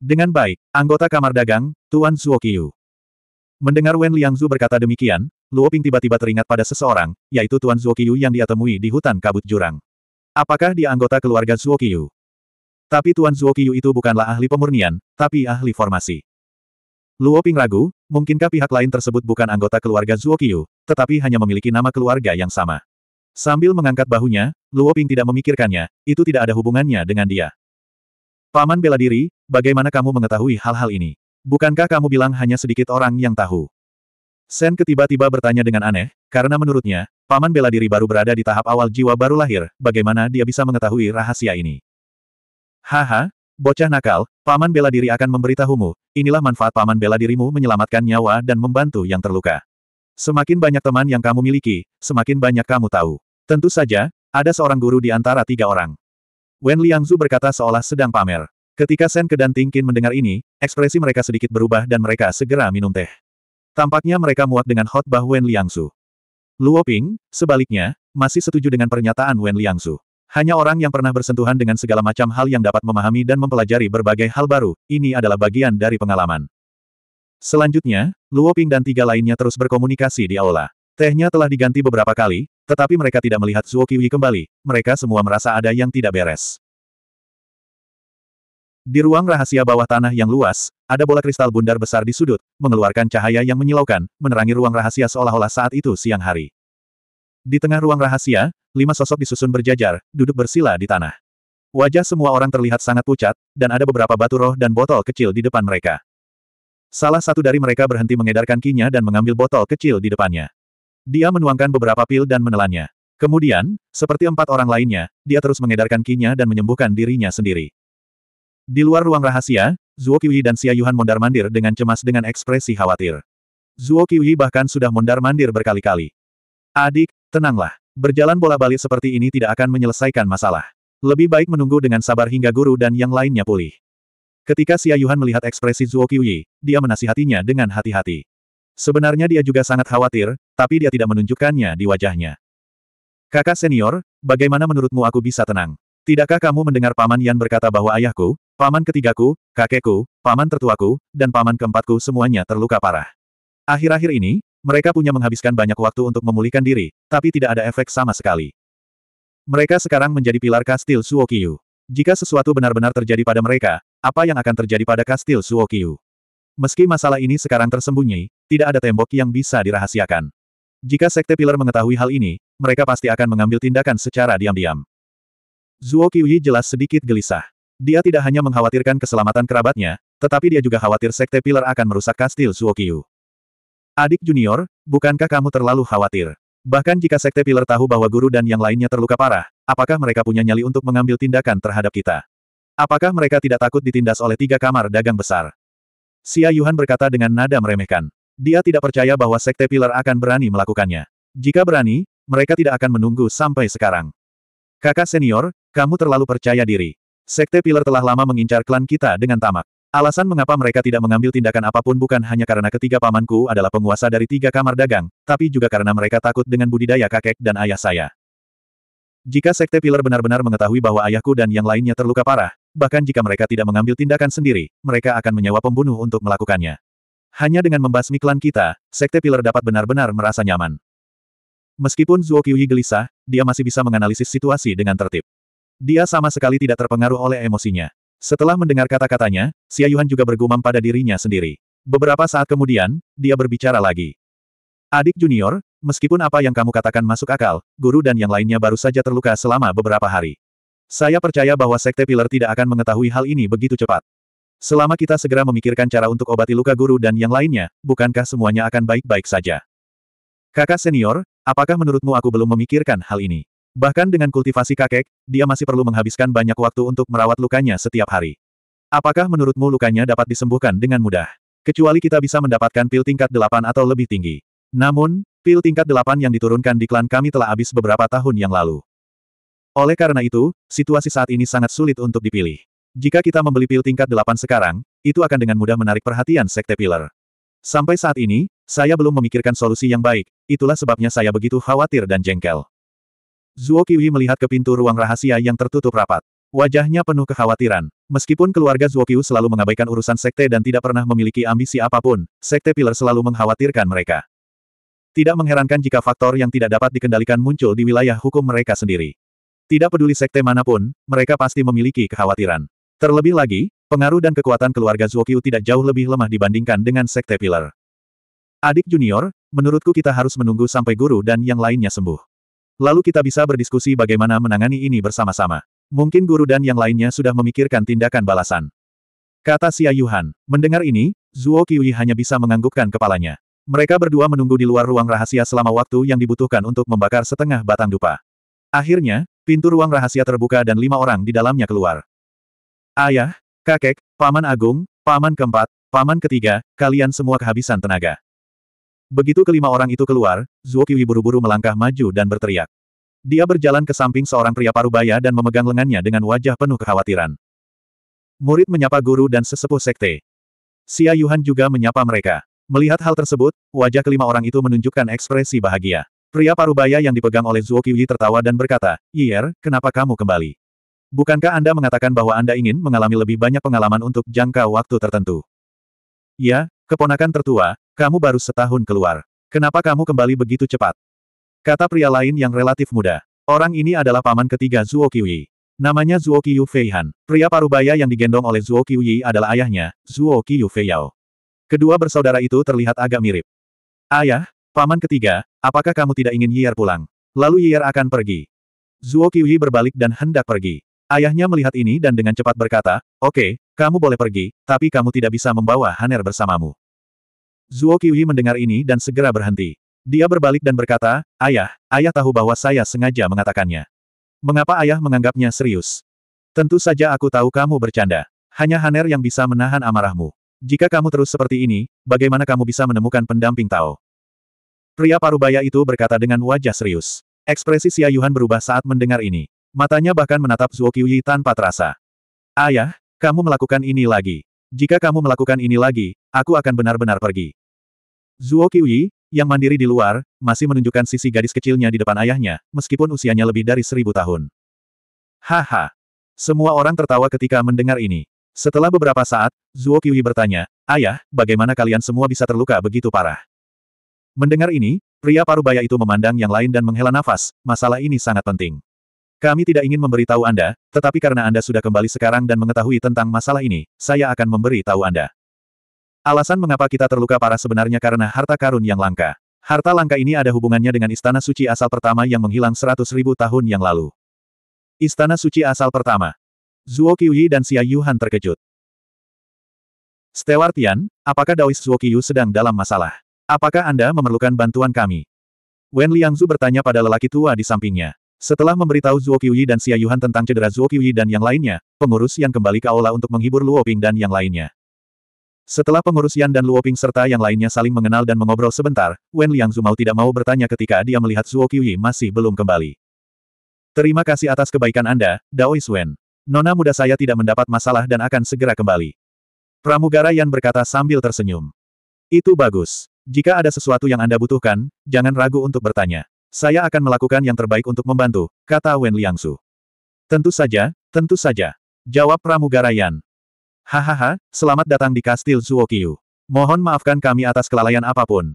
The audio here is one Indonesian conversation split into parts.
Dengan baik, anggota kamar dagang, Tuan Zuokiu. Mendengar Wen Liangzu berkata demikian, Luo Ping tiba-tiba teringat pada seseorang, yaitu Tuan Zuokiu yang dia temui di hutan kabut jurang. Apakah dia anggota keluarga Zuokiu? Tapi Tuan Zuokiu itu bukanlah ahli pemurnian, tapi ahli formasi. Luo Ping ragu, mungkinkah pihak lain tersebut bukan anggota keluarga Zuokiu, tetapi hanya memiliki nama keluarga yang sama. Sambil mengangkat bahunya, Luo Ping tidak memikirkannya, itu tidak ada hubungannya dengan dia. Paman bela diri, bagaimana kamu mengetahui hal-hal ini? Bukankah kamu bilang hanya sedikit orang yang tahu? Sen ketiba-tiba bertanya dengan aneh, karena menurutnya, Paman bela diri baru berada di tahap awal jiwa baru lahir, bagaimana dia bisa mengetahui rahasia ini? Haha, bocah nakal, Paman bela diri akan memberitahumu, inilah manfaat Paman bela dirimu menyelamatkan nyawa dan membantu yang terluka. Semakin banyak teman yang kamu miliki, semakin banyak kamu tahu. Tentu saja, ada seorang guru di antara tiga orang. Wen Liangzu berkata seolah sedang pamer. Ketika Senke dan Tingkin mendengar ini, ekspresi mereka sedikit berubah dan mereka segera minum teh. Tampaknya mereka muak dengan hot bah Wen Liangzu. Luo Ping, sebaliknya, masih setuju dengan pernyataan Wen Liangzu. Hanya orang yang pernah bersentuhan dengan segala macam hal yang dapat memahami dan mempelajari berbagai hal baru, ini adalah bagian dari pengalaman. Selanjutnya, Luo Ping dan tiga lainnya terus berkomunikasi di aula. Tehnya telah diganti beberapa kali, tetapi mereka tidak melihat Zuo Qiyi kembali, mereka semua merasa ada yang tidak beres. Di ruang rahasia bawah tanah yang luas, ada bola kristal bundar besar di sudut, mengeluarkan cahaya yang menyilaukan, menerangi ruang rahasia seolah-olah saat itu siang hari. Di tengah ruang rahasia, lima sosok disusun berjajar, duduk bersila di tanah. Wajah semua orang terlihat sangat pucat, dan ada beberapa batu roh dan botol kecil di depan mereka. Salah satu dari mereka berhenti mengedarkan kinya dan mengambil botol kecil di depannya. Dia menuangkan beberapa pil dan menelannya. Kemudian, seperti empat orang lainnya, dia terus mengedarkan kinya dan menyembuhkan dirinya sendiri. Di luar ruang rahasia, Zhuo Qiyi dan Xia Yuhan mondar-mandir dengan cemas dengan ekspresi khawatir. Zuo Qiyi bahkan sudah mondar-mandir berkali-kali. Adik, tenanglah. Berjalan bola-balik seperti ini tidak akan menyelesaikan masalah. Lebih baik menunggu dengan sabar hingga guru dan yang lainnya pulih. Ketika Xia Yuhan melihat ekspresi Zhuo Qiyi, dia menasihatinya dengan hati-hati. Sebenarnya dia juga sangat khawatir, tapi dia tidak menunjukkannya di wajahnya. Kakak senior, bagaimana menurutmu aku bisa tenang? Tidakkah kamu mendengar Paman Yan berkata bahwa ayahku, paman ketigaku, kakekku, paman tertuaku, dan paman keempatku semuanya terluka parah? Akhir-akhir ini, mereka punya menghabiskan banyak waktu untuk memulihkan diri, tapi tidak ada efek sama sekali. Mereka sekarang menjadi pilar kastil Suokyu. Jika sesuatu benar-benar terjadi pada mereka, apa yang akan terjadi pada kastil Suokyu? Meski masalah ini sekarang tersembunyi, tidak ada tembok yang bisa dirahasiakan. Jika Sekte Pilar mengetahui hal ini, mereka pasti akan mengambil tindakan secara diam-diam. Zuo Qiyi jelas sedikit gelisah. Dia tidak hanya mengkhawatirkan keselamatan kerabatnya, tetapi dia juga khawatir Sekte Pilar akan merusak kastil Zuo Qiyu. Adik junior, bukankah kamu terlalu khawatir? Bahkan jika Sekte Pilar tahu bahwa guru dan yang lainnya terluka parah, apakah mereka punya nyali untuk mengambil tindakan terhadap kita? Apakah mereka tidak takut ditindas oleh tiga kamar dagang besar? Xia Yuhan berkata dengan nada meremehkan. Dia tidak percaya bahwa Sekte Pilar akan berani melakukannya. Jika berani, mereka tidak akan menunggu sampai sekarang. Kakak senior, kamu terlalu percaya diri. Sekte Pilar telah lama mengincar klan kita dengan tamak. Alasan mengapa mereka tidak mengambil tindakan apapun bukan hanya karena ketiga pamanku adalah penguasa dari tiga kamar dagang, tapi juga karena mereka takut dengan budidaya kakek dan ayah saya. Jika Sekte Pilar benar-benar mengetahui bahwa ayahku dan yang lainnya terluka parah, bahkan jika mereka tidak mengambil tindakan sendiri, mereka akan menyewa pembunuh untuk melakukannya. Hanya dengan membasmi klan kita, Sekte Pilar dapat benar-benar merasa nyaman. Meskipun Zuo Qiyi gelisah, dia masih bisa menganalisis situasi dengan tertib. Dia sama sekali tidak terpengaruh oleh emosinya. Setelah mendengar kata-katanya, Xia Yuan juga bergumam pada dirinya sendiri. Beberapa saat kemudian, dia berbicara lagi. Adik junior, meskipun apa yang kamu katakan masuk akal, guru dan yang lainnya baru saja terluka selama beberapa hari. Saya percaya bahwa Sekte Pilar tidak akan mengetahui hal ini begitu cepat. Selama kita segera memikirkan cara untuk obati luka guru dan yang lainnya, bukankah semuanya akan baik-baik saja? Kakak senior, apakah menurutmu aku belum memikirkan hal ini? Bahkan dengan kultivasi kakek, dia masih perlu menghabiskan banyak waktu untuk merawat lukanya setiap hari. Apakah menurutmu lukanya dapat disembuhkan dengan mudah? Kecuali kita bisa mendapatkan pil tingkat 8 atau lebih tinggi. Namun, pil tingkat 8 yang diturunkan di klan kami telah habis beberapa tahun yang lalu. Oleh karena itu, situasi saat ini sangat sulit untuk dipilih. Jika kita membeli pil tingkat delapan sekarang, itu akan dengan mudah menarik perhatian Sekte Pilar. Sampai saat ini, saya belum memikirkan solusi yang baik, itulah sebabnya saya begitu khawatir dan jengkel. Zuo Kiwi melihat ke pintu ruang rahasia yang tertutup rapat. Wajahnya penuh kekhawatiran. Meskipun keluarga Zuo Kiwi selalu mengabaikan urusan sekte dan tidak pernah memiliki ambisi apapun, sekte pilar selalu mengkhawatirkan mereka. Tidak mengherankan jika faktor yang tidak dapat dikendalikan muncul di wilayah hukum mereka sendiri. Tidak peduli sekte manapun, mereka pasti memiliki kekhawatiran. Terlebih lagi, pengaruh dan kekuatan keluarga Zuokyu tidak jauh lebih lemah dibandingkan dengan Sekte Pilar. Adik junior, menurutku kita harus menunggu sampai guru dan yang lainnya sembuh. Lalu kita bisa berdiskusi bagaimana menangani ini bersama-sama. Mungkin guru dan yang lainnya sudah memikirkan tindakan balasan. Kata Xia Yuhan. Mendengar ini, Zuo Qiyi hanya bisa menganggukkan kepalanya. Mereka berdua menunggu di luar ruang rahasia selama waktu yang dibutuhkan untuk membakar setengah batang dupa. Akhirnya, pintu ruang rahasia terbuka dan lima orang di dalamnya keluar. Ayah, kakek, paman agung, paman keempat, paman ketiga, kalian semua kehabisan tenaga. Begitu kelima orang itu keluar, Zuo Kiwi buru-buru melangkah maju dan berteriak. Dia berjalan ke samping seorang pria parubaya dan memegang lengannya dengan wajah penuh kekhawatiran. Murid menyapa guru dan sesepuh sekte. Xia Yuhan juga menyapa mereka. Melihat hal tersebut, wajah kelima orang itu menunjukkan ekspresi bahagia. Pria parubaya yang dipegang oleh Zuo Kiwi tertawa dan berkata, "Yier, kenapa kamu kembali? Bukankah Anda mengatakan bahwa Anda ingin mengalami lebih banyak pengalaman untuk jangka waktu tertentu? Ya, keponakan tertua, kamu baru setahun keluar. Kenapa kamu kembali begitu cepat? Kata pria lain yang relatif muda. Orang ini adalah paman ketiga Zuo Qiyi. Namanya Zuo Qiyu Feihan. Pria parubaya yang digendong oleh Zuo Qiyi adalah ayahnya, Zuo Qiyu Feiyao. Kedua bersaudara itu terlihat agak mirip. Ayah, paman ketiga, apakah kamu tidak ingin Yi'er pulang? Lalu Yi'er akan pergi. Zuo Qiyi berbalik dan hendak pergi. Ayahnya melihat ini dan dengan cepat berkata, Oke, okay, kamu boleh pergi, tapi kamu tidak bisa membawa Haner bersamamu. Zuo Qiyi mendengar ini dan segera berhenti. Dia berbalik dan berkata, Ayah, ayah tahu bahwa saya sengaja mengatakannya. Mengapa ayah menganggapnya serius? Tentu saja aku tahu kamu bercanda. Hanya Haner yang bisa menahan amarahmu. Jika kamu terus seperti ini, bagaimana kamu bisa menemukan pendamping Tao? Pria parubaya itu berkata dengan wajah serius. Ekspresi Xia Yuhan berubah saat mendengar ini. Matanya bahkan menatap Zuo Qiuyi tanpa terasa. Ayah, kamu melakukan ini lagi. Jika kamu melakukan ini lagi, aku akan benar-benar pergi. Zuo Qiuyi, yang mandiri di luar, masih menunjukkan sisi gadis kecilnya di depan ayahnya, meskipun usianya lebih dari seribu tahun. Haha. Semua orang tertawa ketika mendengar ini. Setelah beberapa saat, Zuo Qiuyi bertanya, Ayah, bagaimana kalian semua bisa terluka begitu parah? Mendengar ini, pria parubaya itu memandang yang lain dan menghela nafas, masalah ini sangat penting. Kami tidak ingin memberi tahu Anda, tetapi karena Anda sudah kembali sekarang dan mengetahui tentang masalah ini, saya akan memberi tahu Anda. Alasan mengapa kita terluka parah sebenarnya karena harta karun yang langka. Harta langka ini ada hubungannya dengan Istana Suci asal pertama yang menghilang seratus ribu tahun yang lalu. Istana Suci asal pertama. Zuo Qiuyi dan Xia Yuhan terkejut. Stewartian, apakah Daoist Zuo Qiyu sedang dalam masalah? Apakah Anda memerlukan bantuan kami? Wen Liangzu bertanya pada lelaki tua di sampingnya. Setelah memberitahu Zuo Qiuyi dan Xia Yuhan tentang cedera Zuo Qiuyi dan yang lainnya, pengurus yang kembali ke aula untuk menghibur Luo Ping dan yang lainnya. Setelah pengurus Yan dan Luo Ping serta yang lainnya saling mengenal dan mengobrol sebentar, Wen Liang mau tidak mau bertanya ketika dia melihat Zuo Qiuyi masih belum kembali. Terima kasih atas kebaikan Anda, Daois Wen. Nona muda saya tidak mendapat masalah dan akan segera kembali. Pramugara Yan berkata sambil tersenyum. Itu bagus. Jika ada sesuatu yang Anda butuhkan, jangan ragu untuk bertanya. Saya akan melakukan yang terbaik untuk membantu, kata Wen Liangsu. Tentu saja, tentu saja. Jawab Pramugara Yan. Hahaha, selamat datang di kastil Zuokiu. Mohon maafkan kami atas kelalaian apapun.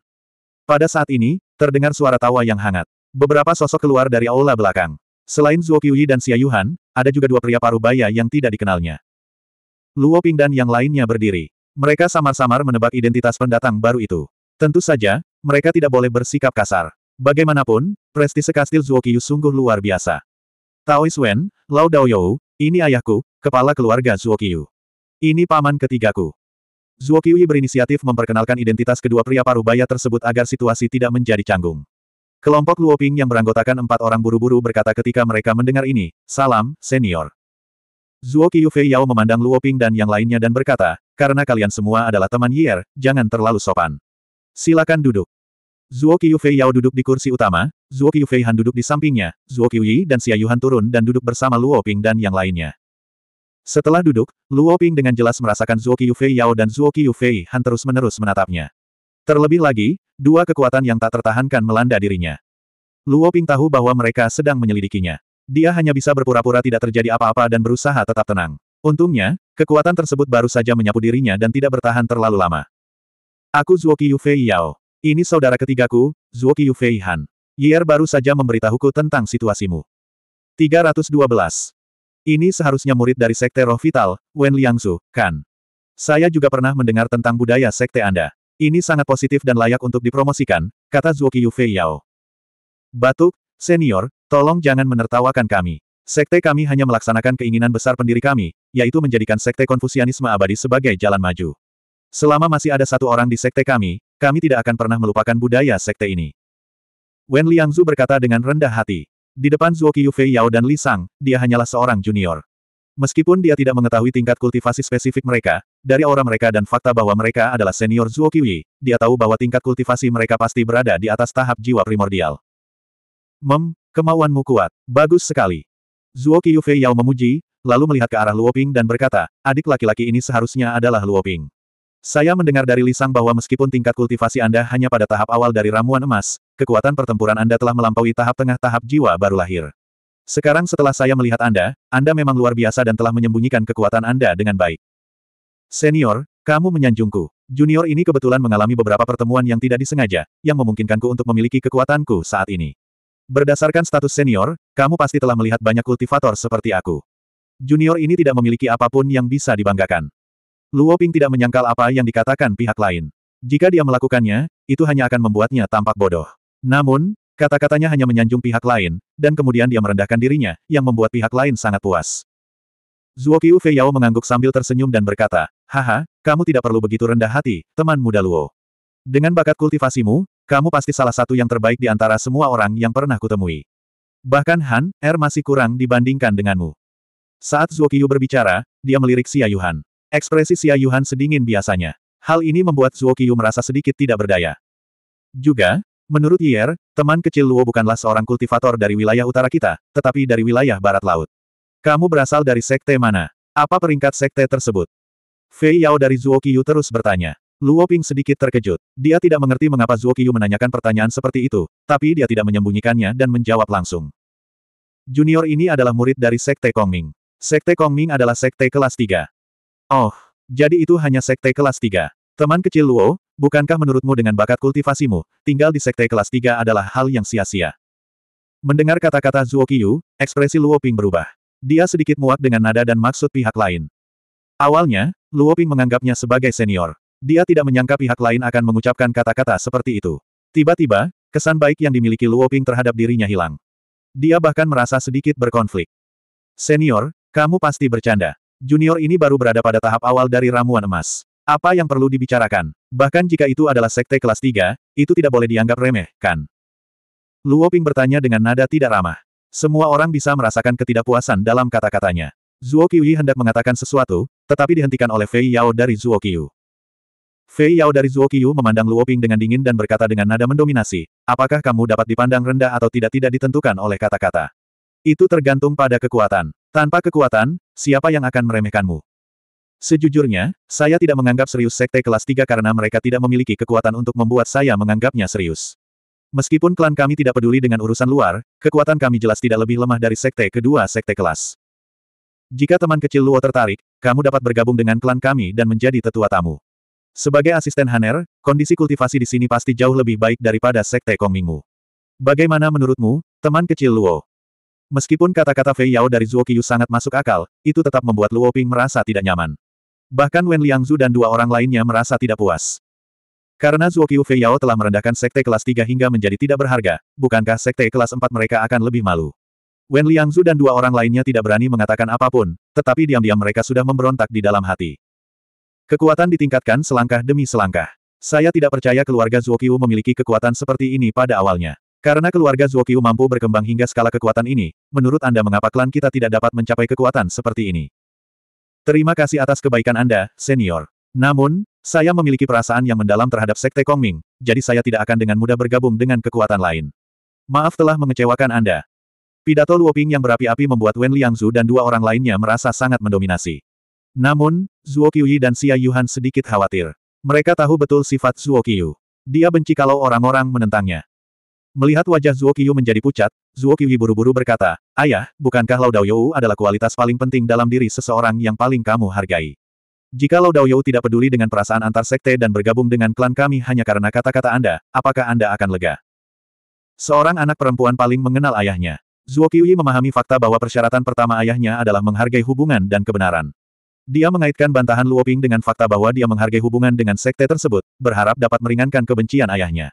Pada saat ini, terdengar suara tawa yang hangat. Beberapa sosok keluar dari aula belakang. Selain Zuokyu dan Xia Yuhan, ada juga dua pria paruh baya yang tidak dikenalnya. Luo Ping dan yang lainnya berdiri. Mereka samar-samar menebak identitas pendatang baru itu. Tentu saja, mereka tidak boleh bersikap kasar. Bagaimanapun, prestise kastil Zuokiyu sungguh luar biasa. Taois Wen, Lao Daoyou, ini ayahku, kepala keluarga Zuokiyu. Ini paman ketigaku. Zuokiyu berinisiatif memperkenalkan identitas kedua pria parubaya tersebut agar situasi tidak menjadi canggung. Kelompok Luoping yang beranggotakan empat orang buru-buru berkata ketika mereka mendengar ini, Salam, senior. Zuokiyu Fei Yao memandang Luoping dan yang lainnya dan berkata, karena kalian semua adalah teman Yier, jangan terlalu sopan. Silakan duduk. Zuo Qiufei Yao duduk di kursi utama, Zhuo Qiufei Han duduk di sampingnya, Zhuo Qiuyi dan Xia Yuhan turun dan duduk bersama Luo Ping dan yang lainnya. Setelah duduk, Luo Ping dengan jelas merasakan Zhuo Qiufei Yao dan Zhuo Qiufei Han terus-menerus menatapnya. Terlebih lagi, dua kekuatan yang tak tertahankan melanda dirinya. Luo Ping tahu bahwa mereka sedang menyelidikinya. Dia hanya bisa berpura-pura tidak terjadi apa-apa dan berusaha tetap tenang. Untungnya, kekuatan tersebut baru saja menyapu dirinya dan tidak bertahan terlalu lama. Aku Zuo Qiufei Yao. Ini saudara ketigaku, Zuoki Yufei Han. Yier baru saja memberitahuku tentang situasimu. 312. Ini seharusnya murid dari Sekte Roh Vital, Wen Liangzu, kan? Saya juga pernah mendengar tentang budaya Sekte Anda. Ini sangat positif dan layak untuk dipromosikan, kata Zuoki Yufei Yao. Batuk, senior, tolong jangan menertawakan kami. Sekte kami hanya melaksanakan keinginan besar pendiri kami, yaitu menjadikan Sekte Konfusianisme Abadi sebagai jalan maju. Selama masih ada satu orang di sekte kami, kami tidak akan pernah melupakan budaya sekte ini. Wen Liangzu berkata dengan rendah hati. Di depan Zuo Fei Yao dan Li Sang, dia hanyalah seorang junior. Meskipun dia tidak mengetahui tingkat kultivasi spesifik mereka, dari aura mereka dan fakta bahwa mereka adalah senior Zuo Qiyi, dia tahu bahwa tingkat kultivasi mereka pasti berada di atas tahap jiwa primordial. Mem, kemauanmu kuat, bagus sekali. Zuo Fei Yao memuji, lalu melihat ke arah Luoping dan berkata, adik laki-laki ini seharusnya adalah Luoping. Saya mendengar dari Lisang bahwa meskipun tingkat kultivasi Anda hanya pada tahap awal dari ramuan emas, kekuatan pertempuran Anda telah melampaui tahap tengah tahap jiwa baru lahir. Sekarang setelah saya melihat Anda, Anda memang luar biasa dan telah menyembunyikan kekuatan Anda dengan baik. Senior, kamu menyanjungku. Junior ini kebetulan mengalami beberapa pertemuan yang tidak disengaja, yang memungkinkanku untuk memiliki kekuatanku saat ini. Berdasarkan status senior, kamu pasti telah melihat banyak kultivator seperti aku. Junior ini tidak memiliki apapun yang bisa dibanggakan. Luo Ping tidak menyangkal apa yang dikatakan pihak lain. Jika dia melakukannya, itu hanya akan membuatnya tampak bodoh. Namun, kata-katanya hanya menyanjung pihak lain, dan kemudian dia merendahkan dirinya, yang membuat pihak lain sangat puas. Zuoqiu Fei Yao mengangguk sambil tersenyum dan berkata, Haha, kamu tidak perlu begitu rendah hati, teman muda Luo. Dengan bakat kultivasimu, kamu pasti salah satu yang terbaik di antara semua orang yang pernah kutemui. Bahkan Han, Er masih kurang dibandingkan denganmu. Saat Zuoqiu berbicara, dia melirik Xia Yuhan. Ekspresi Xia Yuhan sedingin biasanya. Hal ini membuat Zuo Qiyu merasa sedikit tidak berdaya. Juga, menurut Yer, teman kecil Luo bukanlah seorang kultivator dari wilayah utara kita, tetapi dari wilayah barat laut. Kamu berasal dari sekte mana? Apa peringkat sekte tersebut? Fei Yao dari Zuo Qiyu terus bertanya. Luo Ping sedikit terkejut. Dia tidak mengerti mengapa Zuo Qiyu menanyakan pertanyaan seperti itu, tapi dia tidak menyembunyikannya dan menjawab langsung. Junior ini adalah murid dari Sekte Kongming. Sekte Kongming adalah sekte kelas 3. Oh, jadi itu hanya sekte kelas 3. Teman kecil Luo, bukankah menurutmu dengan bakat kultivasimu, tinggal di sekte kelas 3 adalah hal yang sia-sia? Mendengar kata-kata Zuo Qiyu, ekspresi Luo Ping berubah. Dia sedikit muak dengan nada dan maksud pihak lain. Awalnya, Luo Ping menganggapnya sebagai senior. Dia tidak menyangka pihak lain akan mengucapkan kata-kata seperti itu. Tiba-tiba, kesan baik yang dimiliki Luo Ping terhadap dirinya hilang. Dia bahkan merasa sedikit berkonflik. Senior, kamu pasti bercanda. Junior ini baru berada pada tahap awal dari ramuan emas. Apa yang perlu dibicarakan? Bahkan jika itu adalah sekte kelas 3, itu tidak boleh dianggap remeh, kan? Luo Ping bertanya dengan nada tidak ramah. Semua orang bisa merasakan ketidakpuasan dalam kata-katanya. Zhuo Qiyi hendak mengatakan sesuatu, tetapi dihentikan oleh Fei Yao dari Zhuo Qiyu. Fei Yao dari Zhuo Qiyu memandang Luo Ping dengan dingin dan berkata dengan nada mendominasi, apakah kamu dapat dipandang rendah atau tidak tidak ditentukan oleh kata-kata. Itu tergantung pada kekuatan. Tanpa kekuatan, siapa yang akan meremehkanmu? Sejujurnya, saya tidak menganggap serius sekte kelas 3 karena mereka tidak memiliki kekuatan untuk membuat saya menganggapnya serius. Meskipun klan kami tidak peduli dengan urusan luar, kekuatan kami jelas tidak lebih lemah dari sekte kedua sekte kelas. Jika teman kecil Luo tertarik, kamu dapat bergabung dengan klan kami dan menjadi tetua tamu. Sebagai asisten Haner, kondisi kultivasi di sini pasti jauh lebih baik daripada sekte Kongmingmu. Bagaimana menurutmu, teman kecil Luo? Meskipun kata-kata Fei Yao dari Zuo Qiyu sangat masuk akal, itu tetap membuat Luo Ping merasa tidak nyaman. Bahkan Wen Liangzu dan dua orang lainnya merasa tidak puas. Karena Zuo Qiyu Fei Yao telah merendahkan sekte kelas 3 hingga menjadi tidak berharga, bukankah sekte kelas 4 mereka akan lebih malu? Wen Liangzu dan dua orang lainnya tidak berani mengatakan apapun, tetapi diam-diam mereka sudah memberontak di dalam hati. Kekuatan ditingkatkan selangkah demi selangkah. Saya tidak percaya keluarga Zuo Qiyu memiliki kekuatan seperti ini pada awalnya. Karena keluarga Zuokyu mampu berkembang hingga skala kekuatan ini, menurut Anda mengapa klan kita tidak dapat mencapai kekuatan seperti ini? Terima kasih atas kebaikan Anda, senior. Namun, saya memiliki perasaan yang mendalam terhadap Sekte Kongming, jadi saya tidak akan dengan mudah bergabung dengan kekuatan lain. Maaf telah mengecewakan Anda. Pidato Luoping yang berapi-api membuat Wen Liangzu dan dua orang lainnya merasa sangat mendominasi. Namun, Zuo dan Xia Yuhan sedikit khawatir. Mereka tahu betul sifat Zuo Qiyu. Dia benci kalau orang-orang menentangnya. Melihat wajah Zuo Qiyu menjadi pucat, Zuo Qiyu buru-buru berkata, Ayah, bukankah Lao Daoyou adalah kualitas paling penting dalam diri seseorang yang paling kamu hargai? Jika Lao Daoyou tidak peduli dengan perasaan antar sekte dan bergabung dengan klan kami hanya karena kata-kata Anda, apakah Anda akan lega? Seorang anak perempuan paling mengenal ayahnya. Zuo Qiyu memahami fakta bahwa persyaratan pertama ayahnya adalah menghargai hubungan dan kebenaran. Dia mengaitkan bantahan Luoping dengan fakta bahwa dia menghargai hubungan dengan sekte tersebut, berharap dapat meringankan kebencian ayahnya.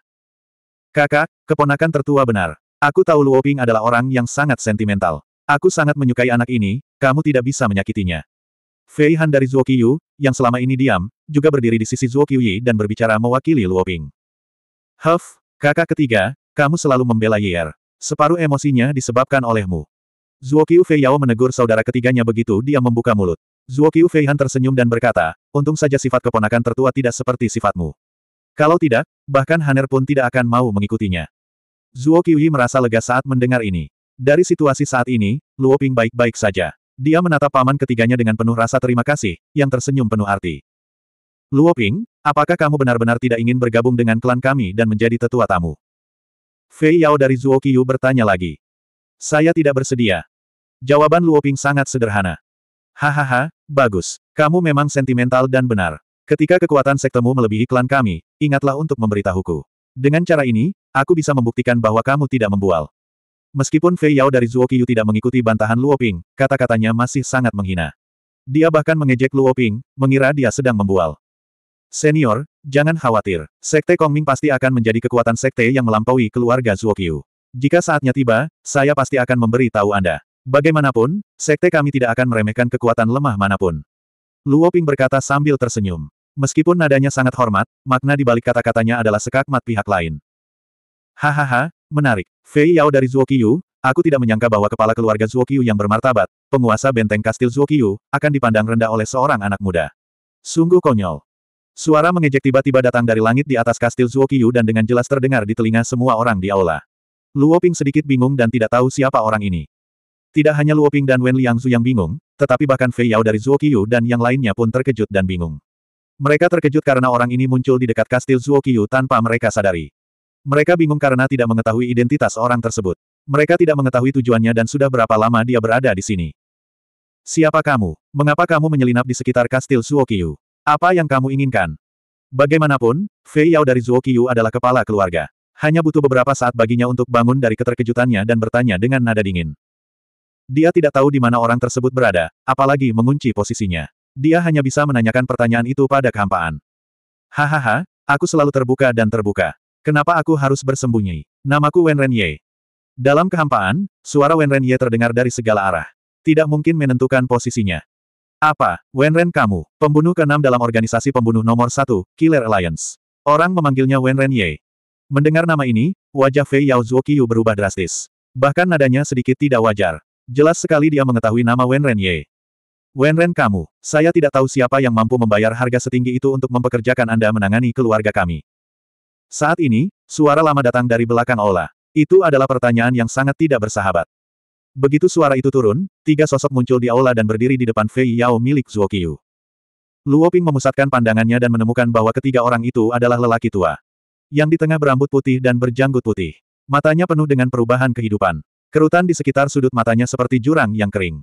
Kakak, keponakan tertua benar. Aku tahu Luoping adalah orang yang sangat sentimental. Aku sangat menyukai anak ini, kamu tidak bisa menyakitinya. Fei Han dari Zuokiyu, yang selama ini diam, juga berdiri di sisi Yi dan berbicara mewakili Luoping. Huff, kakak ketiga, kamu selalu membela Yer. Separuh emosinya disebabkan olehmu. Zuokiyu Fei Yao menegur saudara ketiganya begitu dia membuka mulut. Zuokiyu Fei Han tersenyum dan berkata, untung saja sifat keponakan tertua tidak seperti sifatmu. Kalau tidak, bahkan Haner pun tidak akan mau mengikutinya. Zuo Qiyi merasa lega saat mendengar ini. Dari situasi saat ini, Luo Ping baik-baik saja. Dia menatap paman ketiganya dengan penuh rasa terima kasih, yang tersenyum penuh arti. Luo Ping, apakah kamu benar-benar tidak ingin bergabung dengan klan kami dan menjadi tetua tamu? Fei Yao dari Zuo Qiyu bertanya lagi. Saya tidak bersedia. Jawaban Luo Ping sangat sederhana. Hahaha, bagus. Kamu memang sentimental dan benar. Ketika kekuatan sektemu melebihi klan kami, ingatlah untuk memberitahuku. Dengan cara ini, aku bisa membuktikan bahwa kamu tidak membual. Meskipun Fei Yao dari Zuo Zuokiyu tidak mengikuti bantahan Luoping, kata-katanya masih sangat menghina. Dia bahkan mengejek Luoping, mengira dia sedang membual. Senior, jangan khawatir. Sekte Kongming pasti akan menjadi kekuatan sekte yang melampaui keluarga Zuo Zuokiyu. Jika saatnya tiba, saya pasti akan memberi tahu Anda. Bagaimanapun, sekte kami tidak akan meremehkan kekuatan lemah manapun. Luo Ping berkata sambil tersenyum. Meskipun nadanya sangat hormat, makna di balik kata-katanya adalah sekakmat pihak lain. Hahaha, menarik. Fei Yao dari Zuokiyu, aku tidak menyangka bahwa kepala keluarga Zuokiyu yang bermartabat, penguasa benteng kastil Zuokiyu, akan dipandang rendah oleh seorang anak muda. Sungguh konyol. Suara mengejek tiba-tiba datang dari langit di atas kastil Zuokiyu dan dengan jelas terdengar di telinga semua orang di aula. Luo Ping sedikit bingung dan tidak tahu siapa orang ini. Tidak hanya Luoping dan Wen Liangzu yang bingung, tetapi bahkan Fei Yao dari Qiu dan yang lainnya pun terkejut dan bingung. Mereka terkejut karena orang ini muncul di dekat kastil Qiu tanpa mereka sadari. Mereka bingung karena tidak mengetahui identitas orang tersebut. Mereka tidak mengetahui tujuannya dan sudah berapa lama dia berada di sini. Siapa kamu? Mengapa kamu menyelinap di sekitar kastil Qiu? Apa yang kamu inginkan? Bagaimanapun, Fei Yao dari Qiu adalah kepala keluarga. Hanya butuh beberapa saat baginya untuk bangun dari keterkejutannya dan bertanya dengan nada dingin. Dia tidak tahu di mana orang tersebut berada, apalagi mengunci posisinya. Dia hanya bisa menanyakan pertanyaan itu pada kehampaan. Hahaha, aku selalu terbuka dan terbuka. Kenapa aku harus bersembunyi? Namaku Wenren Ye. Dalam kehampaan, suara Wenren Ye terdengar dari segala arah. Tidak mungkin menentukan posisinya. Apa, Wen Ren kamu, pembunuh keenam dalam organisasi pembunuh nomor satu, Killer Alliance. Orang memanggilnya Wenren Ye. Mendengar nama ini, wajah Fei Yao Zuo Qiu berubah drastis. Bahkan nadanya sedikit tidak wajar. Jelas sekali dia mengetahui nama Wen Ren Ye. Wen Ren kamu, saya tidak tahu siapa yang mampu membayar harga setinggi itu untuk mempekerjakan Anda menangani keluarga kami. Saat ini, suara lama datang dari belakang Ola. Itu adalah pertanyaan yang sangat tidak bersahabat. Begitu suara itu turun, tiga sosok muncul di aula dan berdiri di depan Fei Yao milik Zhuo Qiyu. Luo Ping memusatkan pandangannya dan menemukan bahwa ketiga orang itu adalah lelaki tua. Yang di tengah berambut putih dan berjanggut putih. Matanya penuh dengan perubahan kehidupan. Kerutan di sekitar sudut matanya seperti jurang yang kering.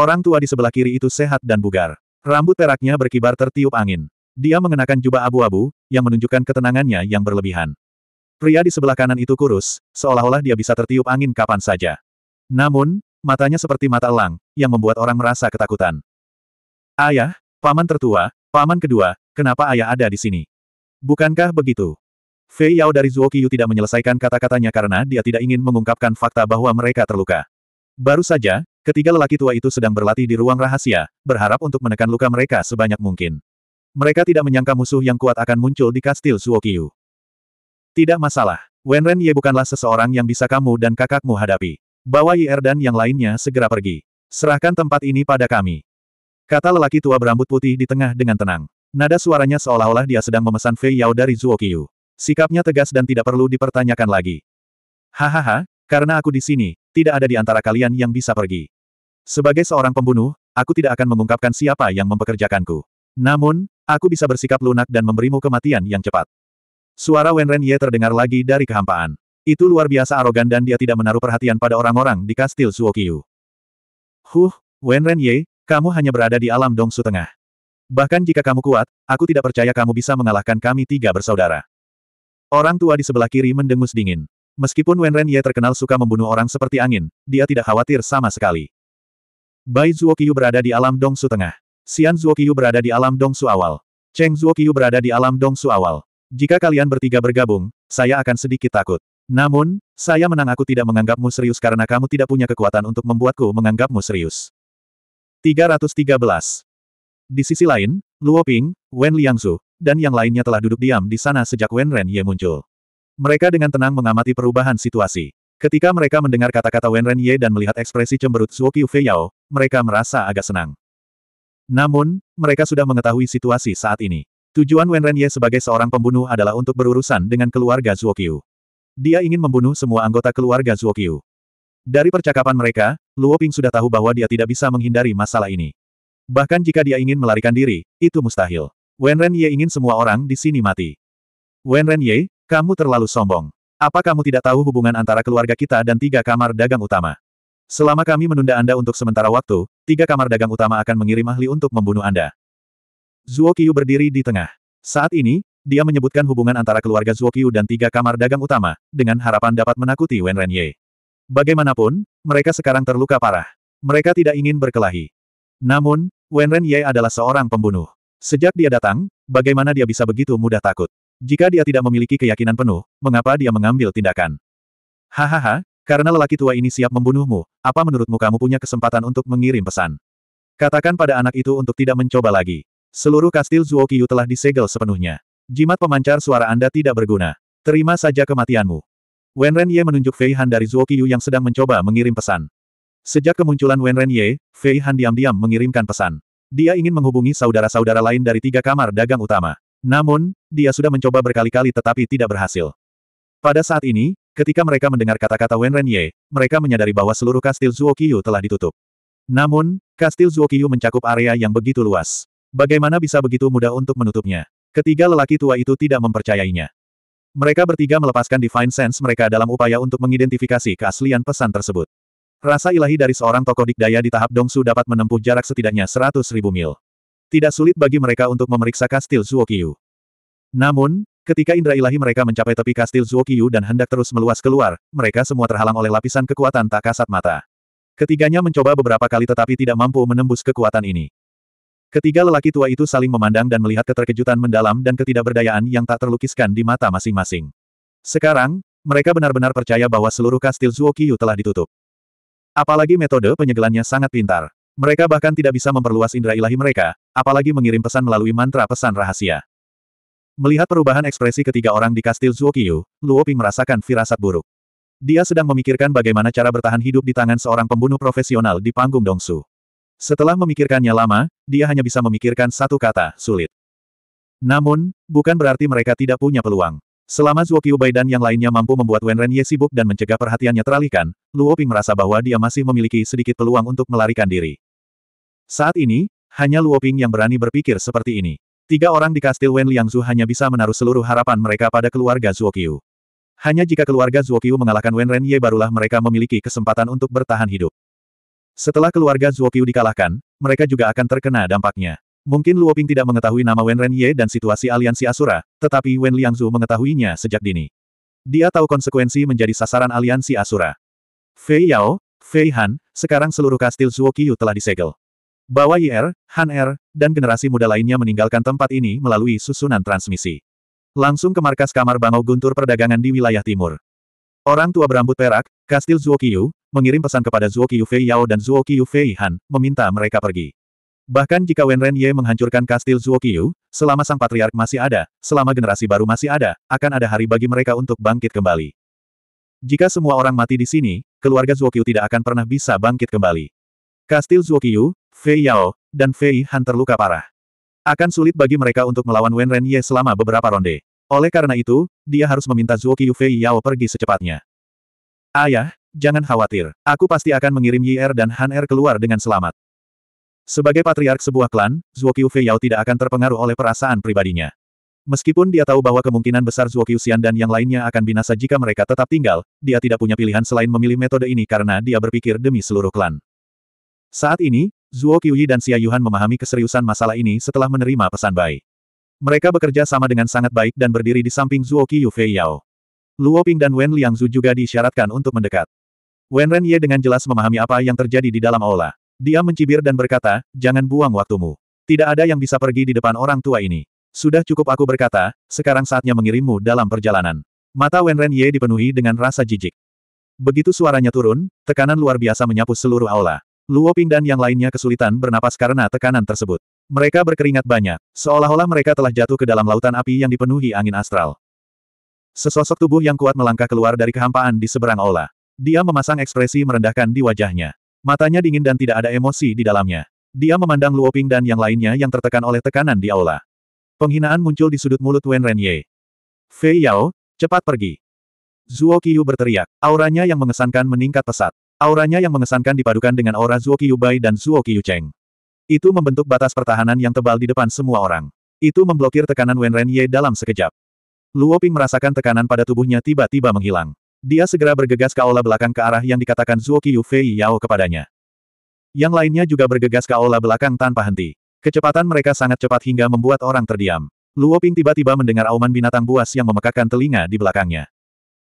Orang tua di sebelah kiri itu sehat dan bugar. Rambut peraknya berkibar tertiup angin. Dia mengenakan jubah abu-abu, yang menunjukkan ketenangannya yang berlebihan. Pria di sebelah kanan itu kurus, seolah-olah dia bisa tertiup angin kapan saja. Namun, matanya seperti mata elang, yang membuat orang merasa ketakutan. Ayah, paman tertua, paman kedua, kenapa ayah ada di sini? Bukankah begitu? Fei Yao dari Zuokiyu tidak menyelesaikan kata-katanya karena dia tidak ingin mengungkapkan fakta bahwa mereka terluka. Baru saja, ketiga lelaki tua itu sedang berlatih di ruang rahasia, berharap untuk menekan luka mereka sebanyak mungkin. Mereka tidak menyangka musuh yang kuat akan muncul di kastil Zuokiyu. Tidak masalah. Wenren Ye bukanlah seseorang yang bisa kamu dan kakakmu hadapi. Bawa Yer dan yang lainnya segera pergi. Serahkan tempat ini pada kami. Kata lelaki tua berambut putih di tengah dengan tenang. Nada suaranya seolah-olah dia sedang memesan Fei Yao dari Zuokiyu. Sikapnya tegas dan tidak perlu dipertanyakan lagi. Hahaha, karena aku di sini, tidak ada di antara kalian yang bisa pergi. Sebagai seorang pembunuh, aku tidak akan mengungkapkan siapa yang mempekerjakanku. Namun, aku bisa bersikap lunak dan memberimu kematian yang cepat. Suara Wen Ren Ye terdengar lagi dari kehampaan. Itu luar biasa arogan dan dia tidak menaruh perhatian pada orang-orang di kastil Suokyu. Huh, Wen Ren Ye, kamu hanya berada di alam Dongsu Tengah. Bahkan jika kamu kuat, aku tidak percaya kamu bisa mengalahkan kami tiga bersaudara. Orang tua di sebelah kiri mendengus dingin. Meskipun Wenren Ye terkenal suka membunuh orang seperti angin, dia tidak khawatir sama sekali. Bai Zuokiyu berada di alam Dongsu tengah. Xian Zuokiyu berada di alam Dongsu awal. Cheng Zuokiyu berada di alam Dongsu awal. Jika kalian bertiga bergabung, saya akan sedikit takut. Namun, saya menang aku tidak menganggapmu serius karena kamu tidak punya kekuatan untuk membuatku menganggapmu serius. 313. Di sisi lain, Luo Ping, Wen Liangzu, dan yang lainnya telah duduk diam di sana sejak Wen Ren Ye muncul. Mereka dengan tenang mengamati perubahan situasi. Ketika mereka mendengar kata-kata Wen Ren Ye dan melihat ekspresi cemberut Zuo Qiu Fei Yao, mereka merasa agak senang. Namun, mereka sudah mengetahui situasi saat ini. Tujuan Wen Ren Ye sebagai seorang pembunuh adalah untuk berurusan dengan keluarga Zuo Qiu. Dia ingin membunuh semua anggota keluarga Zuo Qiu. Dari percakapan mereka, Luo Ping sudah tahu bahwa dia tidak bisa menghindari masalah ini. Bahkan jika dia ingin melarikan diri, itu mustahil. Wen Ren Ye ingin semua orang di sini mati. Wen Ren Ye, kamu terlalu sombong. Apa kamu tidak tahu hubungan antara keluarga kita dan tiga kamar dagang utama? Selama kami menunda Anda untuk sementara waktu, tiga kamar dagang utama akan mengirim ahli untuk membunuh Anda. Zuo Qiu berdiri di tengah. Saat ini, dia menyebutkan hubungan antara keluarga Zuo Qiu dan tiga kamar dagang utama, dengan harapan dapat menakuti Wen Ren Ye. Bagaimanapun, mereka sekarang terluka parah. Mereka tidak ingin berkelahi. Namun, Wen Ren Ye adalah seorang pembunuh. Sejak dia datang, bagaimana dia bisa begitu mudah takut? Jika dia tidak memiliki keyakinan penuh, mengapa dia mengambil tindakan? Hahaha, karena lelaki tua ini siap membunuhmu, apa menurutmu kamu punya kesempatan untuk mengirim pesan? Katakan pada anak itu untuk tidak mencoba lagi. Seluruh kastil Zuokiyu telah disegel sepenuhnya. Jimat pemancar suara Anda tidak berguna. Terima saja kematianmu. Wen Ren Ye menunjuk Fei Han dari Zuokiyu yang sedang mencoba mengirim pesan. Sejak kemunculan Wen Ren Ye, Fei Han diam-diam mengirimkan pesan. Dia ingin menghubungi saudara-saudara lain dari tiga kamar dagang utama. Namun, dia sudah mencoba berkali-kali tetapi tidak berhasil. Pada saat ini, ketika mereka mendengar kata-kata Wen Renye, mereka menyadari bahwa seluruh kastil Zuokiyu telah ditutup. Namun, kastil Zuokiyu mencakup area yang begitu luas. Bagaimana bisa begitu mudah untuk menutupnya? Ketiga lelaki tua itu tidak mempercayainya. Mereka bertiga melepaskan Divine Sense mereka dalam upaya untuk mengidentifikasi keaslian pesan tersebut. Rasa ilahi dari seorang tokoh dikdaya di tahap Dongsu dapat menempuh jarak setidaknya 100.000 mil. Tidak sulit bagi mereka untuk memeriksa kastil Zuokiyu. Namun, ketika indera ilahi mereka mencapai tepi kastil Zuokiyu dan hendak terus meluas keluar, mereka semua terhalang oleh lapisan kekuatan tak kasat mata. Ketiganya mencoba beberapa kali tetapi tidak mampu menembus kekuatan ini. Ketiga lelaki tua itu saling memandang dan melihat keterkejutan mendalam dan ketidakberdayaan yang tak terlukiskan di mata masing-masing. Sekarang, mereka benar-benar percaya bahwa seluruh kastil Zuokiyu telah ditutup. Apalagi metode penyegelannya sangat pintar. Mereka bahkan tidak bisa memperluas indera ilahi mereka, apalagi mengirim pesan melalui mantra pesan rahasia. Melihat perubahan ekspresi ketiga orang di kastil Zuokiyu, Luoping merasakan firasat buruk. Dia sedang memikirkan bagaimana cara bertahan hidup di tangan seorang pembunuh profesional di panggung Dongsu. Setelah memikirkannya lama, dia hanya bisa memikirkan satu kata, sulit. Namun, bukan berarti mereka tidak punya peluang. Selama Zuo Bai dan yang lainnya mampu membuat Ren Ye sibuk dan mencegah perhatiannya teralihkan, Luo Ping merasa bahwa dia masih memiliki sedikit peluang untuk melarikan diri. Saat ini, hanya Luo Ping yang berani berpikir seperti ini. Tiga orang di kastil Wen Liangzu hanya bisa menaruh seluruh harapan mereka pada keluarga Zuo Qiu. Hanya jika keluarga Zuo Qiu mengalahkan Ren Ye barulah mereka memiliki kesempatan untuk bertahan hidup. Setelah keluarga Zuo Qiu dikalahkan, mereka juga akan terkena dampaknya. Mungkin Luo Ping tidak mengetahui nama Wen Renye dan situasi aliansi Asura, tetapi Wen Liangzu mengetahuinya sejak dini. Dia tahu konsekuensi menjadi sasaran aliansi Asura. Fei Yao, Fei Han, sekarang seluruh kastil Zuo Qiyu telah disegel. Bawa YR, er, Han Er, dan generasi muda lainnya meninggalkan tempat ini melalui susunan transmisi. Langsung ke markas kamar Bangau Guntur perdagangan di wilayah timur. Orang tua berambut perak, kastil Zuo Qiyu, mengirim pesan kepada Zuo Qiyu Fei Yao dan Zuo Qiyu Fei Han, meminta mereka pergi. Bahkan jika Wen Ren Ye menghancurkan kastil Zuokiyu, selama sang patriark masih ada, selama generasi baru masih ada, akan ada hari bagi mereka untuk bangkit kembali. Jika semua orang mati di sini, keluarga Zuokiyu tidak akan pernah bisa bangkit kembali. Kastil Zuokiyu, Fei Yao, dan Fei Han terluka parah. Akan sulit bagi mereka untuk melawan Wen Ren Ye selama beberapa ronde. Oleh karena itu, dia harus meminta Zuokiyu Fei Yao pergi secepatnya. Ayah, jangan khawatir. Aku pasti akan mengirim Yi Er dan Han Er keluar dengan selamat. Sebagai patriark sebuah klan, Zhuo Fei Yao tidak akan terpengaruh oleh perasaan pribadinya. Meskipun dia tahu bahwa kemungkinan besar Zhuo Xian dan yang lainnya akan binasa jika mereka tetap tinggal, dia tidak punya pilihan selain memilih metode ini karena dia berpikir demi seluruh klan. Saat ini, Zhuo Yi dan Xia Yuhan memahami keseriusan masalah ini setelah menerima pesan Bai. Mereka bekerja sama dengan sangat baik dan berdiri di samping Zhuo Fei Yao. Luo Ping dan Wen Liang Zhu juga diisyaratkan untuk mendekat. Wen Ren Ye dengan jelas memahami apa yang terjadi di dalam aula. Dia mencibir dan berkata, jangan buang waktumu. Tidak ada yang bisa pergi di depan orang tua ini. Sudah cukup aku berkata, sekarang saatnya mengirimmu dalam perjalanan. Mata Wenren Ye dipenuhi dengan rasa jijik. Begitu suaranya turun, tekanan luar biasa menyapu seluruh aula. Luo Ping dan yang lainnya kesulitan bernapas karena tekanan tersebut. Mereka berkeringat banyak, seolah-olah mereka telah jatuh ke dalam lautan api yang dipenuhi angin astral. Sesosok tubuh yang kuat melangkah keluar dari kehampaan di seberang aula. Dia memasang ekspresi merendahkan di wajahnya. Matanya dingin dan tidak ada emosi di dalamnya. Dia memandang Luoping dan yang lainnya yang tertekan oleh tekanan di aula. Penghinaan muncul di sudut mulut Wen Renye. Fei Yao, cepat pergi. Zuo Qiyu berteriak. Auranya yang mengesankan meningkat pesat. Auranya yang mengesankan dipadukan dengan aura Zuo Qiyu Bai dan Zuo Qiyu Cheng. Itu membentuk batas pertahanan yang tebal di depan semua orang. Itu memblokir tekanan Wen Renye dalam sekejap. Luoping merasakan tekanan pada tubuhnya tiba-tiba menghilang. Dia segera bergegas ke aula belakang ke arah yang dikatakan Zuo Qiyu Fei Yao kepadanya. Yang lainnya juga bergegas ke aula belakang tanpa henti. Kecepatan mereka sangat cepat hingga membuat orang terdiam. Luo Ping tiba-tiba mendengar auman binatang buas yang memekakkan telinga di belakangnya.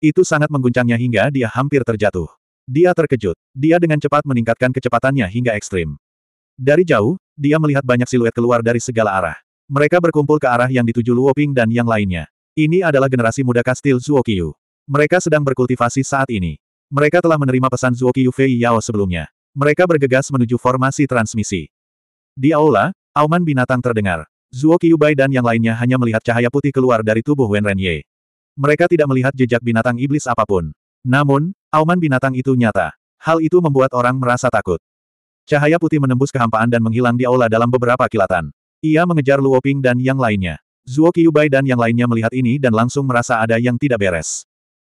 Itu sangat mengguncangnya hingga dia hampir terjatuh. Dia terkejut. Dia dengan cepat meningkatkan kecepatannya hingga ekstrim. Dari jauh, dia melihat banyak siluet keluar dari segala arah. Mereka berkumpul ke arah yang dituju Luo Ping dan yang lainnya. Ini adalah generasi muda kastil Zuo Qiyu. Mereka sedang berkultivasi saat ini. Mereka telah menerima pesan Zuoki Yufei Yao sebelumnya. Mereka bergegas menuju formasi transmisi. Di aula, auman binatang terdengar. Zuoki Yubai dan yang lainnya hanya melihat cahaya putih keluar dari tubuh Wen Renye. Mereka tidak melihat jejak binatang iblis apapun. Namun, auman binatang itu nyata. Hal itu membuat orang merasa takut. Cahaya putih menembus kehampaan dan menghilang di aula dalam beberapa kilatan. Ia mengejar Luoping dan yang lainnya. Zuo Qiubai dan yang lainnya melihat ini dan langsung merasa ada yang tidak beres.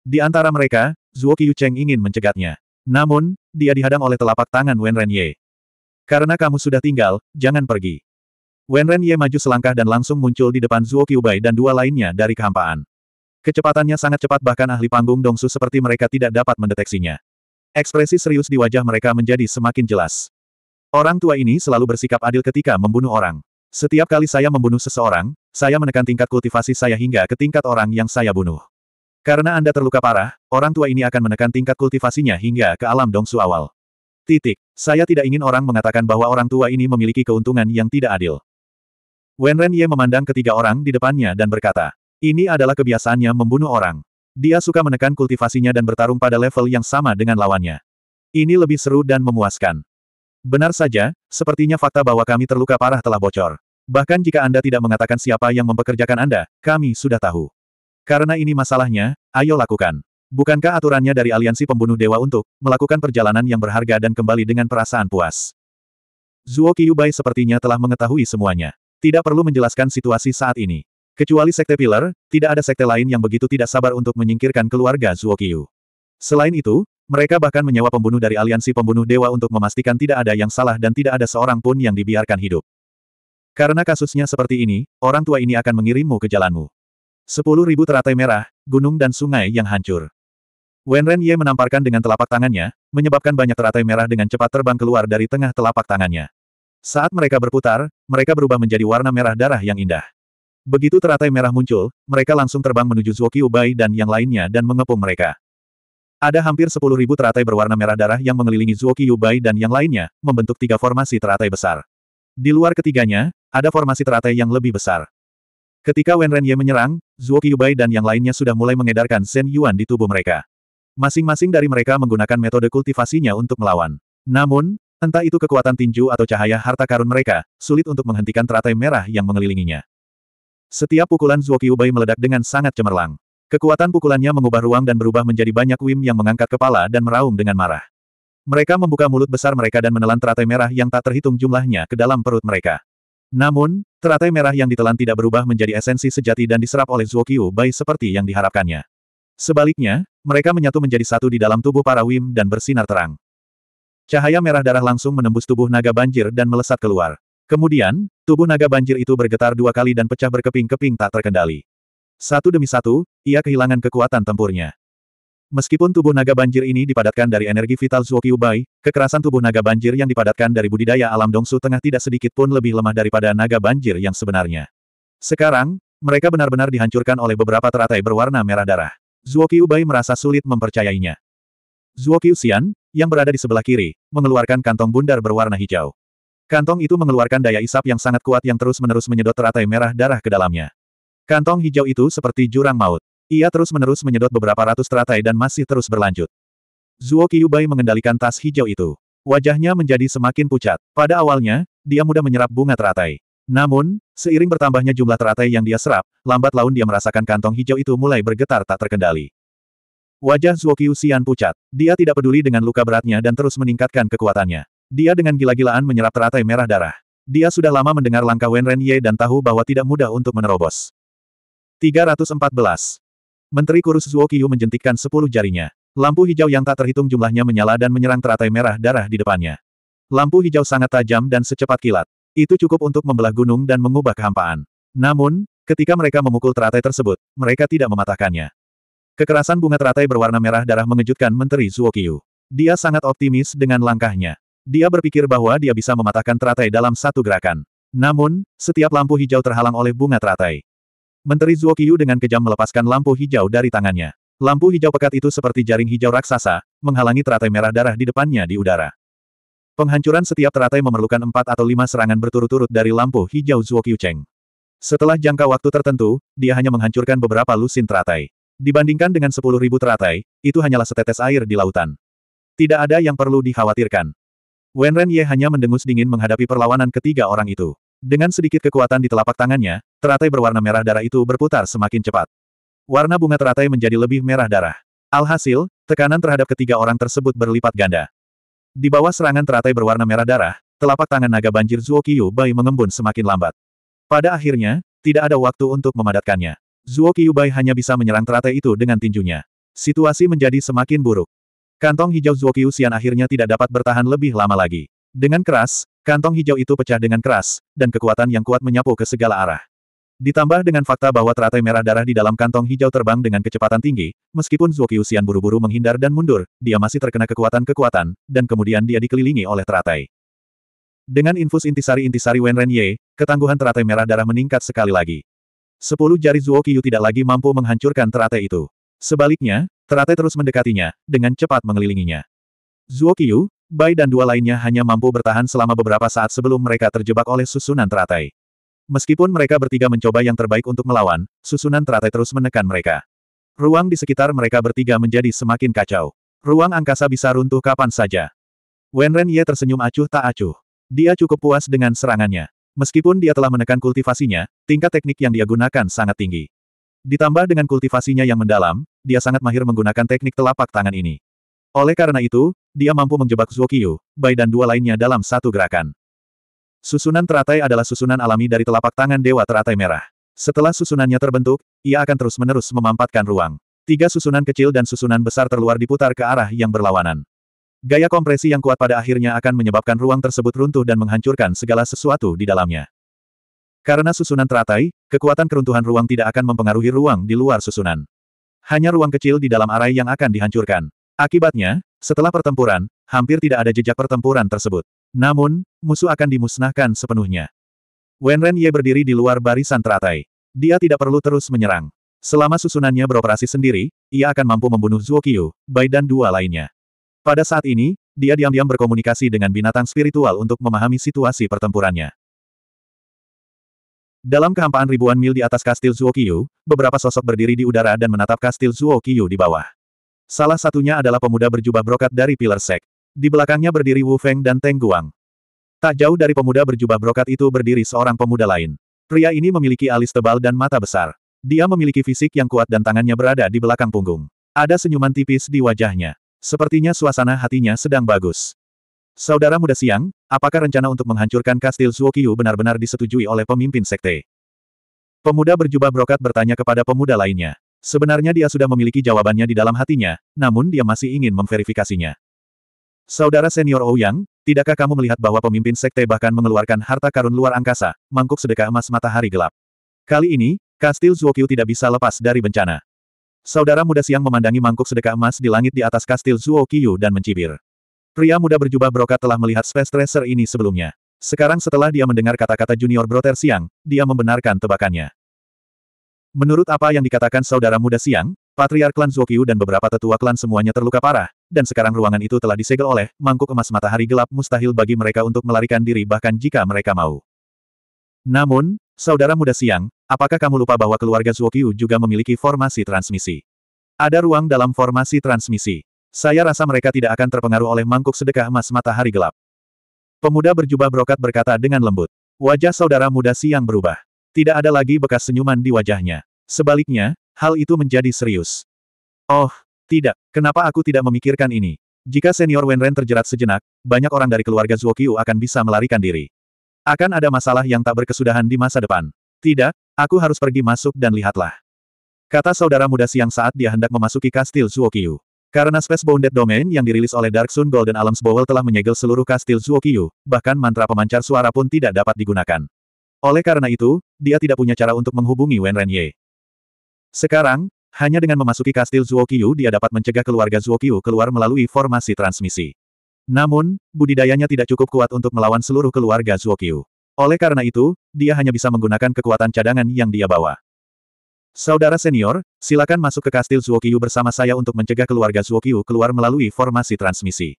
Di antara mereka, Zhuo Cheng ingin mencegatnya. Namun, dia dihadang oleh telapak tangan Wen Ye. Karena kamu sudah tinggal, jangan pergi. Wen Ye maju selangkah dan langsung muncul di depan Zhuo Qiubai dan dua lainnya dari kehampaan. Kecepatannya sangat cepat bahkan ahli panggung Dongsu seperti mereka tidak dapat mendeteksinya. Ekspresi serius di wajah mereka menjadi semakin jelas. Orang tua ini selalu bersikap adil ketika membunuh orang. Setiap kali saya membunuh seseorang, saya menekan tingkat kultivasi saya hingga ke tingkat orang yang saya bunuh. Karena Anda terluka parah, orang tua ini akan menekan tingkat kultivasinya hingga ke alam dongsu awal. Titik. Saya tidak ingin orang mengatakan bahwa orang tua ini memiliki keuntungan yang tidak adil. Wenren Ye memandang ketiga orang di depannya dan berkata, ini adalah kebiasaannya membunuh orang. Dia suka menekan kultivasinya dan bertarung pada level yang sama dengan lawannya. Ini lebih seru dan memuaskan. Benar saja, sepertinya fakta bahwa kami terluka parah telah bocor. Bahkan jika Anda tidak mengatakan siapa yang mempekerjakan Anda, kami sudah tahu. Karena ini masalahnya, ayo lakukan. Bukankah aturannya dari aliansi pembunuh dewa untuk melakukan perjalanan yang berharga dan kembali dengan perasaan puas? Zuo Bai sepertinya telah mengetahui semuanya. Tidak perlu menjelaskan situasi saat ini. Kecuali sekte pilar, tidak ada sekte lain yang begitu tidak sabar untuk menyingkirkan keluarga Zuo Qiyu. Selain itu, mereka bahkan menyewa pembunuh dari aliansi pembunuh dewa untuk memastikan tidak ada yang salah dan tidak ada seorang pun yang dibiarkan hidup. Karena kasusnya seperti ini, orang tua ini akan mengirimmu ke jalanmu. Sepuluh ribu teratai merah, gunung dan sungai yang hancur. Wenren Ye menamparkan dengan telapak tangannya, menyebabkan banyak teratai merah dengan cepat terbang keluar dari tengah telapak tangannya. Saat mereka berputar, mereka berubah menjadi warna merah darah yang indah. Begitu teratai merah muncul, mereka langsung terbang menuju Zuoki Bai dan yang lainnya dan mengepung mereka. Ada hampir sepuluh ribu teratai berwarna merah darah yang mengelilingi Zuoki Bai dan yang lainnya, membentuk tiga formasi teratai besar. Di luar ketiganya, ada formasi teratai yang lebih besar. Ketika Wen Renye menyerang, Zuo Qiubai dan yang lainnya sudah mulai mengedarkan Zen Yuan di tubuh mereka. Masing-masing dari mereka menggunakan metode kultivasinya untuk melawan. Namun, entah itu kekuatan tinju atau cahaya harta karun mereka, sulit untuk menghentikan teratai merah yang mengelilinginya. Setiap pukulan Zuo Qiubai meledak dengan sangat cemerlang. Kekuatan pukulannya mengubah ruang dan berubah menjadi banyak Wim yang mengangkat kepala dan meraung dengan marah. Mereka membuka mulut besar mereka dan menelan teratai merah yang tak terhitung jumlahnya ke dalam perut mereka. Namun, teratai merah yang ditelan tidak berubah menjadi esensi sejati dan diserap oleh Zuokyu Bai seperti yang diharapkannya. Sebaliknya, mereka menyatu menjadi satu di dalam tubuh para Wim dan bersinar terang. Cahaya merah darah langsung menembus tubuh naga banjir dan melesat keluar. Kemudian, tubuh naga banjir itu bergetar dua kali dan pecah berkeping-keping tak terkendali. Satu demi satu, ia kehilangan kekuatan tempurnya. Meskipun tubuh naga banjir ini dipadatkan dari energi vital Zuokyu Bai, kekerasan tubuh naga banjir yang dipadatkan dari budidaya alam Dongsu Tengah tidak sedikit pun lebih lemah daripada naga banjir yang sebenarnya. Sekarang, mereka benar-benar dihancurkan oleh beberapa teratai berwarna merah darah. Zuokyu Bai merasa sulit mempercayainya. Zuokyu Xian, yang berada di sebelah kiri, mengeluarkan kantong bundar berwarna hijau. Kantong itu mengeluarkan daya isap yang sangat kuat yang terus-menerus menyedot teratai merah darah ke dalamnya. Kantong hijau itu seperti jurang maut. Ia terus-menerus menyedot beberapa ratus teratai dan masih terus berlanjut. Zuo Bai mengendalikan tas hijau itu. Wajahnya menjadi semakin pucat. Pada awalnya, dia mudah menyerap bunga teratai. Namun, seiring bertambahnya jumlah teratai yang dia serap, lambat laun dia merasakan kantong hijau itu mulai bergetar tak terkendali. Wajah Zuo Qiuxian pucat. Dia tidak peduli dengan luka beratnya dan terus meningkatkan kekuatannya. Dia dengan gila-gilaan menyerap teratai merah darah. Dia sudah lama mendengar langkah Wen Ren Ye dan tahu bahwa tidak mudah untuk menerobos. 314. Menteri Kurus Zuo Qiyu menjentikkan sepuluh jarinya. Lampu hijau yang tak terhitung jumlahnya menyala dan menyerang teratai merah darah di depannya. Lampu hijau sangat tajam dan secepat kilat. Itu cukup untuk membelah gunung dan mengubah kehampaan. Namun, ketika mereka memukul teratai tersebut, mereka tidak mematahkannya. Kekerasan bunga teratai berwarna merah darah mengejutkan Menteri Zuo Qiyu. Dia sangat optimis dengan langkahnya. Dia berpikir bahwa dia bisa mematahkan teratai dalam satu gerakan. Namun, setiap lampu hijau terhalang oleh bunga teratai. Menteri Zuokiyu dengan kejam melepaskan lampu hijau dari tangannya. Lampu hijau pekat itu seperti jaring hijau raksasa, menghalangi teratai merah darah di depannya di udara. Penghancuran setiap teratai memerlukan empat atau lima serangan berturut-turut dari lampu hijau Zuokiyu Cheng. Setelah jangka waktu tertentu, dia hanya menghancurkan beberapa lusin teratai. Dibandingkan dengan sepuluh ribu teratai, itu hanyalah setetes air di lautan. Tidak ada yang perlu dikhawatirkan. Wenren Ye hanya mendengus dingin menghadapi perlawanan ketiga orang itu. Dengan sedikit kekuatan di telapak tangannya, teratai berwarna merah darah itu berputar semakin cepat. Warna bunga teratai menjadi lebih merah darah. Alhasil, tekanan terhadap ketiga orang tersebut berlipat ganda. Di bawah serangan teratai berwarna merah darah, telapak tangan naga banjir Zuo Qiyu Bai mengembun semakin lambat. Pada akhirnya, tidak ada waktu untuk memadatkannya. Zuo Qiyu Bai hanya bisa menyerang teratai itu dengan tinjunya. Situasi menjadi semakin buruk. Kantong hijau Zuo Xian akhirnya tidak dapat bertahan lebih lama lagi. Dengan keras, Kantong hijau itu pecah dengan keras, dan kekuatan yang kuat menyapu ke segala arah. Ditambah dengan fakta bahwa teratai merah darah di dalam kantong hijau terbang dengan kecepatan tinggi, meskipun Zuo buru-buru menghindar dan mundur, dia masih terkena kekuatan-kekuatan, dan kemudian dia dikelilingi oleh teratai. Dengan infus intisari-intisari Wenren Ye, ketangguhan teratai merah darah meningkat sekali lagi. Sepuluh jari Zuo tidak lagi mampu menghancurkan teratai itu. Sebaliknya, teratai terus mendekatinya, dengan cepat mengelilinginya. Zuo Bai dan dua lainnya hanya mampu bertahan selama beberapa saat sebelum mereka terjebak oleh susunan teratai. Meskipun mereka bertiga mencoba yang terbaik untuk melawan, susunan teratai terus menekan mereka. Ruang di sekitar mereka bertiga menjadi semakin kacau. Ruang angkasa bisa runtuh kapan saja. Wenren Ye tersenyum acuh tak acuh. Dia cukup puas dengan serangannya. Meskipun dia telah menekan kultivasinya, tingkat teknik yang dia gunakan sangat tinggi. Ditambah dengan kultivasinya yang mendalam, dia sangat mahir menggunakan teknik telapak tangan ini. Oleh karena itu, dia mampu menjebak Zuokiyu, Bai dan dua lainnya dalam satu gerakan. Susunan teratai adalah susunan alami dari telapak tangan Dewa Teratai Merah. Setelah susunannya terbentuk, ia akan terus-menerus memampatkan ruang. Tiga susunan kecil dan susunan besar terluar diputar ke arah yang berlawanan. Gaya kompresi yang kuat pada akhirnya akan menyebabkan ruang tersebut runtuh dan menghancurkan segala sesuatu di dalamnya. Karena susunan teratai, kekuatan keruntuhan ruang tidak akan mempengaruhi ruang di luar susunan. Hanya ruang kecil di dalam arai yang akan dihancurkan. Akibatnya, setelah pertempuran, hampir tidak ada jejak pertempuran tersebut. Namun, musuh akan dimusnahkan sepenuhnya. Wenren Ye berdiri di luar barisan teratai. Dia tidak perlu terus menyerang. Selama susunannya beroperasi sendiri, ia akan mampu membunuh Zuo Qiu, Bai dan dua lainnya. Pada saat ini, dia diam-diam berkomunikasi dengan binatang spiritual untuk memahami situasi pertempurannya. Dalam kehampaan ribuan mil di atas kastil Zuo Qiu, beberapa sosok berdiri di udara dan menatap kastil Zuo Qiu di bawah. Salah satunya adalah pemuda berjubah brokat dari Pilar Sek. Di belakangnya berdiri Wu Feng dan Teng Guang. Tak jauh dari pemuda berjubah brokat itu berdiri seorang pemuda lain. Pria ini memiliki alis tebal dan mata besar. Dia memiliki fisik yang kuat dan tangannya berada di belakang punggung. Ada senyuman tipis di wajahnya. Sepertinya suasana hatinya sedang bagus. Saudara muda siang, apakah rencana untuk menghancurkan kastil Suokyu benar-benar disetujui oleh pemimpin sekte? Pemuda berjubah brokat bertanya kepada pemuda lainnya. Sebenarnya dia sudah memiliki jawabannya di dalam hatinya, namun dia masih ingin memverifikasinya. Saudara senior Ouyang, oh tidakkah kamu melihat bahwa pemimpin sekte bahkan mengeluarkan harta karun luar angkasa, mangkuk sedekah emas matahari gelap? Kali ini, kastil Zuokyu tidak bisa lepas dari bencana. Saudara muda siang memandangi mangkuk sedekah emas di langit di atas kastil Zuokyu dan mencibir. Pria muda berjubah brokat telah melihat Space Tracer ini sebelumnya. Sekarang setelah dia mendengar kata-kata junior broter siang, dia membenarkan tebakannya. Menurut apa yang dikatakan saudara muda siang, patriark klan Zuokyu dan beberapa tetua klan semuanya terluka parah, dan sekarang ruangan itu telah disegel oleh mangkuk emas matahari gelap mustahil bagi mereka untuk melarikan diri bahkan jika mereka mau. Namun, saudara muda siang, apakah kamu lupa bahwa keluarga Zuokyu juga memiliki formasi transmisi? Ada ruang dalam formasi transmisi. Saya rasa mereka tidak akan terpengaruh oleh mangkuk sedekah emas matahari gelap. Pemuda berjubah brokat berkata dengan lembut. Wajah saudara muda siang berubah. Tidak ada lagi bekas senyuman di wajahnya. Sebaliknya, hal itu menjadi serius. Oh, tidak, kenapa aku tidak memikirkan ini? Jika senior Wenren terjerat sejenak, banyak orang dari keluarga Zuokiu akan bisa melarikan diri. Akan ada masalah yang tak berkesudahan di masa depan. Tidak, aku harus pergi masuk dan lihatlah. Kata saudara muda siang saat dia hendak memasuki kastil Zuokiu. Karena Space Bounded Domain yang dirilis oleh Dark Sun Golden Alam's Bowel telah menyegel seluruh kastil Zuokiu, bahkan mantra pemancar suara pun tidak dapat digunakan. Oleh karena itu, dia tidak punya cara untuk menghubungi Wen Renye. Sekarang, hanya dengan memasuki kastil Zuokiu dia dapat mencegah keluarga Zuokiu keluar melalui formasi transmisi. Namun, budidayanya tidak cukup kuat untuk melawan seluruh keluarga Zuokiu. Oleh karena itu, dia hanya bisa menggunakan kekuatan cadangan yang dia bawa. Saudara senior, silakan masuk ke kastil Zuokiu bersama saya untuk mencegah keluarga Zuokiu keluar melalui formasi transmisi.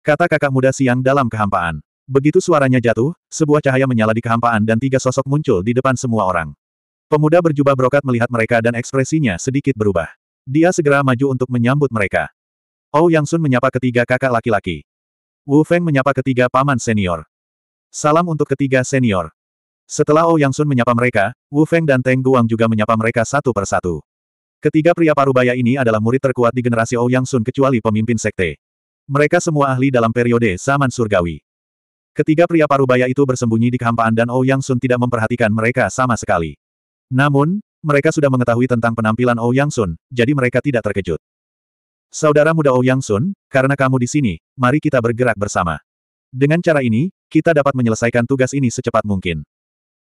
Kata kakak muda siang dalam kehampaan. Begitu suaranya jatuh, sebuah cahaya menyala di kehampaan dan tiga sosok muncul di depan semua orang. Pemuda berjubah brokat melihat mereka dan ekspresinya sedikit berubah. Dia segera maju untuk menyambut mereka. Oh Yang Sun menyapa ketiga kakak laki-laki. Wu Feng menyapa ketiga paman senior. Salam untuk ketiga senior. Setelah Oh Yang Sun menyapa mereka, Wu Feng dan Teng Guang juga menyapa mereka satu persatu. Ketiga pria parubaya ini adalah murid terkuat di generasi Oh Yang Sun kecuali pemimpin sekte. Mereka semua ahli dalam periode zaman surgawi. Ketiga pria parubaya itu bersembunyi di kehampaan dan Ouyang oh Sun tidak memperhatikan mereka sama sekali. Namun, mereka sudah mengetahui tentang penampilan Ouyang oh Sun, jadi mereka tidak terkejut. Saudara muda Ouyang oh Sun, karena kamu di sini, mari kita bergerak bersama. Dengan cara ini, kita dapat menyelesaikan tugas ini secepat mungkin.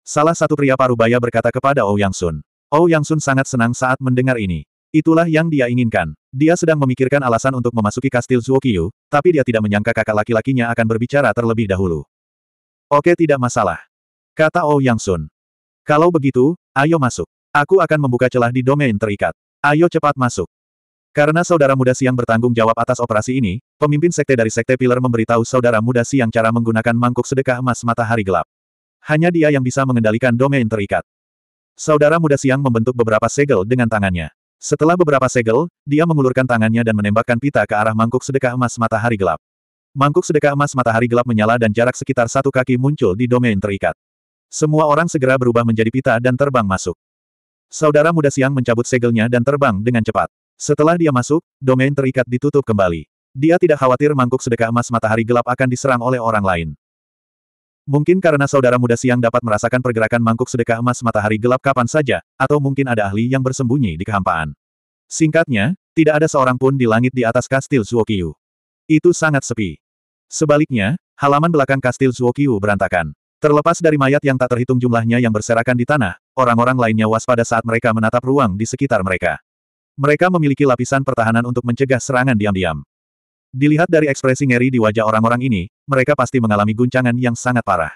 Salah satu pria parubaya berkata kepada Ouyang Sun. Ouyang Sun sangat senang saat mendengar ini. Itulah yang dia inginkan. Dia sedang memikirkan alasan untuk memasuki kastil Zuokiyu, tapi dia tidak menyangka kakak laki-lakinya akan berbicara terlebih dahulu. Oke tidak masalah. Kata Oh Yang Sun. Kalau begitu, ayo masuk. Aku akan membuka celah di domain terikat. Ayo cepat masuk. Karena saudara muda siang bertanggung jawab atas operasi ini, pemimpin sekte dari sekte pilar memberitahu saudara muda siang cara menggunakan mangkuk sedekah emas matahari gelap. Hanya dia yang bisa mengendalikan domain terikat. Saudara muda siang membentuk beberapa segel dengan tangannya. Setelah beberapa segel, dia mengulurkan tangannya dan menembakkan pita ke arah mangkuk sedekah emas matahari gelap. Mangkuk sedekah emas matahari gelap menyala dan jarak sekitar satu kaki muncul di domain terikat. Semua orang segera berubah menjadi pita dan terbang masuk. Saudara muda siang mencabut segelnya dan terbang dengan cepat. Setelah dia masuk, domain terikat ditutup kembali. Dia tidak khawatir mangkuk sedekah emas matahari gelap akan diserang oleh orang lain. Mungkin karena saudara muda siang dapat merasakan pergerakan mangkuk sedekah emas matahari gelap kapan saja, atau mungkin ada ahli yang bersembunyi di kehampaan. Singkatnya, tidak ada seorang pun di langit di atas kastil Zuokiu. Itu sangat sepi. Sebaliknya, halaman belakang kastil Zuokiu berantakan. Terlepas dari mayat yang tak terhitung jumlahnya yang berserakan di tanah, orang-orang lainnya waspada saat mereka menatap ruang di sekitar mereka. Mereka memiliki lapisan pertahanan untuk mencegah serangan diam-diam. Dilihat dari ekspresi ngeri di wajah orang-orang ini, mereka pasti mengalami guncangan yang sangat parah.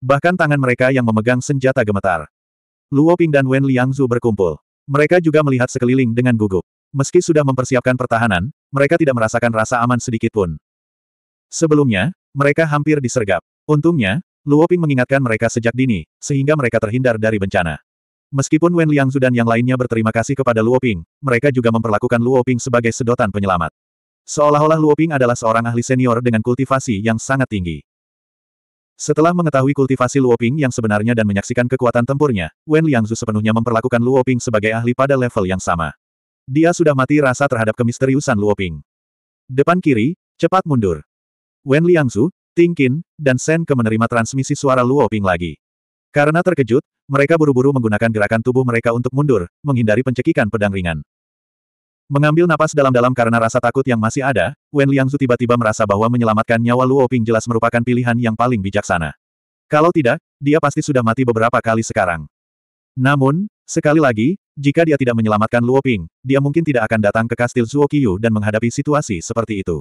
Bahkan tangan mereka yang memegang senjata gemetar. Luo Ping dan Wen Liangzu berkumpul. Mereka juga melihat sekeliling dengan gugup. Meski sudah mempersiapkan pertahanan, mereka tidak merasakan rasa aman sedikit pun. Sebelumnya, mereka hampir disergap. Untungnya, Luo Ping mengingatkan mereka sejak dini, sehingga mereka terhindar dari bencana. Meskipun Wen Liangzu dan yang lainnya berterima kasih kepada Luo Ping, mereka juga memperlakukan Luo Ping sebagai sedotan penyelamat. Seolah-olah Luoping adalah seorang ahli senior dengan kultivasi yang sangat tinggi. Setelah mengetahui kultivasi Luoping yang sebenarnya dan menyaksikan kekuatan tempurnya, Wen Liangzu sepenuhnya memperlakukan Luoping sebagai ahli pada level yang sama. Dia sudah mati rasa terhadap kemisteriusan Luoping. Depan kiri, cepat mundur. Wen Liangzu, Ting Qin, dan Shen Ke menerima transmisi suara Luoping lagi. Karena terkejut, mereka buru-buru menggunakan gerakan tubuh mereka untuk mundur, menghindari pencekikan pedang ringan. Mengambil napas dalam-dalam karena rasa takut yang masih ada, Wen Liangzu tiba-tiba merasa bahwa menyelamatkan nyawa Luo Ping jelas merupakan pilihan yang paling bijaksana. Kalau tidak, dia pasti sudah mati beberapa kali sekarang. Namun, sekali lagi, jika dia tidak menyelamatkan Luo Ping, dia mungkin tidak akan datang ke kastil Zuokiyu dan menghadapi situasi seperti itu.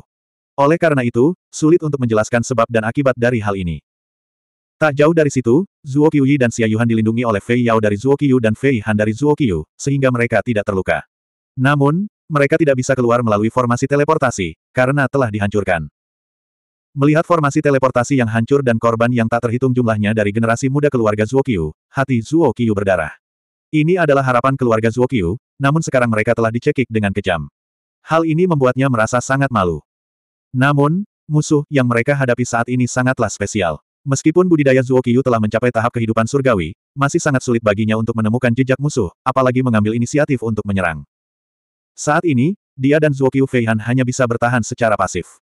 Oleh karena itu, sulit untuk menjelaskan sebab dan akibat dari hal ini. Tak jauh dari situ, Zuokiyu dan Xia Yuhan dilindungi oleh Fei Yao dari Qiyu dan Fei Han dari Qiyu, sehingga mereka tidak terluka. Namun, mereka tidak bisa keluar melalui formasi teleportasi, karena telah dihancurkan. Melihat formasi teleportasi yang hancur dan korban yang tak terhitung jumlahnya dari generasi muda keluarga Zuokyu, hati Zuokyu berdarah. Ini adalah harapan keluarga Zuokyu, namun sekarang mereka telah dicekik dengan kejam. Hal ini membuatnya merasa sangat malu. Namun, musuh yang mereka hadapi saat ini sangatlah spesial. Meskipun budidaya Zuokyu telah mencapai tahap kehidupan surgawi, masih sangat sulit baginya untuk menemukan jejak musuh, apalagi mengambil inisiatif untuk menyerang. Saat ini, dia dan Zhuo Feihan hanya bisa bertahan secara pasif.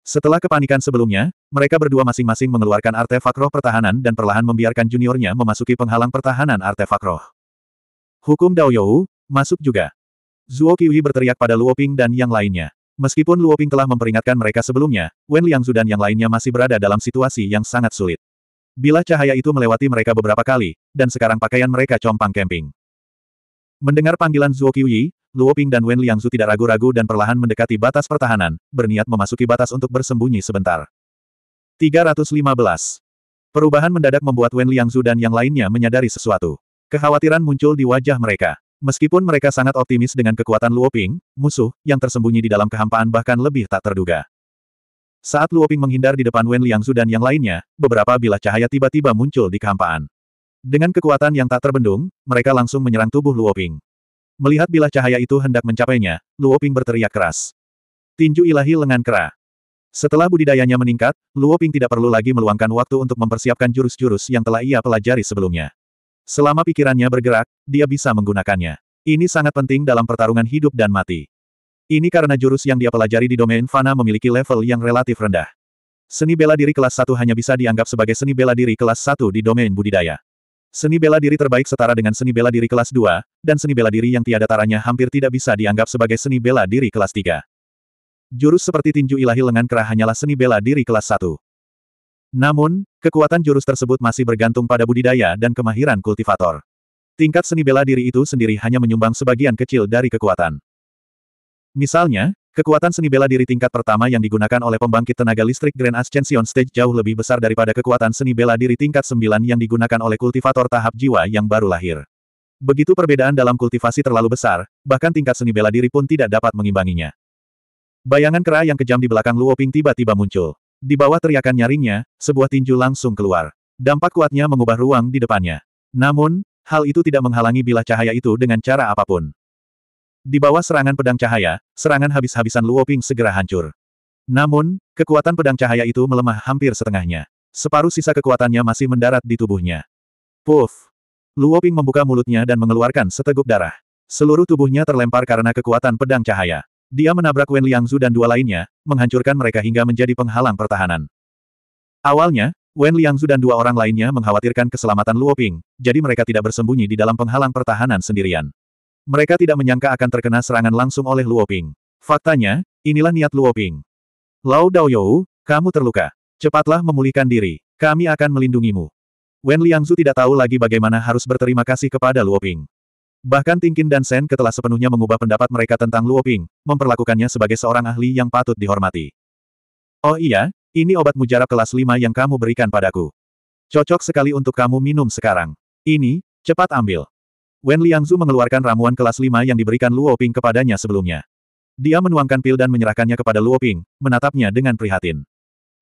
Setelah kepanikan sebelumnya, mereka berdua masing-masing mengeluarkan artefak roh pertahanan dan perlahan membiarkan juniornya memasuki penghalang pertahanan artefak roh. Hukum Dao Daoyou, masuk juga. Zuo Qiyi berteriak pada Luo Ping dan yang lainnya. Meskipun Luo Ping telah memperingatkan mereka sebelumnya, Wen Liangzu dan yang lainnya masih berada dalam situasi yang sangat sulit. Bila cahaya itu melewati mereka beberapa kali, dan sekarang pakaian mereka compang camping. Mendengar panggilan Zuo Qiyi, Luo Ping dan Wen Liangzu tidak ragu-ragu dan perlahan mendekati batas pertahanan, berniat memasuki batas untuk bersembunyi sebentar. 315. Perubahan mendadak membuat Wen Liangzu dan yang lainnya menyadari sesuatu. Kekhawatiran muncul di wajah mereka. Meskipun mereka sangat optimis dengan kekuatan Luo Ping, musuh, yang tersembunyi di dalam kehampaan bahkan lebih tak terduga. Saat Luo Ping menghindar di depan Wen Liangzu dan yang lainnya, beberapa bilah cahaya tiba-tiba muncul di kehampaan. Dengan kekuatan yang tak terbendung, mereka langsung menyerang tubuh Luoping. Melihat bilah cahaya itu hendak mencapainya, Luoping berteriak keras. Tinju ilahi lengan kera. Setelah budidayanya meningkat, Luoping tidak perlu lagi meluangkan waktu untuk mempersiapkan jurus-jurus yang telah ia pelajari sebelumnya. Selama pikirannya bergerak, dia bisa menggunakannya. Ini sangat penting dalam pertarungan hidup dan mati. Ini karena jurus yang dia pelajari di domain Fana memiliki level yang relatif rendah. Seni bela diri kelas 1 hanya bisa dianggap sebagai seni bela diri kelas 1 di domain budidaya. Seni bela diri terbaik setara dengan seni bela diri kelas 2, dan seni bela diri yang tiada taranya hampir tidak bisa dianggap sebagai seni bela diri kelas 3. Jurus seperti tinju ilahi lengan kerah hanyalah seni bela diri kelas 1. Namun, kekuatan jurus tersebut masih bergantung pada budidaya dan kemahiran kultivator. Tingkat seni bela diri itu sendiri hanya menyumbang sebagian kecil dari kekuatan. Misalnya, Kekuatan seni bela diri tingkat pertama yang digunakan oleh pembangkit tenaga listrik Grand Ascension Stage jauh lebih besar daripada kekuatan seni bela diri tingkat 9 yang digunakan oleh kultivator tahap jiwa yang baru lahir. Begitu perbedaan dalam kultivasi terlalu besar, bahkan tingkat seni bela diri pun tidak dapat mengimbanginya. Bayangan kera yang kejam di belakang Luo Ping tiba-tiba muncul. Di bawah teriakan nyaringnya, sebuah tinju langsung keluar. Dampak kuatnya mengubah ruang di depannya. Namun, hal itu tidak menghalangi bila cahaya itu dengan cara apapun. Di bawah serangan pedang cahaya, serangan habis-habisan Luo Ping segera hancur. Namun, kekuatan pedang cahaya itu melemah hampir setengahnya. Separuh sisa kekuatannya masih mendarat di tubuhnya. Puff! Luo Ping membuka mulutnya dan mengeluarkan seteguk darah. Seluruh tubuhnya terlempar karena kekuatan pedang cahaya. Dia menabrak Wen Liangzu dan dua lainnya, menghancurkan mereka hingga menjadi penghalang pertahanan. Awalnya, Wen Liangzu dan dua orang lainnya mengkhawatirkan keselamatan Luo Ping, jadi mereka tidak bersembunyi di dalam penghalang pertahanan sendirian. Mereka tidak menyangka akan terkena serangan langsung oleh Luoping. Faktanya, inilah niat Luoping. Lao Daoyou, kamu terluka. Cepatlah memulihkan diri. Kami akan melindungimu. Wen Liangzu tidak tahu lagi bagaimana harus berterima kasih kepada Luoping. Bahkan Tingkin dan Shen ketelah sepenuhnya mengubah pendapat mereka tentang Luoping, memperlakukannya sebagai seorang ahli yang patut dihormati. Oh iya, ini obat mujarab kelas 5 yang kamu berikan padaku. Cocok sekali untuk kamu minum sekarang. Ini, cepat ambil. Wen Liangzu mengeluarkan ramuan kelas 5 yang diberikan Luo Ping kepadanya sebelumnya. Dia menuangkan pil dan menyerahkannya kepada Luo Ping, menatapnya dengan prihatin.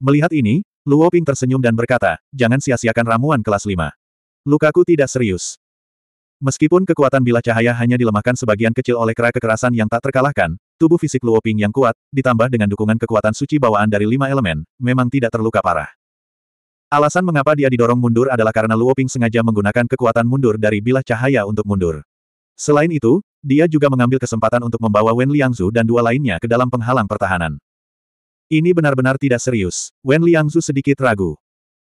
Melihat ini, Luo Ping tersenyum dan berkata, jangan sia-siakan ramuan kelas 5. Lukaku tidak serius. Meskipun kekuatan bila cahaya hanya dilemahkan sebagian kecil oleh kera kekerasan yang tak terkalahkan, tubuh fisik Luo Ping yang kuat, ditambah dengan dukungan kekuatan suci bawaan dari lima elemen, memang tidak terluka parah. Alasan mengapa dia didorong mundur adalah karena Luo Ping sengaja menggunakan kekuatan mundur dari bilah cahaya untuk mundur. Selain itu, dia juga mengambil kesempatan untuk membawa Wen Liangzu dan dua lainnya ke dalam penghalang pertahanan. Ini benar-benar tidak serius. Wen Liangzu sedikit ragu.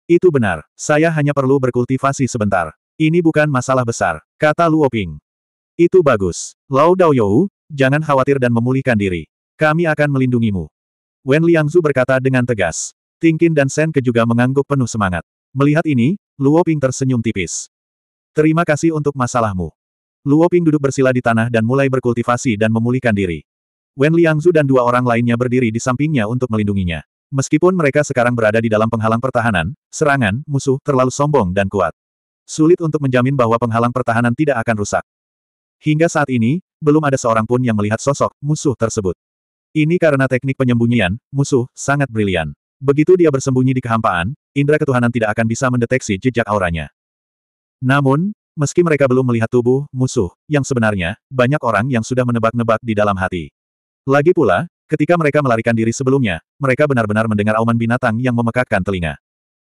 Itu benar, saya hanya perlu berkultivasi sebentar. Ini bukan masalah besar, kata Luo Ping. Itu bagus. Lao Daoyou, jangan khawatir dan memulihkan diri. Kami akan melindungimu. Wen Liangzu berkata dengan tegas. Tingkin dan Senke juga mengangguk penuh semangat. Melihat ini, Luo Ping tersenyum tipis. Terima kasih untuk masalahmu. Luo Ping duduk bersila di tanah dan mulai berkultivasi dan memulihkan diri. Wen Liangzu dan dua orang lainnya berdiri di sampingnya untuk melindunginya. Meskipun mereka sekarang berada di dalam penghalang pertahanan, serangan, musuh, terlalu sombong dan kuat. Sulit untuk menjamin bahwa penghalang pertahanan tidak akan rusak. Hingga saat ini, belum ada seorang pun yang melihat sosok musuh tersebut. Ini karena teknik penyembunyian, musuh, sangat brilian. Begitu dia bersembunyi di kehampaan, indera ketuhanan tidak akan bisa mendeteksi jejak auranya. Namun, meski mereka belum melihat tubuh musuh, yang sebenarnya, banyak orang yang sudah menebak-nebak di dalam hati. Lagi pula, ketika mereka melarikan diri sebelumnya, mereka benar-benar mendengar auman binatang yang memekakkan telinga.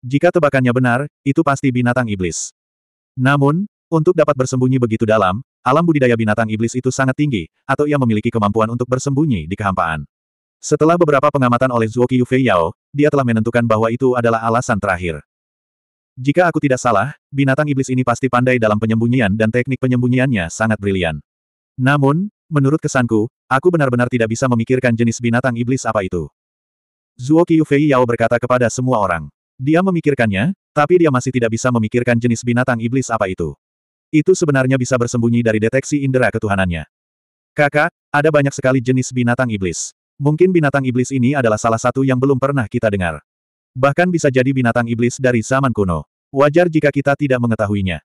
Jika tebakannya benar, itu pasti binatang iblis. Namun, untuk dapat bersembunyi begitu dalam, alam budidaya binatang iblis itu sangat tinggi, atau ia memiliki kemampuan untuk bersembunyi di kehampaan. Setelah beberapa pengamatan oleh Zuoki Yufei Yao, dia telah menentukan bahwa itu adalah alasan terakhir. Jika aku tidak salah, binatang iblis ini pasti pandai dalam penyembunyian dan teknik penyembunyiannya sangat brilian. Namun, menurut kesanku, aku benar-benar tidak bisa memikirkan jenis binatang iblis apa itu. Zuo Qiyufei Yao berkata kepada semua orang. Dia memikirkannya, tapi dia masih tidak bisa memikirkan jenis binatang iblis apa itu. Itu sebenarnya bisa bersembunyi dari deteksi indera ketuhanannya. Kakak, ada banyak sekali jenis binatang iblis. Mungkin binatang iblis ini adalah salah satu yang belum pernah kita dengar. Bahkan bisa jadi binatang iblis dari zaman kuno. Wajar jika kita tidak mengetahuinya.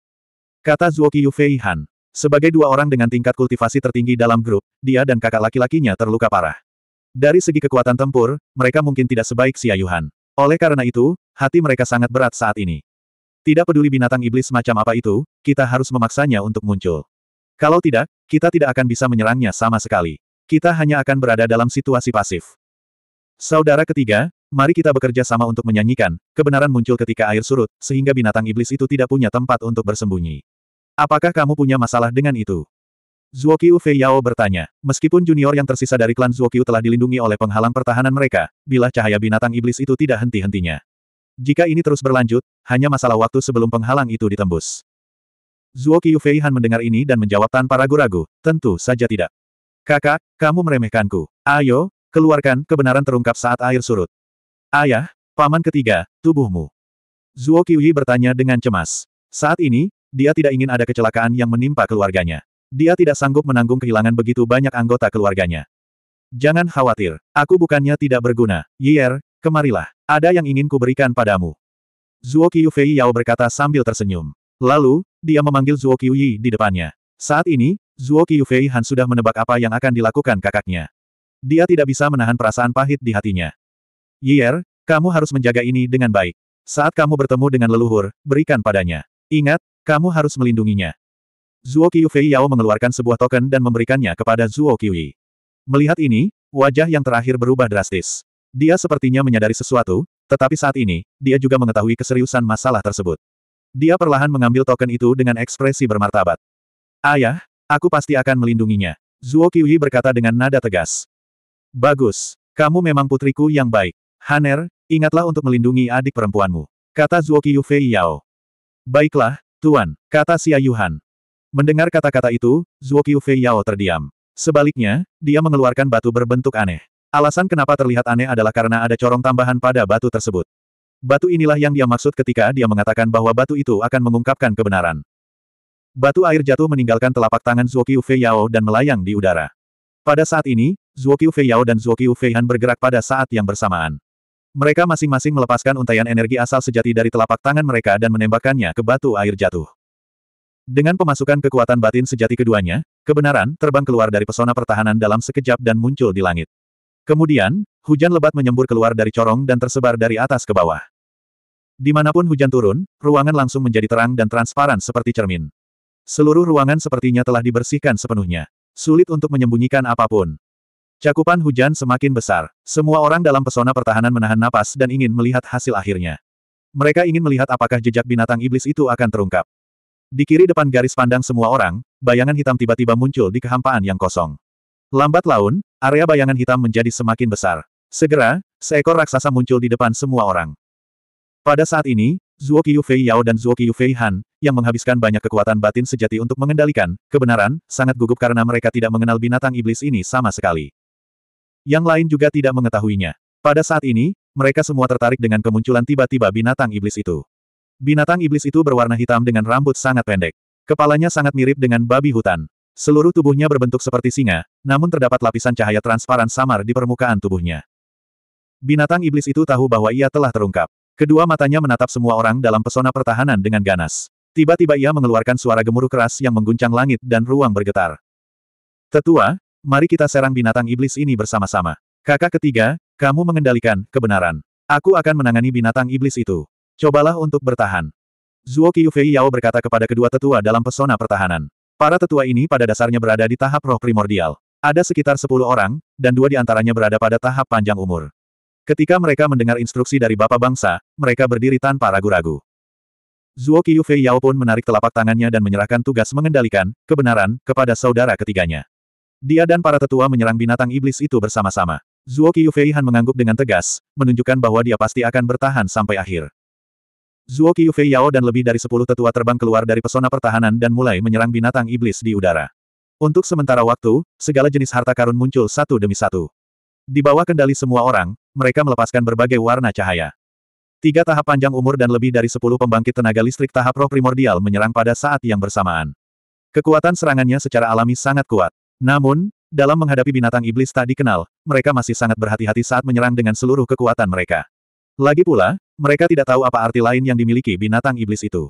Kata Zuoki Yufei Han. Sebagai dua orang dengan tingkat kultivasi tertinggi dalam grup, dia dan kakak laki-lakinya terluka parah. Dari segi kekuatan tempur, mereka mungkin tidak sebaik si Ayuhan. Oleh karena itu, hati mereka sangat berat saat ini. Tidak peduli binatang iblis macam apa itu, kita harus memaksanya untuk muncul. Kalau tidak, kita tidak akan bisa menyerangnya sama sekali. Kita hanya akan berada dalam situasi pasif. Saudara ketiga, mari kita bekerja sama untuk menyanyikan, kebenaran muncul ketika air surut, sehingga binatang iblis itu tidak punya tempat untuk bersembunyi. Apakah kamu punya masalah dengan itu? Zuokiu Fei Yao bertanya. Meskipun junior yang tersisa dari klan Zuokiu telah dilindungi oleh penghalang pertahanan mereka, bila cahaya binatang iblis itu tidak henti-hentinya. Jika ini terus berlanjut, hanya masalah waktu sebelum penghalang itu ditembus. Zuo Han mendengar ini dan menjawab tanpa ragu-ragu, tentu saja tidak. Kakak, kamu meremehkanku. Ayo, keluarkan kebenaran terungkap saat air surut. Ayah, paman ketiga, tubuhmu. Zuo Qiuyi bertanya dengan cemas. Saat ini, dia tidak ingin ada kecelakaan yang menimpa keluarganya. Dia tidak sanggup menanggung kehilangan begitu banyak anggota keluarganya. Jangan khawatir, aku bukannya tidak berguna. Yi'er, kemarilah. Ada yang ingin kuberikan padamu. Zuo Qiu Yao berkata sambil tersenyum. Lalu, dia memanggil Zuo Qiuyi di depannya. Saat ini, Zuo Qiyufei Han sudah menebak apa yang akan dilakukan kakaknya. Dia tidak bisa menahan perasaan pahit di hatinya. Yier, kamu harus menjaga ini dengan baik. Saat kamu bertemu dengan leluhur, berikan padanya. Ingat, kamu harus melindunginya. Zuo Qiyufei Yao mengeluarkan sebuah token dan memberikannya kepada Zuo Qiyi. Melihat ini, wajah yang terakhir berubah drastis. Dia sepertinya menyadari sesuatu, tetapi saat ini, dia juga mengetahui keseriusan masalah tersebut. Dia perlahan mengambil token itu dengan ekspresi bermartabat. Ayah, ya, aku pasti akan melindunginya. Zuo Qiyi berkata dengan nada tegas. Bagus. Kamu memang putriku yang baik. Haner, ingatlah untuk melindungi adik perempuanmu. Kata Zuo Qiyu Fei Yao. Baiklah, Tuan, kata Xia Yuhan. Mendengar kata-kata itu, Zuo Qiyu Fei Yao terdiam. Sebaliknya, dia mengeluarkan batu berbentuk aneh. Alasan kenapa terlihat aneh adalah karena ada corong tambahan pada batu tersebut. Batu inilah yang dia maksud ketika dia mengatakan bahwa batu itu akan mengungkapkan kebenaran. Batu air jatuh meninggalkan telapak tangan Zuokiu Fei Yao dan melayang di udara. Pada saat ini, Zuokiu Fei Yao dan Zuokiu Fei Han bergerak pada saat yang bersamaan. Mereka masing-masing melepaskan untaian energi asal sejati dari telapak tangan mereka dan menembakkannya ke batu air jatuh. Dengan pemasukan kekuatan batin sejati keduanya, kebenaran terbang keluar dari pesona pertahanan dalam sekejap dan muncul di langit. Kemudian, hujan lebat menyembur keluar dari corong dan tersebar dari atas ke bawah. Dimanapun hujan turun, ruangan langsung menjadi terang dan transparan seperti cermin. Seluruh ruangan sepertinya telah dibersihkan sepenuhnya. Sulit untuk menyembunyikan apapun. Cakupan hujan semakin besar. Semua orang dalam pesona pertahanan menahan napas dan ingin melihat hasil akhirnya. Mereka ingin melihat apakah jejak binatang iblis itu akan terungkap. Di kiri depan garis pandang semua orang, bayangan hitam tiba-tiba muncul di kehampaan yang kosong. Lambat laun, area bayangan hitam menjadi semakin besar. Segera, seekor raksasa muncul di depan semua orang. Pada saat ini, Zuo Qiufei Yao dan Zuo Qiufei Han, yang menghabiskan banyak kekuatan batin sejati untuk mengendalikan, kebenaran, sangat gugup karena mereka tidak mengenal binatang iblis ini sama sekali. Yang lain juga tidak mengetahuinya. Pada saat ini, mereka semua tertarik dengan kemunculan tiba-tiba binatang iblis itu. Binatang iblis itu berwarna hitam dengan rambut sangat pendek. Kepalanya sangat mirip dengan babi hutan. Seluruh tubuhnya berbentuk seperti singa, namun terdapat lapisan cahaya transparan samar di permukaan tubuhnya. Binatang iblis itu tahu bahwa ia telah terungkap. Kedua matanya menatap semua orang dalam pesona pertahanan dengan ganas. Tiba-tiba ia mengeluarkan suara gemuruh keras yang mengguncang langit dan ruang bergetar. Tetua, mari kita serang binatang iblis ini bersama-sama. Kakak ketiga, kamu mengendalikan kebenaran. Aku akan menangani binatang iblis itu. Cobalah untuk bertahan. Zuo Qiyufei Yao berkata kepada kedua tetua dalam pesona pertahanan. Para tetua ini pada dasarnya berada di tahap roh primordial. Ada sekitar sepuluh orang, dan dua di antaranya berada pada tahap panjang umur. Ketika mereka mendengar instruksi dari Bapak Bangsa, mereka berdiri tanpa ragu-ragu. Zuo Qiyu Fei Yao pun menarik telapak tangannya dan menyerahkan tugas mengendalikan kebenaran kepada saudara ketiganya. Dia dan para tetua menyerang binatang iblis itu bersama-sama. Zuo Qiyu Fei Han mengangguk dengan tegas, menunjukkan bahwa dia pasti akan bertahan sampai akhir. Zuo Qiyu Fei Yao dan lebih dari sepuluh tetua terbang keluar dari pesona pertahanan dan mulai menyerang binatang iblis di udara. Untuk sementara waktu, segala jenis harta karun muncul satu demi satu. Di bawah kendali semua orang, mereka melepaskan berbagai warna cahaya. Tiga tahap panjang umur dan lebih dari sepuluh pembangkit tenaga listrik tahap roh primordial menyerang pada saat yang bersamaan. Kekuatan serangannya secara alami sangat kuat. Namun, dalam menghadapi binatang iblis tak dikenal, mereka masih sangat berhati-hati saat menyerang dengan seluruh kekuatan mereka. Lagi pula, mereka tidak tahu apa arti lain yang dimiliki binatang iblis itu.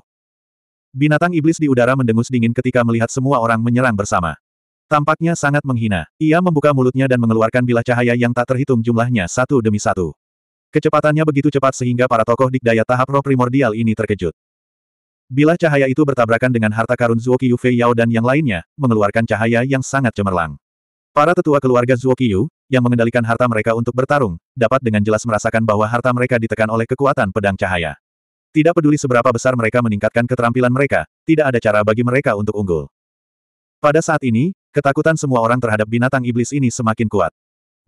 Binatang iblis di udara mendengus dingin ketika melihat semua orang menyerang bersama. Tampaknya sangat menghina. Ia membuka mulutnya dan mengeluarkan bilah cahaya yang tak terhitung jumlahnya satu demi satu. Kecepatannya begitu cepat sehingga para tokoh dikdaya tahap roh primordial ini terkejut. Bilah cahaya itu bertabrakan dengan harta karun Zuokiyu Fei Yao dan yang lainnya, mengeluarkan cahaya yang sangat cemerlang. Para tetua keluarga Zuokiyu, yang mengendalikan harta mereka untuk bertarung, dapat dengan jelas merasakan bahwa harta mereka ditekan oleh kekuatan pedang cahaya. Tidak peduli seberapa besar mereka meningkatkan keterampilan mereka, tidak ada cara bagi mereka untuk unggul. Pada saat ini, Ketakutan semua orang terhadap binatang iblis ini semakin kuat.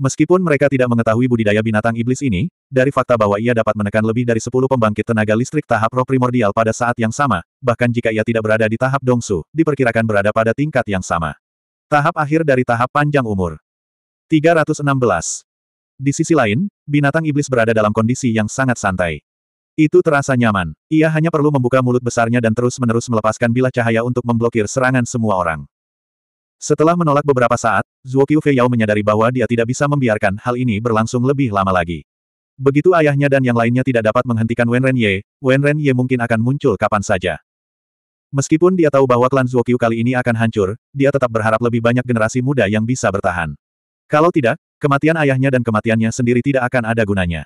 Meskipun mereka tidak mengetahui budidaya binatang iblis ini, dari fakta bahwa ia dapat menekan lebih dari 10 pembangkit tenaga listrik tahap roh primordial pada saat yang sama, bahkan jika ia tidak berada di tahap dongsu, diperkirakan berada pada tingkat yang sama. Tahap akhir dari tahap panjang umur. 316. Di sisi lain, binatang iblis berada dalam kondisi yang sangat santai. Itu terasa nyaman. Ia hanya perlu membuka mulut besarnya dan terus-menerus melepaskan bilah cahaya untuk memblokir serangan semua orang. Setelah menolak beberapa saat, Zhuo Qiufei Yao menyadari bahwa dia tidak bisa membiarkan hal ini berlangsung lebih lama lagi. Begitu ayahnya dan yang lainnya tidak dapat menghentikan Wen Ren Ye, Wen Ren Ye mungkin akan muncul kapan saja. Meskipun dia tahu bahwa klan Zuo Qiu kali ini akan hancur, dia tetap berharap lebih banyak generasi muda yang bisa bertahan. Kalau tidak, kematian ayahnya dan kematiannya sendiri tidak akan ada gunanya.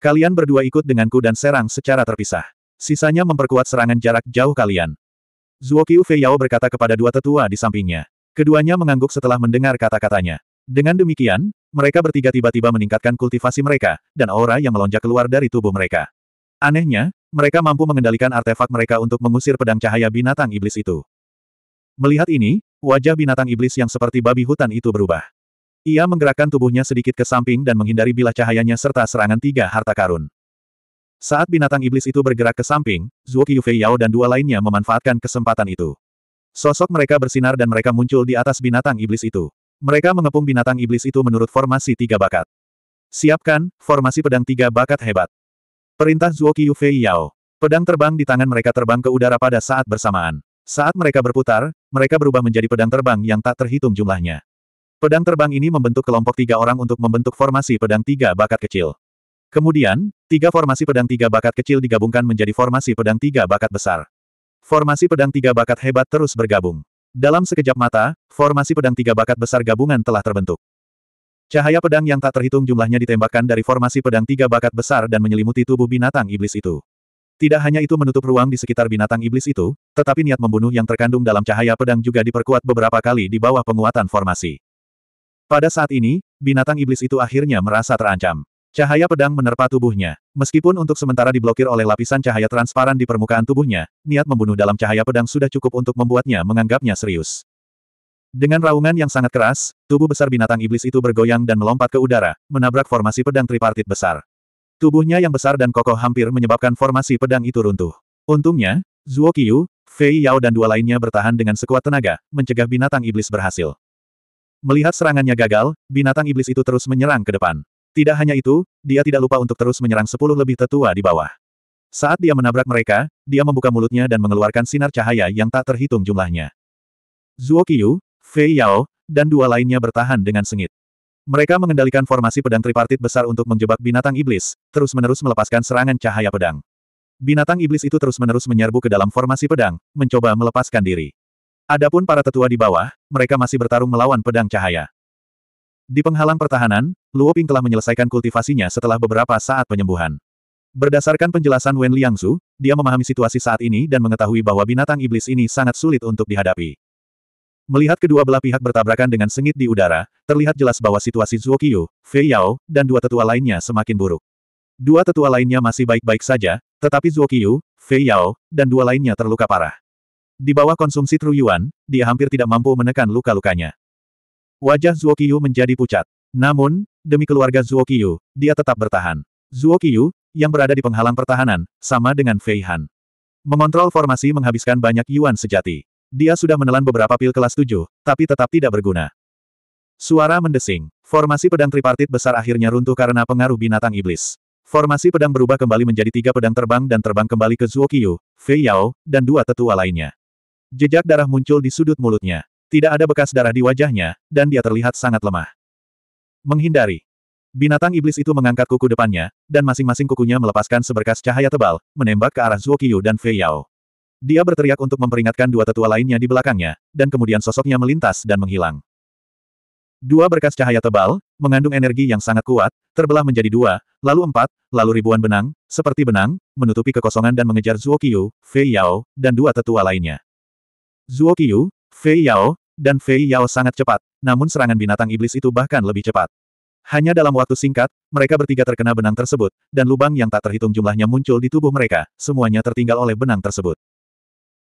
Kalian berdua ikut denganku dan serang secara terpisah. Sisanya memperkuat serangan jarak jauh kalian. Zuo Zuoqiu Feiyao berkata kepada dua tetua di sampingnya. Keduanya mengangguk setelah mendengar kata-katanya. Dengan demikian, mereka bertiga tiba-tiba meningkatkan kultivasi mereka, dan aura yang melonjak keluar dari tubuh mereka. Anehnya, mereka mampu mengendalikan artefak mereka untuk mengusir pedang cahaya binatang iblis itu. Melihat ini, wajah binatang iblis yang seperti babi hutan itu berubah. Ia menggerakkan tubuhnya sedikit ke samping dan menghindari bilah cahayanya serta serangan tiga harta karun. Saat binatang iblis itu bergerak ke samping, Zuo Qiufei Yao dan dua lainnya memanfaatkan kesempatan itu. Sosok mereka bersinar dan mereka muncul di atas binatang iblis itu. Mereka mengepung binatang iblis itu menurut formasi tiga bakat. Siapkan, formasi pedang tiga bakat hebat. Perintah Zuo Qiufei Yao. Pedang terbang di tangan mereka terbang ke udara pada saat bersamaan. Saat mereka berputar, mereka berubah menjadi pedang terbang yang tak terhitung jumlahnya. Pedang terbang ini membentuk kelompok tiga orang untuk membentuk formasi pedang tiga bakat kecil. Kemudian, tiga formasi pedang tiga bakat kecil digabungkan menjadi formasi pedang tiga bakat besar. Formasi pedang tiga bakat hebat terus bergabung. Dalam sekejap mata, formasi pedang tiga bakat besar gabungan telah terbentuk. Cahaya pedang yang tak terhitung jumlahnya ditembakkan dari formasi pedang tiga bakat besar dan menyelimuti tubuh binatang iblis itu. Tidak hanya itu menutup ruang di sekitar binatang iblis itu, tetapi niat membunuh yang terkandung dalam cahaya pedang juga diperkuat beberapa kali di bawah penguatan formasi. Pada saat ini, binatang iblis itu akhirnya merasa terancam. Cahaya pedang menerpa tubuhnya. Meskipun untuk sementara diblokir oleh lapisan cahaya transparan di permukaan tubuhnya, niat membunuh dalam cahaya pedang sudah cukup untuk membuatnya menganggapnya serius. Dengan raungan yang sangat keras, tubuh besar binatang iblis itu bergoyang dan melompat ke udara, menabrak formasi pedang tripartit besar. Tubuhnya yang besar dan kokoh hampir menyebabkan formasi pedang itu runtuh. Untungnya, Zuo Qiu, Fei Yao dan dua lainnya bertahan dengan sekuat tenaga, mencegah binatang iblis berhasil. Melihat serangannya gagal, binatang iblis itu terus menyerang ke depan. Tidak hanya itu, dia tidak lupa untuk terus menyerang sepuluh lebih tetua di bawah. Saat dia menabrak mereka, dia membuka mulutnya dan mengeluarkan sinar cahaya yang tak terhitung jumlahnya. Zhuo Qiyu, Fei Yao, dan dua lainnya bertahan dengan sengit. Mereka mengendalikan formasi pedang tripartit besar untuk menjebak binatang iblis, terus-menerus melepaskan serangan cahaya pedang. Binatang iblis itu terus-menerus menyerbu ke dalam formasi pedang, mencoba melepaskan diri. Adapun para tetua di bawah, mereka masih bertarung melawan pedang cahaya. Di penghalang pertahanan, Luo Ping telah menyelesaikan kultivasinya setelah beberapa saat penyembuhan. Berdasarkan penjelasan Wen Liangzu, dia memahami situasi saat ini dan mengetahui bahwa binatang iblis ini sangat sulit untuk dihadapi. Melihat kedua belah pihak bertabrakan dengan sengit di udara, terlihat jelas bahwa situasi Zhuo Qiyu, Fei Yao, dan dua tetua lainnya semakin buruk. Dua tetua lainnya masih baik-baik saja, tetapi Zhuo Qiyu, Fei Yao, dan dua lainnya terluka parah. Di bawah konsumsi Tru Yuan, dia hampir tidak mampu menekan luka-lukanya. Wajah Zuo Qiyu menjadi pucat. Namun, demi keluarga Zuo Qiyu, dia tetap bertahan. Zuo Qiyu, yang berada di penghalang pertahanan, sama dengan Fei Han. Mengontrol formasi menghabiskan banyak yuan sejati. Dia sudah menelan beberapa pil kelas 7, tapi tetap tidak berguna. Suara mendesing. Formasi pedang tripartit besar akhirnya runtuh karena pengaruh binatang iblis. Formasi pedang berubah kembali menjadi tiga pedang terbang dan terbang kembali ke Zuo Qiyu, Fei Yao, dan dua tetua lainnya. Jejak darah muncul di sudut mulutnya. Tidak ada bekas darah di wajahnya, dan dia terlihat sangat lemah. Menghindari. Binatang iblis itu mengangkat kuku depannya, dan masing-masing kukunya melepaskan seberkas cahaya tebal, menembak ke arah Zuokiyu dan Fei Yao. Dia berteriak untuk memperingatkan dua tetua lainnya di belakangnya, dan kemudian sosoknya melintas dan menghilang. Dua berkas cahaya tebal, mengandung energi yang sangat kuat, terbelah menjadi dua, lalu empat, lalu ribuan benang, seperti benang, menutupi kekosongan dan mengejar Zuokiyu, Fei Yao, dan dua tetua lainnya. Zuokiyu, Fei Yao, dan Fei Yao sangat cepat, namun serangan binatang iblis itu bahkan lebih cepat. Hanya dalam waktu singkat, mereka bertiga terkena benang tersebut, dan lubang yang tak terhitung jumlahnya muncul di tubuh mereka, semuanya tertinggal oleh benang tersebut.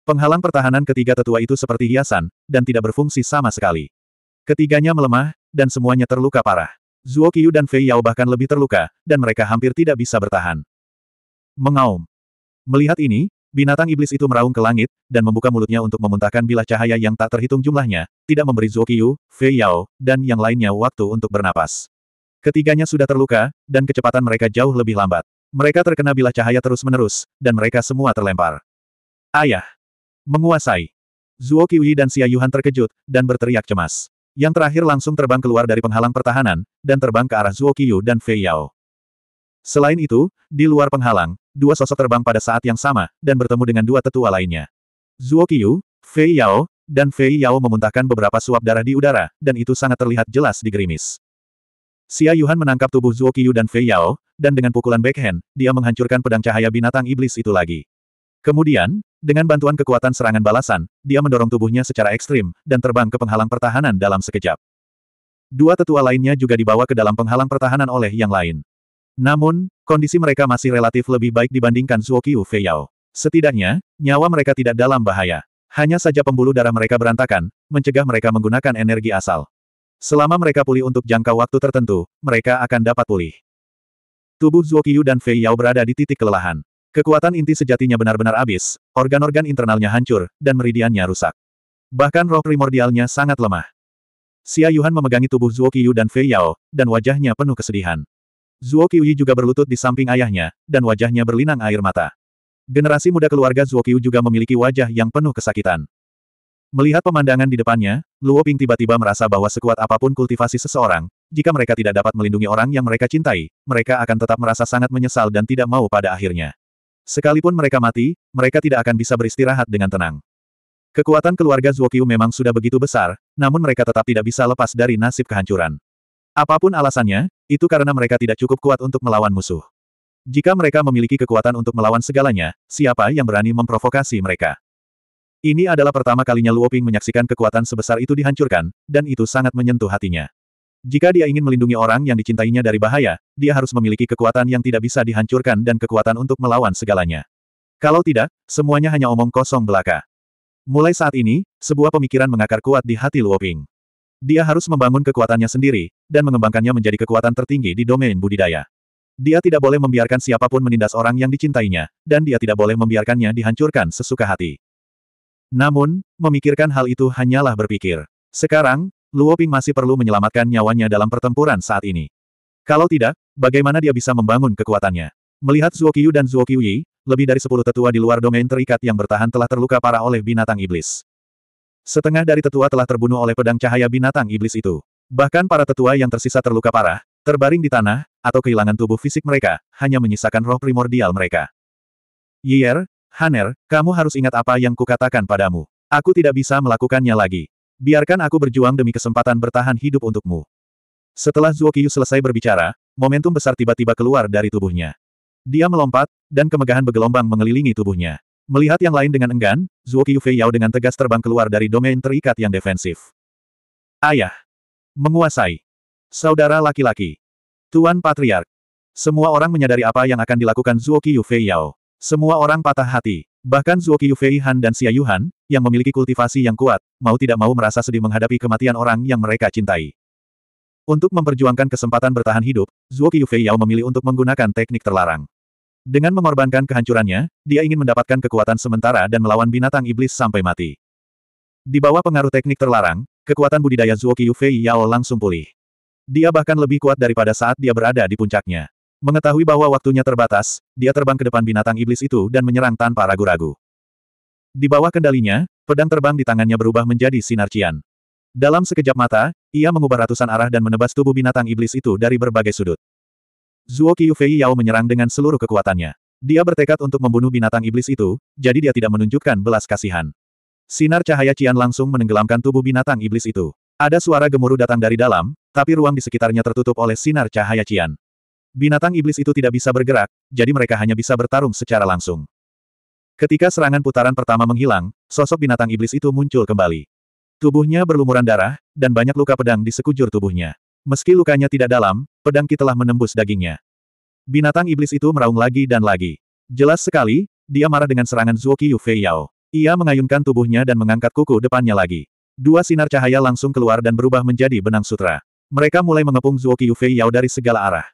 Penghalang pertahanan ketiga tetua itu seperti hiasan, dan tidak berfungsi sama sekali. Ketiganya melemah, dan semuanya terluka parah. Zuo Qiu dan Fei Yao bahkan lebih terluka, dan mereka hampir tidak bisa bertahan. Mengaum. Melihat ini, Binatang iblis itu meraung ke langit, dan membuka mulutnya untuk memuntahkan bilah cahaya yang tak terhitung jumlahnya, tidak memberi Zuokiyu, Fei Yao, dan yang lainnya waktu untuk bernapas. Ketiganya sudah terluka, dan kecepatan mereka jauh lebih lambat. Mereka terkena bilah cahaya terus-menerus, dan mereka semua terlempar. Ayah! Menguasai! Zuo Kiwi dan Xia Yuhan terkejut, dan berteriak cemas. Yang terakhir langsung terbang keluar dari penghalang pertahanan, dan terbang ke arah Zuo Qiyu dan Fei Yao. Selain itu, di luar penghalang, dua sosok terbang pada saat yang sama, dan bertemu dengan dua tetua lainnya. Zhuo Qiu, Fei Yao, dan Fei Yao memuntahkan beberapa suap darah di udara, dan itu sangat terlihat jelas di gerimis. Xia Yuhan menangkap tubuh Zhuo Qiu dan Fei Yao, dan dengan pukulan backhand, dia menghancurkan pedang cahaya binatang iblis itu lagi. Kemudian, dengan bantuan kekuatan serangan balasan, dia mendorong tubuhnya secara ekstrim, dan terbang ke penghalang pertahanan dalam sekejap. Dua tetua lainnya juga dibawa ke dalam penghalang pertahanan oleh yang lain. Namun, Kondisi mereka masih relatif lebih baik dibandingkan Zuokiu Feiyao. Setidaknya, nyawa mereka tidak dalam bahaya. Hanya saja pembuluh darah mereka berantakan, mencegah mereka menggunakan energi asal. Selama mereka pulih untuk jangka waktu tertentu, mereka akan dapat pulih. Tubuh Zuokiu dan Fei Yao berada di titik kelelahan. Kekuatan inti sejatinya benar-benar habis, organ-organ internalnya hancur, dan meridiannya rusak. Bahkan roh primordialnya sangat lemah. Xia Yuhan memegangi tubuh Zuokiu dan Fei Yao, dan wajahnya penuh kesedihan. Zuo Qiuyi juga berlutut di samping ayahnya, dan wajahnya berlinang air mata. Generasi muda keluarga Zuo Qiu juga memiliki wajah yang penuh kesakitan. Melihat pemandangan di depannya, Luo Ping tiba-tiba merasa bahwa sekuat apapun kultivasi seseorang, jika mereka tidak dapat melindungi orang yang mereka cintai, mereka akan tetap merasa sangat menyesal dan tidak mau pada akhirnya. Sekalipun mereka mati, mereka tidak akan bisa beristirahat dengan tenang. Kekuatan keluarga Zuo Qiu memang sudah begitu besar, namun mereka tetap tidak bisa lepas dari nasib kehancuran. Apapun alasannya, itu karena mereka tidak cukup kuat untuk melawan musuh. Jika mereka memiliki kekuatan untuk melawan segalanya, siapa yang berani memprovokasi mereka? Ini adalah pertama kalinya Luoping menyaksikan kekuatan sebesar itu dihancurkan, dan itu sangat menyentuh hatinya. Jika dia ingin melindungi orang yang dicintainya dari bahaya, dia harus memiliki kekuatan yang tidak bisa dihancurkan dan kekuatan untuk melawan segalanya. Kalau tidak, semuanya hanya omong kosong belaka. Mulai saat ini, sebuah pemikiran mengakar kuat di hati Luoping. Dia harus membangun kekuatannya sendiri, dan mengembangkannya menjadi kekuatan tertinggi di domain budidaya. Dia tidak boleh membiarkan siapapun menindas orang yang dicintainya, dan dia tidak boleh membiarkannya dihancurkan sesuka hati. Namun, memikirkan hal itu hanyalah berpikir. Sekarang, Luo Ping masih perlu menyelamatkan nyawanya dalam pertempuran saat ini. Kalau tidak, bagaimana dia bisa membangun kekuatannya? Melihat Zuo dan Zuo lebih dari sepuluh tetua di luar domain terikat yang bertahan telah terluka parah oleh binatang iblis. Setengah dari tetua telah terbunuh oleh pedang cahaya binatang iblis itu. Bahkan para tetua yang tersisa terluka parah, terbaring di tanah, atau kehilangan tubuh fisik mereka, hanya menyisakan roh primordial mereka. Yier, Haner, kamu harus ingat apa yang kukatakan padamu. Aku tidak bisa melakukannya lagi. Biarkan aku berjuang demi kesempatan bertahan hidup untukmu. Setelah Zuokiyu selesai berbicara, momentum besar tiba-tiba keluar dari tubuhnya. Dia melompat, dan kemegahan bergelombang mengelilingi tubuhnya. Melihat yang lain dengan enggan, Zuo Qiufei Yao dengan tegas terbang keluar dari domain terikat yang defensif. Ayah. Menguasai. Saudara laki-laki. Tuan Patriark. Semua orang menyadari apa yang akan dilakukan Zuo Qiufei Yao. Semua orang patah hati. Bahkan Zuo Qiufei Han dan Xia Yuhan, yang memiliki kultivasi yang kuat, mau tidak mau merasa sedih menghadapi kematian orang yang mereka cintai. Untuk memperjuangkan kesempatan bertahan hidup, Zuo Qiufei Yao memilih untuk menggunakan teknik terlarang. Dengan mengorbankan kehancurannya, dia ingin mendapatkan kekuatan sementara dan melawan binatang iblis sampai mati. Di bawah pengaruh teknik terlarang, kekuatan budidaya Zuoki Yufei Yao langsung pulih. Dia bahkan lebih kuat daripada saat dia berada di puncaknya. Mengetahui bahwa waktunya terbatas, dia terbang ke depan binatang iblis itu dan menyerang tanpa ragu-ragu. Di bawah kendalinya, pedang terbang di tangannya berubah menjadi sinar cian. Dalam sekejap mata, ia mengubah ratusan arah dan menebas tubuh binatang iblis itu dari berbagai sudut. Zuo Qiufei Yao menyerang dengan seluruh kekuatannya. Dia bertekad untuk membunuh binatang iblis itu, jadi dia tidak menunjukkan belas kasihan. Sinar cahaya Cian langsung menenggelamkan tubuh binatang iblis itu. Ada suara gemuruh datang dari dalam, tapi ruang di sekitarnya tertutup oleh sinar cahaya Cian. Binatang iblis itu tidak bisa bergerak, jadi mereka hanya bisa bertarung secara langsung. Ketika serangan putaran pertama menghilang, sosok binatang iblis itu muncul kembali. Tubuhnya berlumuran darah, dan banyak luka pedang di sekujur tubuhnya. Meski lukanya tidak dalam, pedang Ki telah menembus dagingnya. Binatang iblis itu meraung lagi dan lagi. Jelas sekali, dia marah dengan serangan Zuoki Yufei Yao. Ia mengayunkan tubuhnya dan mengangkat kuku depannya lagi. Dua sinar cahaya langsung keluar dan berubah menjadi benang sutra. Mereka mulai mengepung Zuoki Yufei Yao dari segala arah.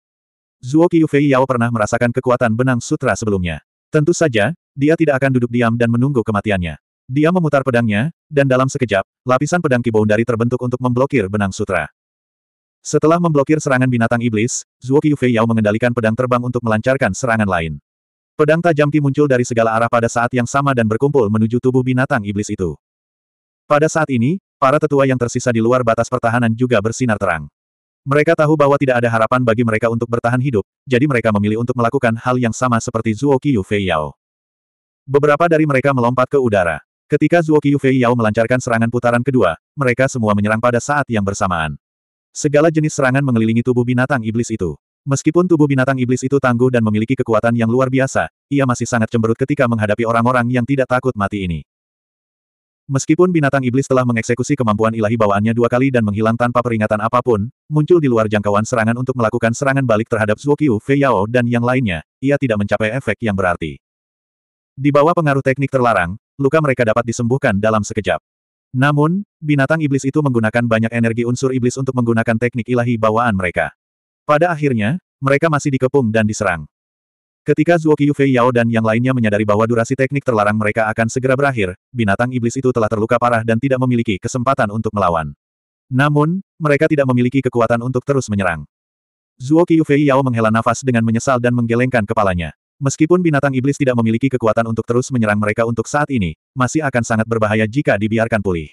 Zuoki Yufei Yao pernah merasakan kekuatan benang sutra sebelumnya. Tentu saja, dia tidak akan duduk diam dan menunggu kematiannya. Dia memutar pedangnya, dan dalam sekejap, lapisan pedang dari terbentuk untuk memblokir benang sutra. Setelah memblokir serangan binatang iblis, Zuo Qiufei Yao mengendalikan pedang terbang untuk melancarkan serangan lain. Pedang tajam Qi muncul dari segala arah pada saat yang sama dan berkumpul menuju tubuh binatang iblis itu. Pada saat ini, para tetua yang tersisa di luar batas pertahanan juga bersinar terang. Mereka tahu bahwa tidak ada harapan bagi mereka untuk bertahan hidup, jadi mereka memilih untuk melakukan hal yang sama seperti Zuo Qiufei Yao. Beberapa dari mereka melompat ke udara. Ketika Zuo Qiufei Yao melancarkan serangan putaran kedua, mereka semua menyerang pada saat yang bersamaan. Segala jenis serangan mengelilingi tubuh binatang iblis itu. Meskipun tubuh binatang iblis itu tangguh dan memiliki kekuatan yang luar biasa, ia masih sangat cemberut ketika menghadapi orang-orang yang tidak takut mati ini. Meskipun binatang iblis telah mengeksekusi kemampuan ilahi bawaannya dua kali dan menghilang tanpa peringatan apapun, muncul di luar jangkauan serangan untuk melakukan serangan balik terhadap Zuokyu, Fei Yao dan yang lainnya, ia tidak mencapai efek yang berarti. Di bawah pengaruh teknik terlarang, luka mereka dapat disembuhkan dalam sekejap. Namun, binatang iblis itu menggunakan banyak energi unsur iblis untuk menggunakan teknik ilahi bawaan mereka. Pada akhirnya, mereka masih dikepung dan diserang. Ketika Zuo Fei Yao dan yang lainnya menyadari bahwa durasi teknik terlarang mereka akan segera berakhir, binatang iblis itu telah terluka parah dan tidak memiliki kesempatan untuk melawan. Namun, mereka tidak memiliki kekuatan untuk terus menyerang. Zuo Qiufei Yao menghela nafas dengan menyesal dan menggelengkan kepalanya. Meskipun binatang iblis tidak memiliki kekuatan untuk terus menyerang mereka untuk saat ini, masih akan sangat berbahaya jika dibiarkan pulih.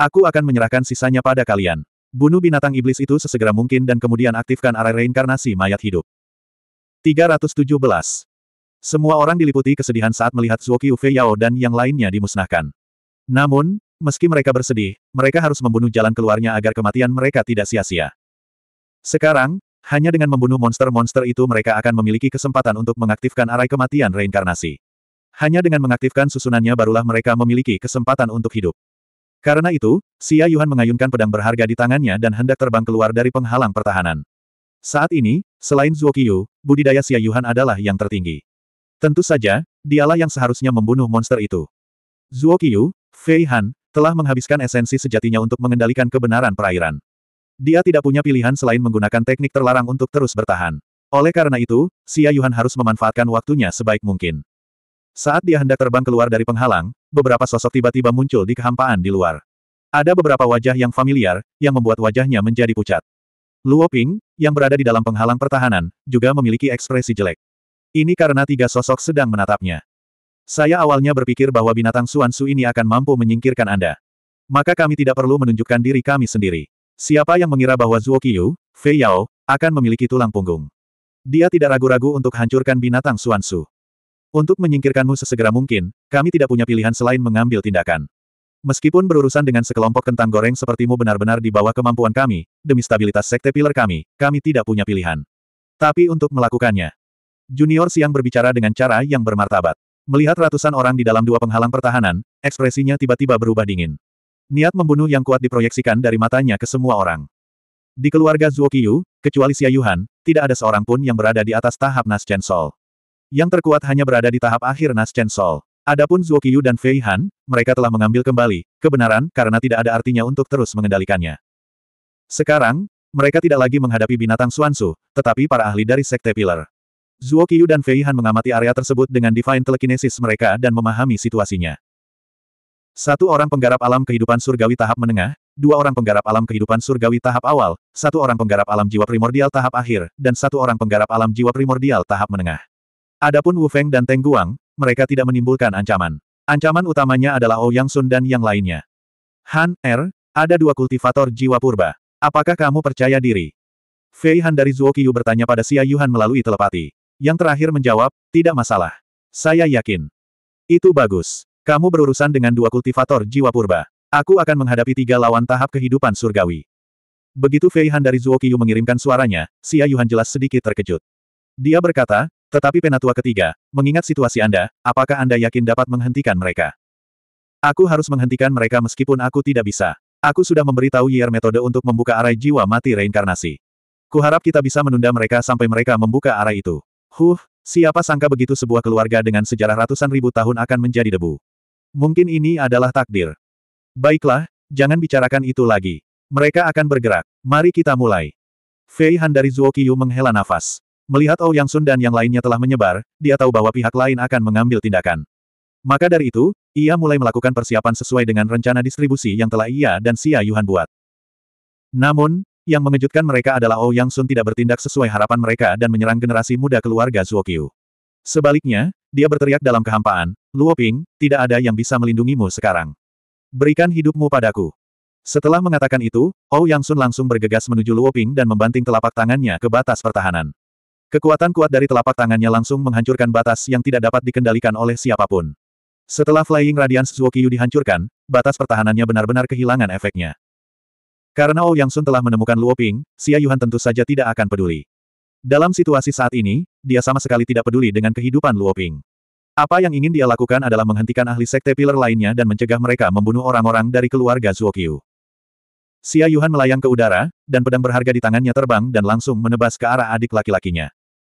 Aku akan menyerahkan sisanya pada kalian. Bunuh binatang iblis itu sesegera mungkin dan kemudian aktifkan arah reinkarnasi mayat hidup. 317. Semua orang diliputi kesedihan saat melihat Zuoki Ufe Yao dan yang lainnya dimusnahkan. Namun, meski mereka bersedih, mereka harus membunuh jalan keluarnya agar kematian mereka tidak sia-sia. Sekarang, hanya dengan membunuh monster-monster itu mereka akan memiliki kesempatan untuk mengaktifkan arai kematian reinkarnasi. Hanya dengan mengaktifkan susunannya barulah mereka memiliki kesempatan untuk hidup. Karena itu, Xia Yuan mengayunkan pedang berharga di tangannya dan hendak terbang keluar dari penghalang pertahanan. Saat ini, selain Zuokiyu, budidaya Xia Yuan adalah yang tertinggi. Tentu saja, dialah yang seharusnya membunuh monster itu. Zuokiyu, Fei Han, telah menghabiskan esensi sejatinya untuk mengendalikan kebenaran perairan. Dia tidak punya pilihan selain menggunakan teknik terlarang untuk terus bertahan. Oleh karena itu, Xia Yuhan harus memanfaatkan waktunya sebaik mungkin. Saat dia hendak terbang keluar dari penghalang, beberapa sosok tiba-tiba muncul di kehampaan di luar. Ada beberapa wajah yang familiar, yang membuat wajahnya menjadi pucat. Luo Ping, yang berada di dalam penghalang pertahanan, juga memiliki ekspresi jelek. Ini karena tiga sosok sedang menatapnya. Saya awalnya berpikir bahwa binatang Suan Su ini akan mampu menyingkirkan Anda. Maka kami tidak perlu menunjukkan diri kami sendiri. Siapa yang mengira bahwa Zuo Qiyu, Fei Yao, akan memiliki tulang punggung? Dia tidak ragu-ragu untuk hancurkan binatang Suansu. Untuk menyingkirkanmu sesegera mungkin, kami tidak punya pilihan selain mengambil tindakan. Meskipun berurusan dengan sekelompok kentang goreng sepertimu benar-benar di bawah kemampuan kami, demi stabilitas sekte pilar kami, kami tidak punya pilihan. Tapi untuk melakukannya, Junior Siang berbicara dengan cara yang bermartabat. Melihat ratusan orang di dalam dua penghalang pertahanan, ekspresinya tiba-tiba berubah dingin. Niat membunuh yang kuat diproyeksikan dari matanya ke semua orang. Di keluarga Zuokiyu, kecuali Xia Yuhan, tidak ada seorang pun yang berada di atas tahap nas Chen Sol. Yang terkuat hanya berada di tahap akhir nas Chen Sol. Adapun Zuokiyu dan Fei Han, mereka telah mengambil kembali kebenaran karena tidak ada artinya untuk terus mengendalikannya. Sekarang, mereka tidak lagi menghadapi binatang Suansu, tetapi para ahli dari Sekte Pilar. Zuokiyu dan Fei Han mengamati area tersebut dengan Divine Telekinesis mereka dan memahami situasinya. Satu orang penggarap alam kehidupan surgawi tahap menengah, dua orang penggarap alam kehidupan surgawi tahap awal, satu orang penggarap alam jiwa primordial tahap akhir, dan satu orang penggarap alam jiwa primordial tahap menengah. Adapun Wu Feng dan Teng Guang, mereka tidak menimbulkan ancaman. Ancaman utamanya adalah Ouyang oh Sun dan yang lainnya. Han, Er, ada dua kultivator jiwa purba. Apakah kamu percaya diri? Fei Han dari Zuokiyu bertanya pada Xia Yuhan melalui telepati. Yang terakhir menjawab, tidak masalah. Saya yakin. Itu bagus. Kamu berurusan dengan dua kultivator jiwa purba. Aku akan menghadapi tiga lawan tahap kehidupan surgawi. Begitu Fei Han dari Zuokiyu mengirimkan suaranya, Xia Yuhan jelas sedikit terkejut. Dia berkata, tetapi penatua ketiga, mengingat situasi Anda, apakah Anda yakin dapat menghentikan mereka? Aku harus menghentikan mereka meskipun aku tidak bisa. Aku sudah memberitahu Yer metode untuk membuka arai jiwa mati reinkarnasi. Kuharap kita bisa menunda mereka sampai mereka membuka arai itu. Huh, siapa sangka begitu sebuah keluarga dengan sejarah ratusan ribu tahun akan menjadi debu. Mungkin ini adalah takdir. Baiklah, jangan bicarakan itu lagi. Mereka akan bergerak. Mari kita mulai. Fei Han dari Zuokiyu menghela nafas. Melihat Ouyang Yang Sun dan yang lainnya telah menyebar, dia tahu bahwa pihak lain akan mengambil tindakan. Maka dari itu, ia mulai melakukan persiapan sesuai dengan rencana distribusi yang telah ia dan Xia Yuhan buat. Namun, yang mengejutkan mereka adalah Ouyang Yang Sun tidak bertindak sesuai harapan mereka dan menyerang generasi muda keluarga Zuokiyu. Sebaliknya, dia berteriak dalam kehampaan, Luo Ping, tidak ada yang bisa melindungimu sekarang. Berikan hidupmu padaku. Setelah mengatakan itu, Ou Yang Sun langsung bergegas menuju Luo Ping dan membanting telapak tangannya ke batas pertahanan. Kekuatan kuat dari telapak tangannya langsung menghancurkan batas yang tidak dapat dikendalikan oleh siapapun. Setelah Flying Radiance Zuokiyu dihancurkan, batas pertahanannya benar-benar kehilangan efeknya. Karena Ou Yang Sun telah menemukan Luo Ping, Xia Yuhan tentu saja tidak akan peduli. Dalam situasi saat ini, dia sama sekali tidak peduli dengan kehidupan Luoping. Apa yang ingin dia lakukan adalah menghentikan ahli sekte pilar lainnya dan mencegah mereka membunuh orang-orang dari keluarga Zuokyu. Xia Yuhan melayang ke udara, dan pedang berharga di tangannya terbang dan langsung menebas ke arah adik laki-lakinya.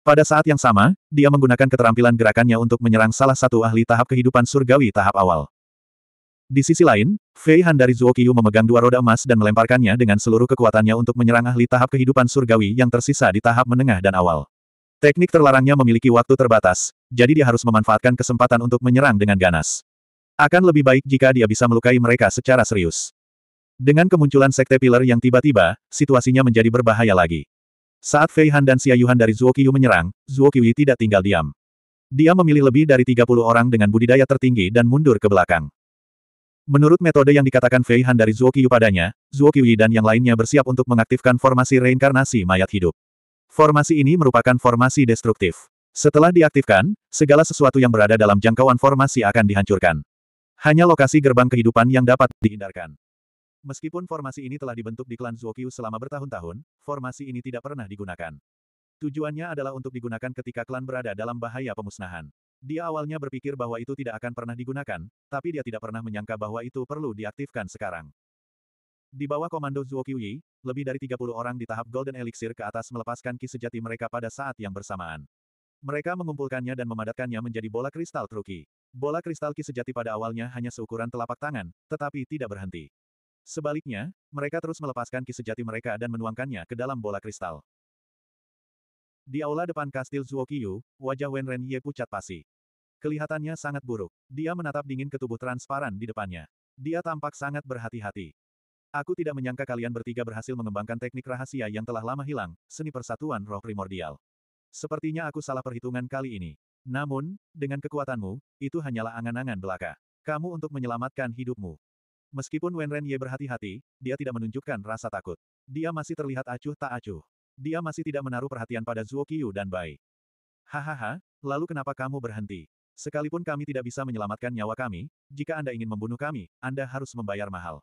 Pada saat yang sama, dia menggunakan keterampilan gerakannya untuk menyerang salah satu ahli tahap kehidupan surgawi tahap awal. Di sisi lain, Fei Han dari Zuokiyu memegang dua roda emas dan melemparkannya dengan seluruh kekuatannya untuk menyerang ahli tahap kehidupan surgawi yang tersisa di tahap menengah dan awal. Teknik terlarangnya memiliki waktu terbatas, jadi dia harus memanfaatkan kesempatan untuk menyerang dengan ganas. Akan lebih baik jika dia bisa melukai mereka secara serius. Dengan kemunculan Sekte Pilar yang tiba-tiba, situasinya menjadi berbahaya lagi. Saat Fei Han dan Xia Yuhan dari Zuokiyu menyerang, Zuokiyu tidak tinggal diam. Dia memilih lebih dari 30 orang dengan budidaya tertinggi dan mundur ke belakang. Menurut metode yang dikatakan Fei Han dari Zuo Qiyu padanya, Zuo Qiyu dan yang lainnya bersiap untuk mengaktifkan formasi reinkarnasi mayat hidup. Formasi ini merupakan formasi destruktif. Setelah diaktifkan, segala sesuatu yang berada dalam jangkauan formasi akan dihancurkan. Hanya lokasi gerbang kehidupan yang dapat dihindarkan. Meskipun formasi ini telah dibentuk di klan Zuo Qiyu selama bertahun-tahun, formasi ini tidak pernah digunakan. Tujuannya adalah untuk digunakan ketika klan berada dalam bahaya pemusnahan. Dia awalnya berpikir bahwa itu tidak akan pernah digunakan, tapi dia tidak pernah menyangka bahwa itu perlu diaktifkan sekarang. Di bawah komando Zuo Qiyi, lebih dari 30 orang di tahap Golden Elixir ke atas melepaskan ki sejati mereka pada saat yang bersamaan. Mereka mengumpulkannya dan memadatkannya menjadi bola kristal truki. Bola kristal ki sejati pada awalnya hanya seukuran telapak tangan, tetapi tidak berhenti. Sebaliknya, mereka terus melepaskan ki sejati mereka dan menuangkannya ke dalam bola kristal. Di aula depan kastil Zuokiyu, wajah Wen Ren Ye pucat pasi. Kelihatannya sangat buruk. Dia menatap dingin ke tubuh transparan di depannya. Dia tampak sangat berhati-hati. Aku tidak menyangka kalian bertiga berhasil mengembangkan teknik rahasia yang telah lama hilang, seni persatuan roh primordial. Sepertinya aku salah perhitungan kali ini. Namun, dengan kekuatanmu, itu hanyalah angan-angan belaka. Kamu untuk menyelamatkan hidupmu. Meskipun Wen Ren Ye berhati-hati, dia tidak menunjukkan rasa takut. Dia masih terlihat acuh tak acuh. Dia masih tidak menaruh perhatian pada Zuo Qiyu dan Bai. Hahaha, lalu kenapa kamu berhenti? Sekalipun kami tidak bisa menyelamatkan nyawa kami, jika Anda ingin membunuh kami, Anda harus membayar mahal.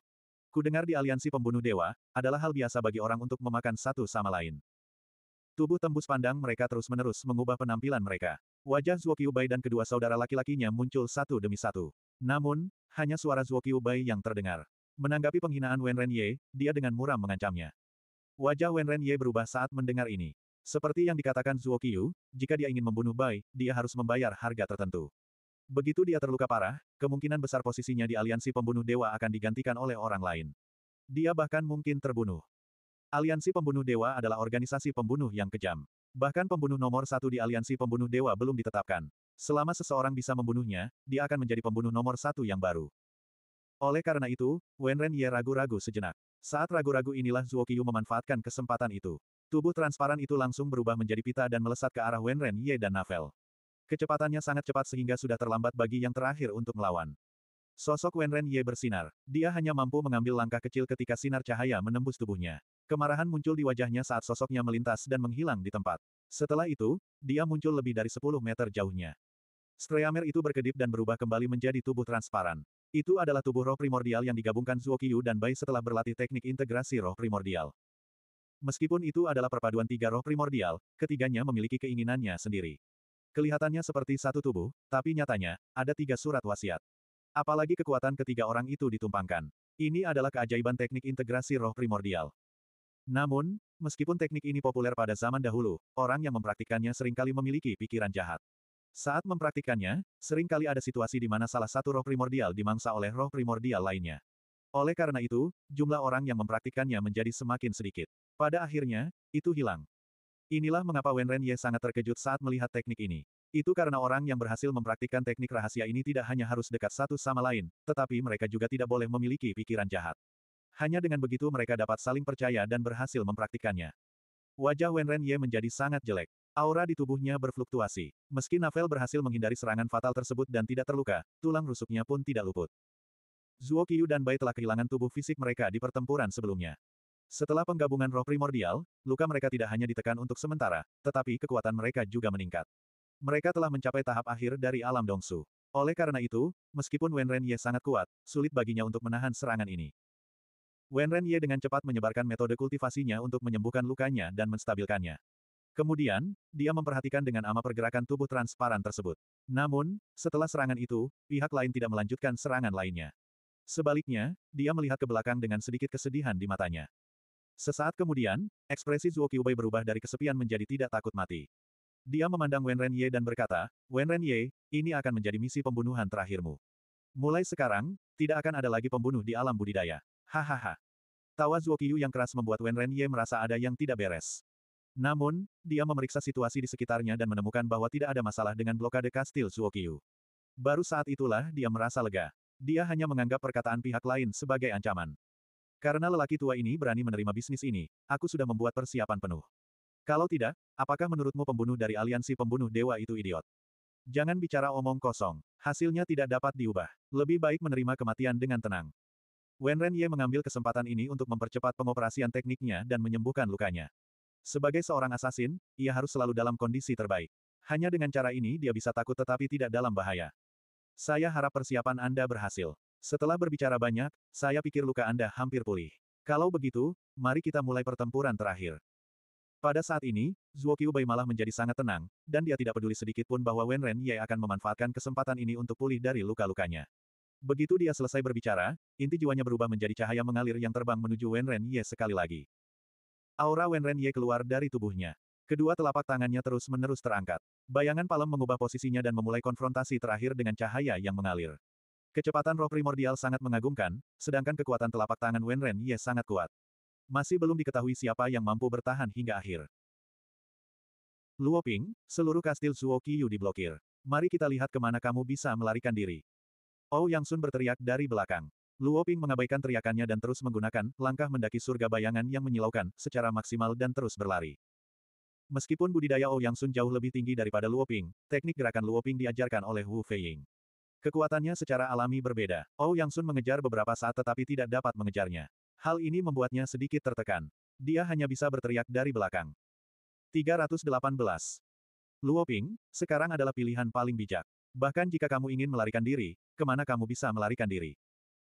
Kudengar di aliansi pembunuh dewa, adalah hal biasa bagi orang untuk memakan satu sama lain. Tubuh tembus pandang mereka terus-menerus mengubah penampilan mereka. Wajah Zuo Bai dan kedua saudara laki-lakinya muncul satu demi satu. Namun, hanya suara Zuo Bai yang terdengar. Menanggapi penghinaan Wen Renye, dia dengan muram mengancamnya. Wajah Wenren Ye berubah saat mendengar ini. Seperti yang dikatakan Zuo Qiyu, jika dia ingin membunuh Bai, dia harus membayar harga tertentu. Begitu dia terluka parah, kemungkinan besar posisinya di aliansi pembunuh dewa akan digantikan oleh orang lain. Dia bahkan mungkin terbunuh. Aliansi pembunuh dewa adalah organisasi pembunuh yang kejam. Bahkan pembunuh nomor satu di aliansi pembunuh dewa belum ditetapkan. Selama seseorang bisa membunuhnya, dia akan menjadi pembunuh nomor satu yang baru. Oleh karena itu, Wenren Ye ragu-ragu sejenak. Saat ragu-ragu inilah Zuo Qiyu memanfaatkan kesempatan itu. Tubuh transparan itu langsung berubah menjadi pita dan melesat ke arah Wen Ren Ye dan Navel. Kecepatannya sangat cepat sehingga sudah terlambat bagi yang terakhir untuk melawan. Sosok Wen Ren Ye bersinar. Dia hanya mampu mengambil langkah kecil ketika sinar cahaya menembus tubuhnya. Kemarahan muncul di wajahnya saat sosoknya melintas dan menghilang di tempat. Setelah itu, dia muncul lebih dari 10 meter jauhnya. Streamer itu berkedip dan berubah kembali menjadi tubuh transparan. Itu adalah tubuh roh primordial yang digabungkan Zuokiyu dan Bai setelah berlatih teknik integrasi roh primordial. Meskipun itu adalah perpaduan tiga roh primordial, ketiganya memiliki keinginannya sendiri. Kelihatannya seperti satu tubuh, tapi nyatanya, ada tiga surat wasiat. Apalagi kekuatan ketiga orang itu ditumpangkan. Ini adalah keajaiban teknik integrasi roh primordial. Namun, meskipun teknik ini populer pada zaman dahulu, orang yang mempraktikkannya seringkali memiliki pikiran jahat. Saat mempraktikannya, seringkali ada situasi di mana salah satu roh primordial dimangsa oleh roh primordial lainnya. Oleh karena itu, jumlah orang yang mempraktikannya menjadi semakin sedikit. Pada akhirnya, itu hilang. Inilah mengapa Wen Ren Ye sangat terkejut saat melihat teknik ini. Itu karena orang yang berhasil mempraktikkan teknik rahasia ini tidak hanya harus dekat satu sama lain, tetapi mereka juga tidak boleh memiliki pikiran jahat. Hanya dengan begitu mereka dapat saling percaya dan berhasil mempraktikannya. Wajah Wen Ren Ye menjadi sangat jelek. Aura di tubuhnya berfluktuasi. Meski Navel berhasil menghindari serangan fatal tersebut dan tidak terluka, tulang rusuknya pun tidak luput. Zuo Qiyu dan Bai telah kehilangan tubuh fisik mereka di pertempuran sebelumnya. Setelah penggabungan roh primordial, luka mereka tidak hanya ditekan untuk sementara, tetapi kekuatan mereka juga meningkat. Mereka telah mencapai tahap akhir dari alam Dongsu. Oleh karena itu, meskipun Wen Ren Ye sangat kuat, sulit baginya untuk menahan serangan ini. Wen Ren Ye dengan cepat menyebarkan metode kultivasinya untuk menyembuhkan lukanya dan menstabilkannya. Kemudian, dia memperhatikan dengan ama pergerakan tubuh transparan tersebut. Namun, setelah serangan itu, pihak lain tidak melanjutkan serangan lainnya. Sebaliknya, dia melihat ke belakang dengan sedikit kesedihan di matanya. Sesaat kemudian, ekspresi Zuo Qiubei berubah dari kesepian menjadi tidak takut mati. Dia memandang Wen Renye dan berkata, Wen Renye, ini akan menjadi misi pembunuhan terakhirmu. Mulai sekarang, tidak akan ada lagi pembunuh di alam budidaya. Hahaha. Tawa Zuo Qiu yang keras membuat Wen Renye merasa ada yang tidak beres. Namun, dia memeriksa situasi di sekitarnya dan menemukan bahwa tidak ada masalah dengan blokade kastil Suokyu. Baru saat itulah dia merasa lega. Dia hanya menganggap perkataan pihak lain sebagai ancaman. Karena lelaki tua ini berani menerima bisnis ini, aku sudah membuat persiapan penuh. Kalau tidak, apakah menurutmu pembunuh dari aliansi pembunuh dewa itu idiot? Jangan bicara omong kosong, hasilnya tidak dapat diubah. Lebih baik menerima kematian dengan tenang. Wen Ye mengambil kesempatan ini untuk mempercepat pengoperasian tekniknya dan menyembuhkan lukanya. Sebagai seorang asasin, ia harus selalu dalam kondisi terbaik. Hanya dengan cara ini dia bisa takut tetapi tidak dalam bahaya. Saya harap persiapan Anda berhasil. Setelah berbicara banyak, saya pikir luka Anda hampir pulih. Kalau begitu, mari kita mulai pertempuran terakhir. Pada saat ini, Zuo Qiubai malah menjadi sangat tenang, dan dia tidak peduli sedikit pun bahwa Wen Ren Ye akan memanfaatkan kesempatan ini untuk pulih dari luka-lukanya. Begitu dia selesai berbicara, inti jiwanya berubah menjadi cahaya mengalir yang terbang menuju Wen Ren Ye sekali lagi. Aura Wenren Ye keluar dari tubuhnya. Kedua telapak tangannya terus-menerus terangkat. Bayangan Palem mengubah posisinya dan memulai konfrontasi terakhir dengan cahaya yang mengalir. Kecepatan roh primordial sangat mengagumkan, sedangkan kekuatan telapak tangan Wenren Ye sangat kuat. Masih belum diketahui siapa yang mampu bertahan hingga akhir. Luoping, seluruh kastil Suo Qiyu diblokir. Mari kita lihat kemana kamu bisa melarikan diri. Ou Yang Sun berteriak dari belakang. Luo Ping mengabaikan teriakannya dan terus menggunakan langkah mendaki surga bayangan yang menyilaukan secara maksimal dan terus berlari. Meskipun budidaya Ouyang oh Sun jauh lebih tinggi daripada Luo Ping, teknik gerakan Luo Ping diajarkan oleh Wu Feiying. Kekuatannya secara alami berbeda. Ouyang oh Sun mengejar beberapa saat tetapi tidak dapat mengejarnya. Hal ini membuatnya sedikit tertekan. Dia hanya bisa berteriak dari belakang. 318. Luo Ping, sekarang adalah pilihan paling bijak. Bahkan jika kamu ingin melarikan diri, kemana kamu bisa melarikan diri?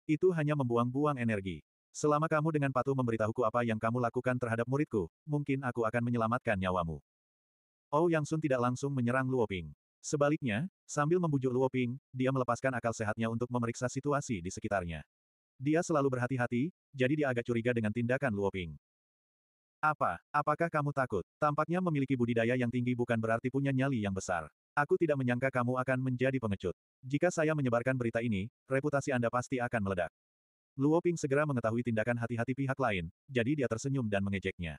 Itu hanya membuang-buang energi. Selama kamu dengan patuh memberitahuku apa yang kamu lakukan terhadap muridku, mungkin aku akan menyelamatkan nyawamu. Oh, Yang Sun tidak langsung menyerang Luo Ping. Sebaliknya, sambil membujuk Luo Ping, dia melepaskan akal sehatnya untuk memeriksa situasi di sekitarnya. Dia selalu berhati-hati, jadi dia agak curiga dengan tindakan Luo Ping. Apa, apakah kamu takut? Tampaknya memiliki budidaya yang tinggi bukan berarti punya nyali yang besar. Aku tidak menyangka kamu akan menjadi pengecut. Jika saya menyebarkan berita ini, reputasi Anda pasti akan meledak. Luo Ping segera mengetahui tindakan hati-hati pihak lain, jadi dia tersenyum dan mengejeknya.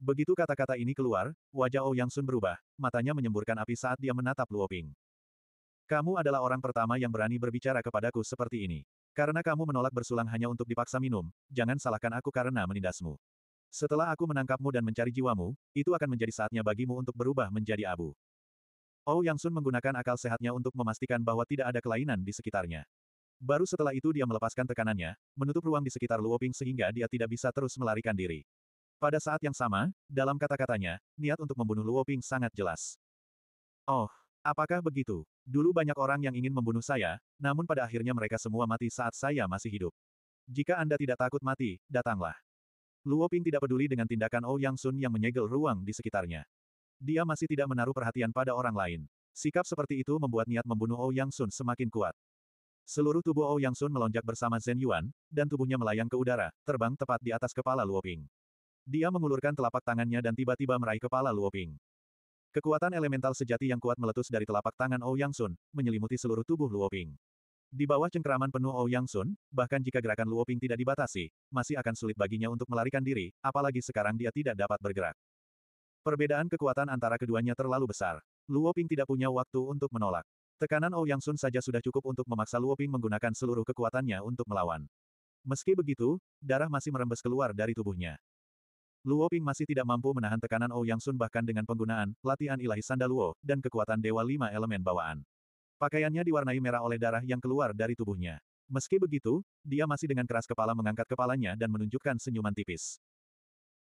Begitu kata-kata ini keluar, wajah Ouyang Sun berubah, matanya menyemburkan api saat dia menatap Luo Ping. Kamu adalah orang pertama yang berani berbicara kepadaku seperti ini. Karena kamu menolak bersulang hanya untuk dipaksa minum, jangan salahkan aku karena menindasmu. Setelah aku menangkapmu dan mencari jiwamu, itu akan menjadi saatnya bagimu untuk berubah menjadi abu. Ou Yang Sun menggunakan akal sehatnya untuk memastikan bahwa tidak ada kelainan di sekitarnya. Baru setelah itu dia melepaskan tekanannya, menutup ruang di sekitar Luoping sehingga dia tidak bisa terus melarikan diri. Pada saat yang sama, dalam kata-katanya, niat untuk membunuh Luoping sangat jelas. Oh, apakah begitu? Dulu banyak orang yang ingin membunuh saya, namun pada akhirnya mereka semua mati saat saya masih hidup. Jika Anda tidak takut mati, datanglah. Luoping tidak peduli dengan tindakan Ou Yang Sun yang menyegel ruang di sekitarnya. Dia masih tidak menaruh perhatian pada orang lain. Sikap seperti itu membuat niat membunuh Ou oh Yang Sun semakin kuat. Seluruh tubuh Ou oh Yang Sun melonjak bersama Zhen Yuan, dan tubuhnya melayang ke udara, terbang tepat di atas kepala Luo Ping. Dia mengulurkan telapak tangannya dan tiba-tiba meraih kepala Luo Ping. Kekuatan elemental sejati yang kuat meletus dari telapak tangan Ou oh Yang Sun, menyelimuti seluruh tubuh Luo Ping. Di bawah cengkeraman penuh Ou Yang Sun, bahkan jika gerakan Luo Ping tidak dibatasi, masih akan sulit baginya untuk melarikan diri, apalagi sekarang dia tidak dapat bergerak. Perbedaan kekuatan antara keduanya terlalu besar. Luo Ping tidak punya waktu untuk menolak. Tekanan Ouyang oh Sun saja sudah cukup untuk memaksa Luo Ping menggunakan seluruh kekuatannya untuk melawan. Meski begitu, darah masih merembes keluar dari tubuhnya. Luo Ping masih tidak mampu menahan tekanan Ouyang oh Sun bahkan dengan penggunaan latihan ilahi Sandaluo dan kekuatan Dewa Lima Elemen Bawaan. Pakaiannya diwarnai merah oleh darah yang keluar dari tubuhnya. Meski begitu, dia masih dengan keras kepala mengangkat kepalanya dan menunjukkan senyuman tipis.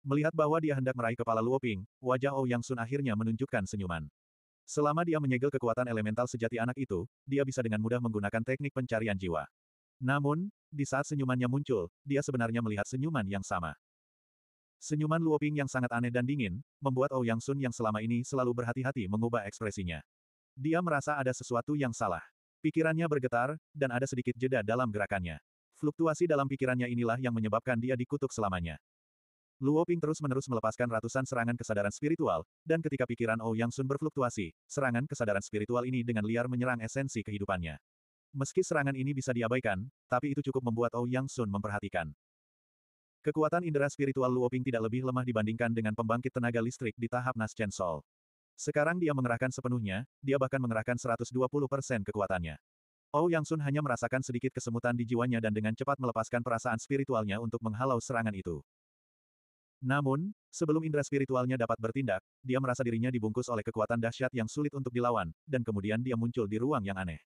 Melihat bahwa dia hendak meraih kepala Luoping, wajah Oh Yang Sun akhirnya menunjukkan senyuman. Selama dia menyegel kekuatan elemental sejati anak itu, dia bisa dengan mudah menggunakan teknik pencarian jiwa. Namun, di saat senyumannya muncul, dia sebenarnya melihat senyuman yang sama. Senyuman Luoping yang sangat aneh dan dingin, membuat Oh Yang Sun yang selama ini selalu berhati-hati mengubah ekspresinya. Dia merasa ada sesuatu yang salah. Pikirannya bergetar, dan ada sedikit jeda dalam gerakannya. Fluktuasi dalam pikirannya inilah yang menyebabkan dia dikutuk selamanya. Luo Ping terus-menerus melepaskan ratusan serangan kesadaran spiritual, dan ketika pikiran Ou oh Yang Sun berfluktuasi, serangan kesadaran spiritual ini dengan liar menyerang esensi kehidupannya. Meski serangan ini bisa diabaikan, tapi itu cukup membuat Ou oh Yang Sun memperhatikan. Kekuatan indera spiritual Luo Ping tidak lebih lemah dibandingkan dengan pembangkit tenaga listrik di tahap Chen Sol. Sekarang dia mengerahkan sepenuhnya, dia bahkan mengerahkan 120% kekuatannya. Ou oh Yang Sun hanya merasakan sedikit kesemutan di jiwanya dan dengan cepat melepaskan perasaan spiritualnya untuk menghalau serangan itu. Namun, sebelum indera spiritualnya dapat bertindak, dia merasa dirinya dibungkus oleh kekuatan dahsyat yang sulit untuk dilawan, dan kemudian dia muncul di ruang yang aneh.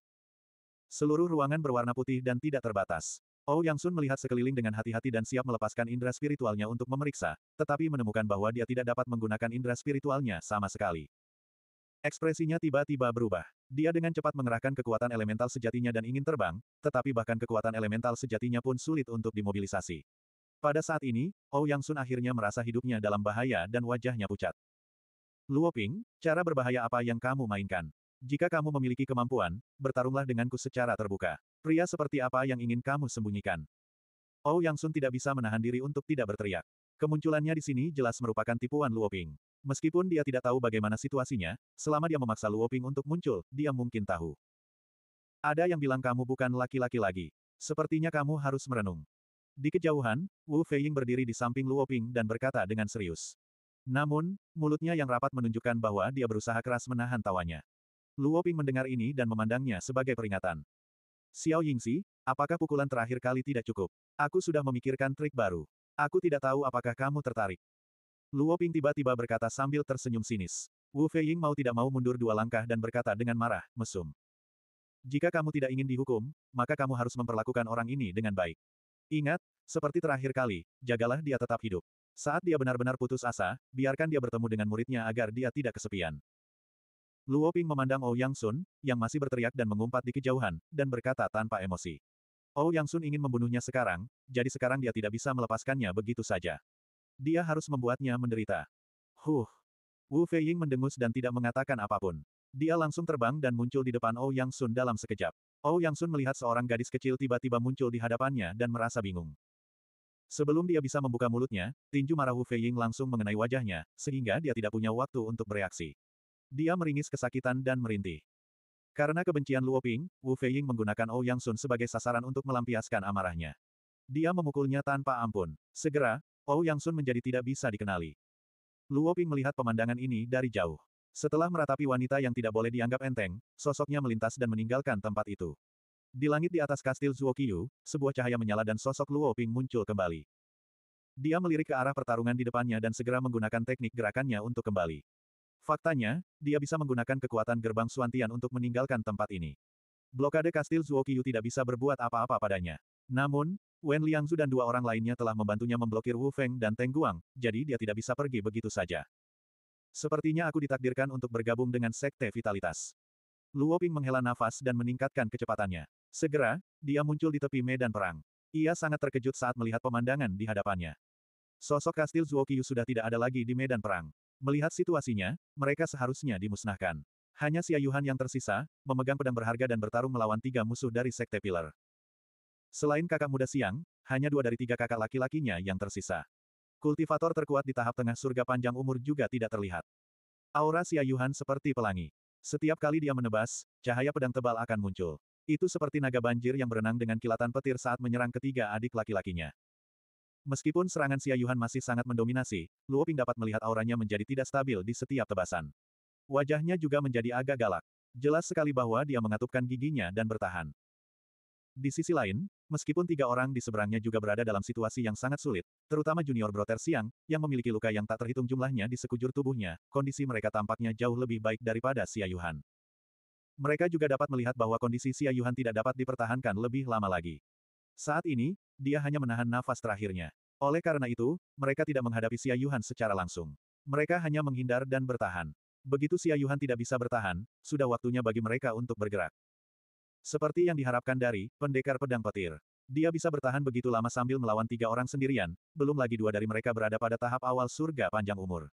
Seluruh ruangan berwarna putih dan tidak terbatas. Oh Yang Sun melihat sekeliling dengan hati-hati dan siap melepaskan indera spiritualnya untuk memeriksa, tetapi menemukan bahwa dia tidak dapat menggunakan indera spiritualnya sama sekali. Ekspresinya tiba-tiba berubah. Dia dengan cepat mengerahkan kekuatan elemental sejatinya dan ingin terbang, tetapi bahkan kekuatan elemental sejatinya pun sulit untuk dimobilisasi. Pada saat ini, Ou Yang Sun akhirnya merasa hidupnya dalam bahaya dan wajahnya pucat. Luoping, cara berbahaya apa yang kamu mainkan? Jika kamu memiliki kemampuan, bertarunglah denganku secara terbuka. Pria seperti apa yang ingin kamu sembunyikan? Ou Yang Sun tidak bisa menahan diri untuk tidak berteriak. Kemunculannya di sini jelas merupakan tipuan Luoping. Meskipun dia tidak tahu bagaimana situasinya, selama dia memaksa Luoping untuk muncul, dia mungkin tahu. Ada yang bilang kamu bukan laki-laki lagi. Sepertinya kamu harus merenung. Di kejauhan, Wu Feiying berdiri di samping Luo Ping dan berkata dengan serius. Namun, mulutnya yang rapat menunjukkan bahwa dia berusaha keras menahan tawanya. Luo Ping mendengar ini dan memandangnya sebagai peringatan. Xiao Yingxi, apakah pukulan terakhir kali tidak cukup? Aku sudah memikirkan trik baru. Aku tidak tahu apakah kamu tertarik. Luo Ping tiba-tiba berkata sambil tersenyum sinis. Wu Feiying mau tidak mau mundur dua langkah dan berkata dengan marah, mesum. Jika kamu tidak ingin dihukum, maka kamu harus memperlakukan orang ini dengan baik. Ingat, seperti terakhir kali, jagalah dia tetap hidup. Saat dia benar-benar putus asa, biarkan dia bertemu dengan muridnya agar dia tidak kesepian. Luo Ping memandang Ou oh Yang Sun, yang masih berteriak dan mengumpat di kejauhan, dan berkata tanpa emosi. Ou oh Yang Sun ingin membunuhnya sekarang, jadi sekarang dia tidak bisa melepaskannya begitu saja. Dia harus membuatnya menderita. Huh. Wu Feiying mendengus dan tidak mengatakan apapun. Dia langsung terbang dan muncul di depan Ou oh Yang Sun dalam sekejap. Ou Yang Sun melihat seorang gadis kecil tiba-tiba muncul di hadapannya dan merasa bingung. Sebelum dia bisa membuka mulutnya, tinju marah Wu Feiying langsung mengenai wajahnya, sehingga dia tidak punya waktu untuk bereaksi. Dia meringis kesakitan dan merintih. Karena kebencian Luo Ping, Wu Feiying menggunakan Ou Yang Sun sebagai sasaran untuk melampiaskan amarahnya. Dia memukulnya tanpa ampun. Segera, Ou Yang Sun menjadi tidak bisa dikenali. Luo Ping melihat pemandangan ini dari jauh. Setelah meratapi wanita yang tidak boleh dianggap enteng, sosoknya melintas dan meninggalkan tempat itu. Di langit di atas kastil Zuokiyu, sebuah cahaya menyala dan sosok Luo Ping muncul kembali. Dia melirik ke arah pertarungan di depannya dan segera menggunakan teknik gerakannya untuk kembali. Faktanya, dia bisa menggunakan kekuatan gerbang Suantian untuk meninggalkan tempat ini. Blokade kastil Zuokiyu tidak bisa berbuat apa-apa padanya. Namun, Wen Liangzu dan dua orang lainnya telah membantunya memblokir Wu Feng dan Teng Guang, jadi dia tidak bisa pergi begitu saja. Sepertinya aku ditakdirkan untuk bergabung dengan Sekte Vitalitas. Luo Ping menghela nafas dan meningkatkan kecepatannya. Segera, dia muncul di tepi medan perang. Ia sangat terkejut saat melihat pemandangan di hadapannya. Sosok kastil Zuokiyu sudah tidak ada lagi di medan perang. Melihat situasinya, mereka seharusnya dimusnahkan. Hanya si Ayuhan yang tersisa, memegang pedang berharga dan bertarung melawan tiga musuh dari Sekte Pilar. Selain kakak muda siang, hanya dua dari tiga kakak laki-lakinya yang tersisa. Kultivator terkuat di tahap tengah surga panjang umur juga tidak terlihat. Aura siayuhan seperti pelangi. Setiap kali dia menebas, cahaya pedang tebal akan muncul. Itu seperti naga banjir yang berenang dengan kilatan petir saat menyerang ketiga adik laki-lakinya. Meskipun serangan siayuhan masih sangat mendominasi, Luo Ping dapat melihat auranya menjadi tidak stabil di setiap tebasan. Wajahnya juga menjadi agak galak. Jelas sekali bahwa dia mengatupkan giginya dan bertahan. Di sisi lain, meskipun tiga orang di seberangnya juga berada dalam situasi yang sangat sulit, terutama junior broter siang, yang memiliki luka yang tak terhitung jumlahnya di sekujur tubuhnya, kondisi mereka tampaknya jauh lebih baik daripada Siayuhan. Mereka juga dapat melihat bahwa kondisi Siayuhan tidak dapat dipertahankan lebih lama lagi. Saat ini, dia hanya menahan nafas terakhirnya. Oleh karena itu, mereka tidak menghadapi Siayuhan secara langsung. Mereka hanya menghindar dan bertahan. Begitu Siayuhan tidak bisa bertahan, sudah waktunya bagi mereka untuk bergerak. Seperti yang diharapkan dari pendekar pedang petir. Dia bisa bertahan begitu lama sambil melawan tiga orang sendirian, belum lagi dua dari mereka berada pada tahap awal surga panjang umur.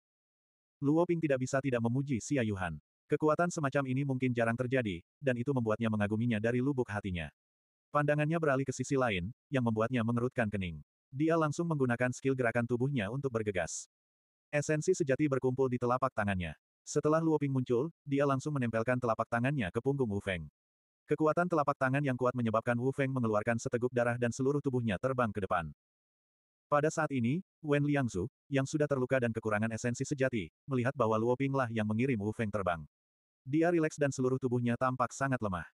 Luo Ping tidak bisa tidak memuji Xia Yuhan. Kekuatan semacam ini mungkin jarang terjadi, dan itu membuatnya mengaguminya dari lubuk hatinya. Pandangannya beralih ke sisi lain, yang membuatnya mengerutkan kening. Dia langsung menggunakan skill gerakan tubuhnya untuk bergegas. Esensi sejati berkumpul di telapak tangannya. Setelah Luo Ping muncul, dia langsung menempelkan telapak tangannya ke punggung Wu Feng. Kekuatan telapak tangan yang kuat menyebabkan Wu Feng mengeluarkan seteguk darah dan seluruh tubuhnya terbang ke depan. Pada saat ini, Wen Liangzu, yang sudah terluka dan kekurangan esensi sejati, melihat bahwa Luo Ping yang mengirim Wu Feng terbang. Dia rileks dan seluruh tubuhnya tampak sangat lemah.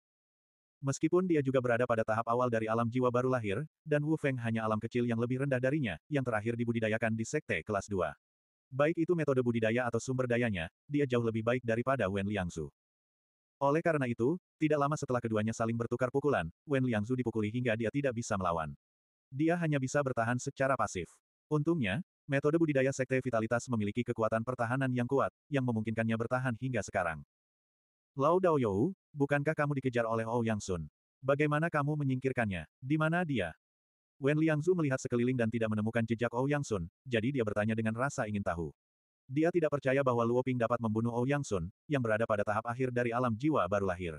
Meskipun dia juga berada pada tahap awal dari alam jiwa baru lahir, dan Wu Feng hanya alam kecil yang lebih rendah darinya, yang terakhir dibudidayakan di sekte kelas 2. Baik itu metode budidaya atau sumber dayanya, dia jauh lebih baik daripada Wen Liangzu. Oleh karena itu, tidak lama setelah keduanya saling bertukar pukulan, Wen Liangzu dipukuli hingga dia tidak bisa melawan. Dia hanya bisa bertahan secara pasif. Untungnya, metode budidaya sekte vitalitas memiliki kekuatan pertahanan yang kuat, yang memungkinkannya bertahan hingga sekarang. Lao Dao bukankah kamu dikejar oleh Ou Yang Sun? Bagaimana kamu menyingkirkannya? Di mana dia? Wen Liangzu melihat sekeliling dan tidak menemukan jejak Ou Yang Sun, jadi dia bertanya dengan rasa ingin tahu. Dia tidak percaya bahwa Luo Ping dapat membunuh Ouyang Yang Sun, yang berada pada tahap akhir dari alam jiwa baru lahir.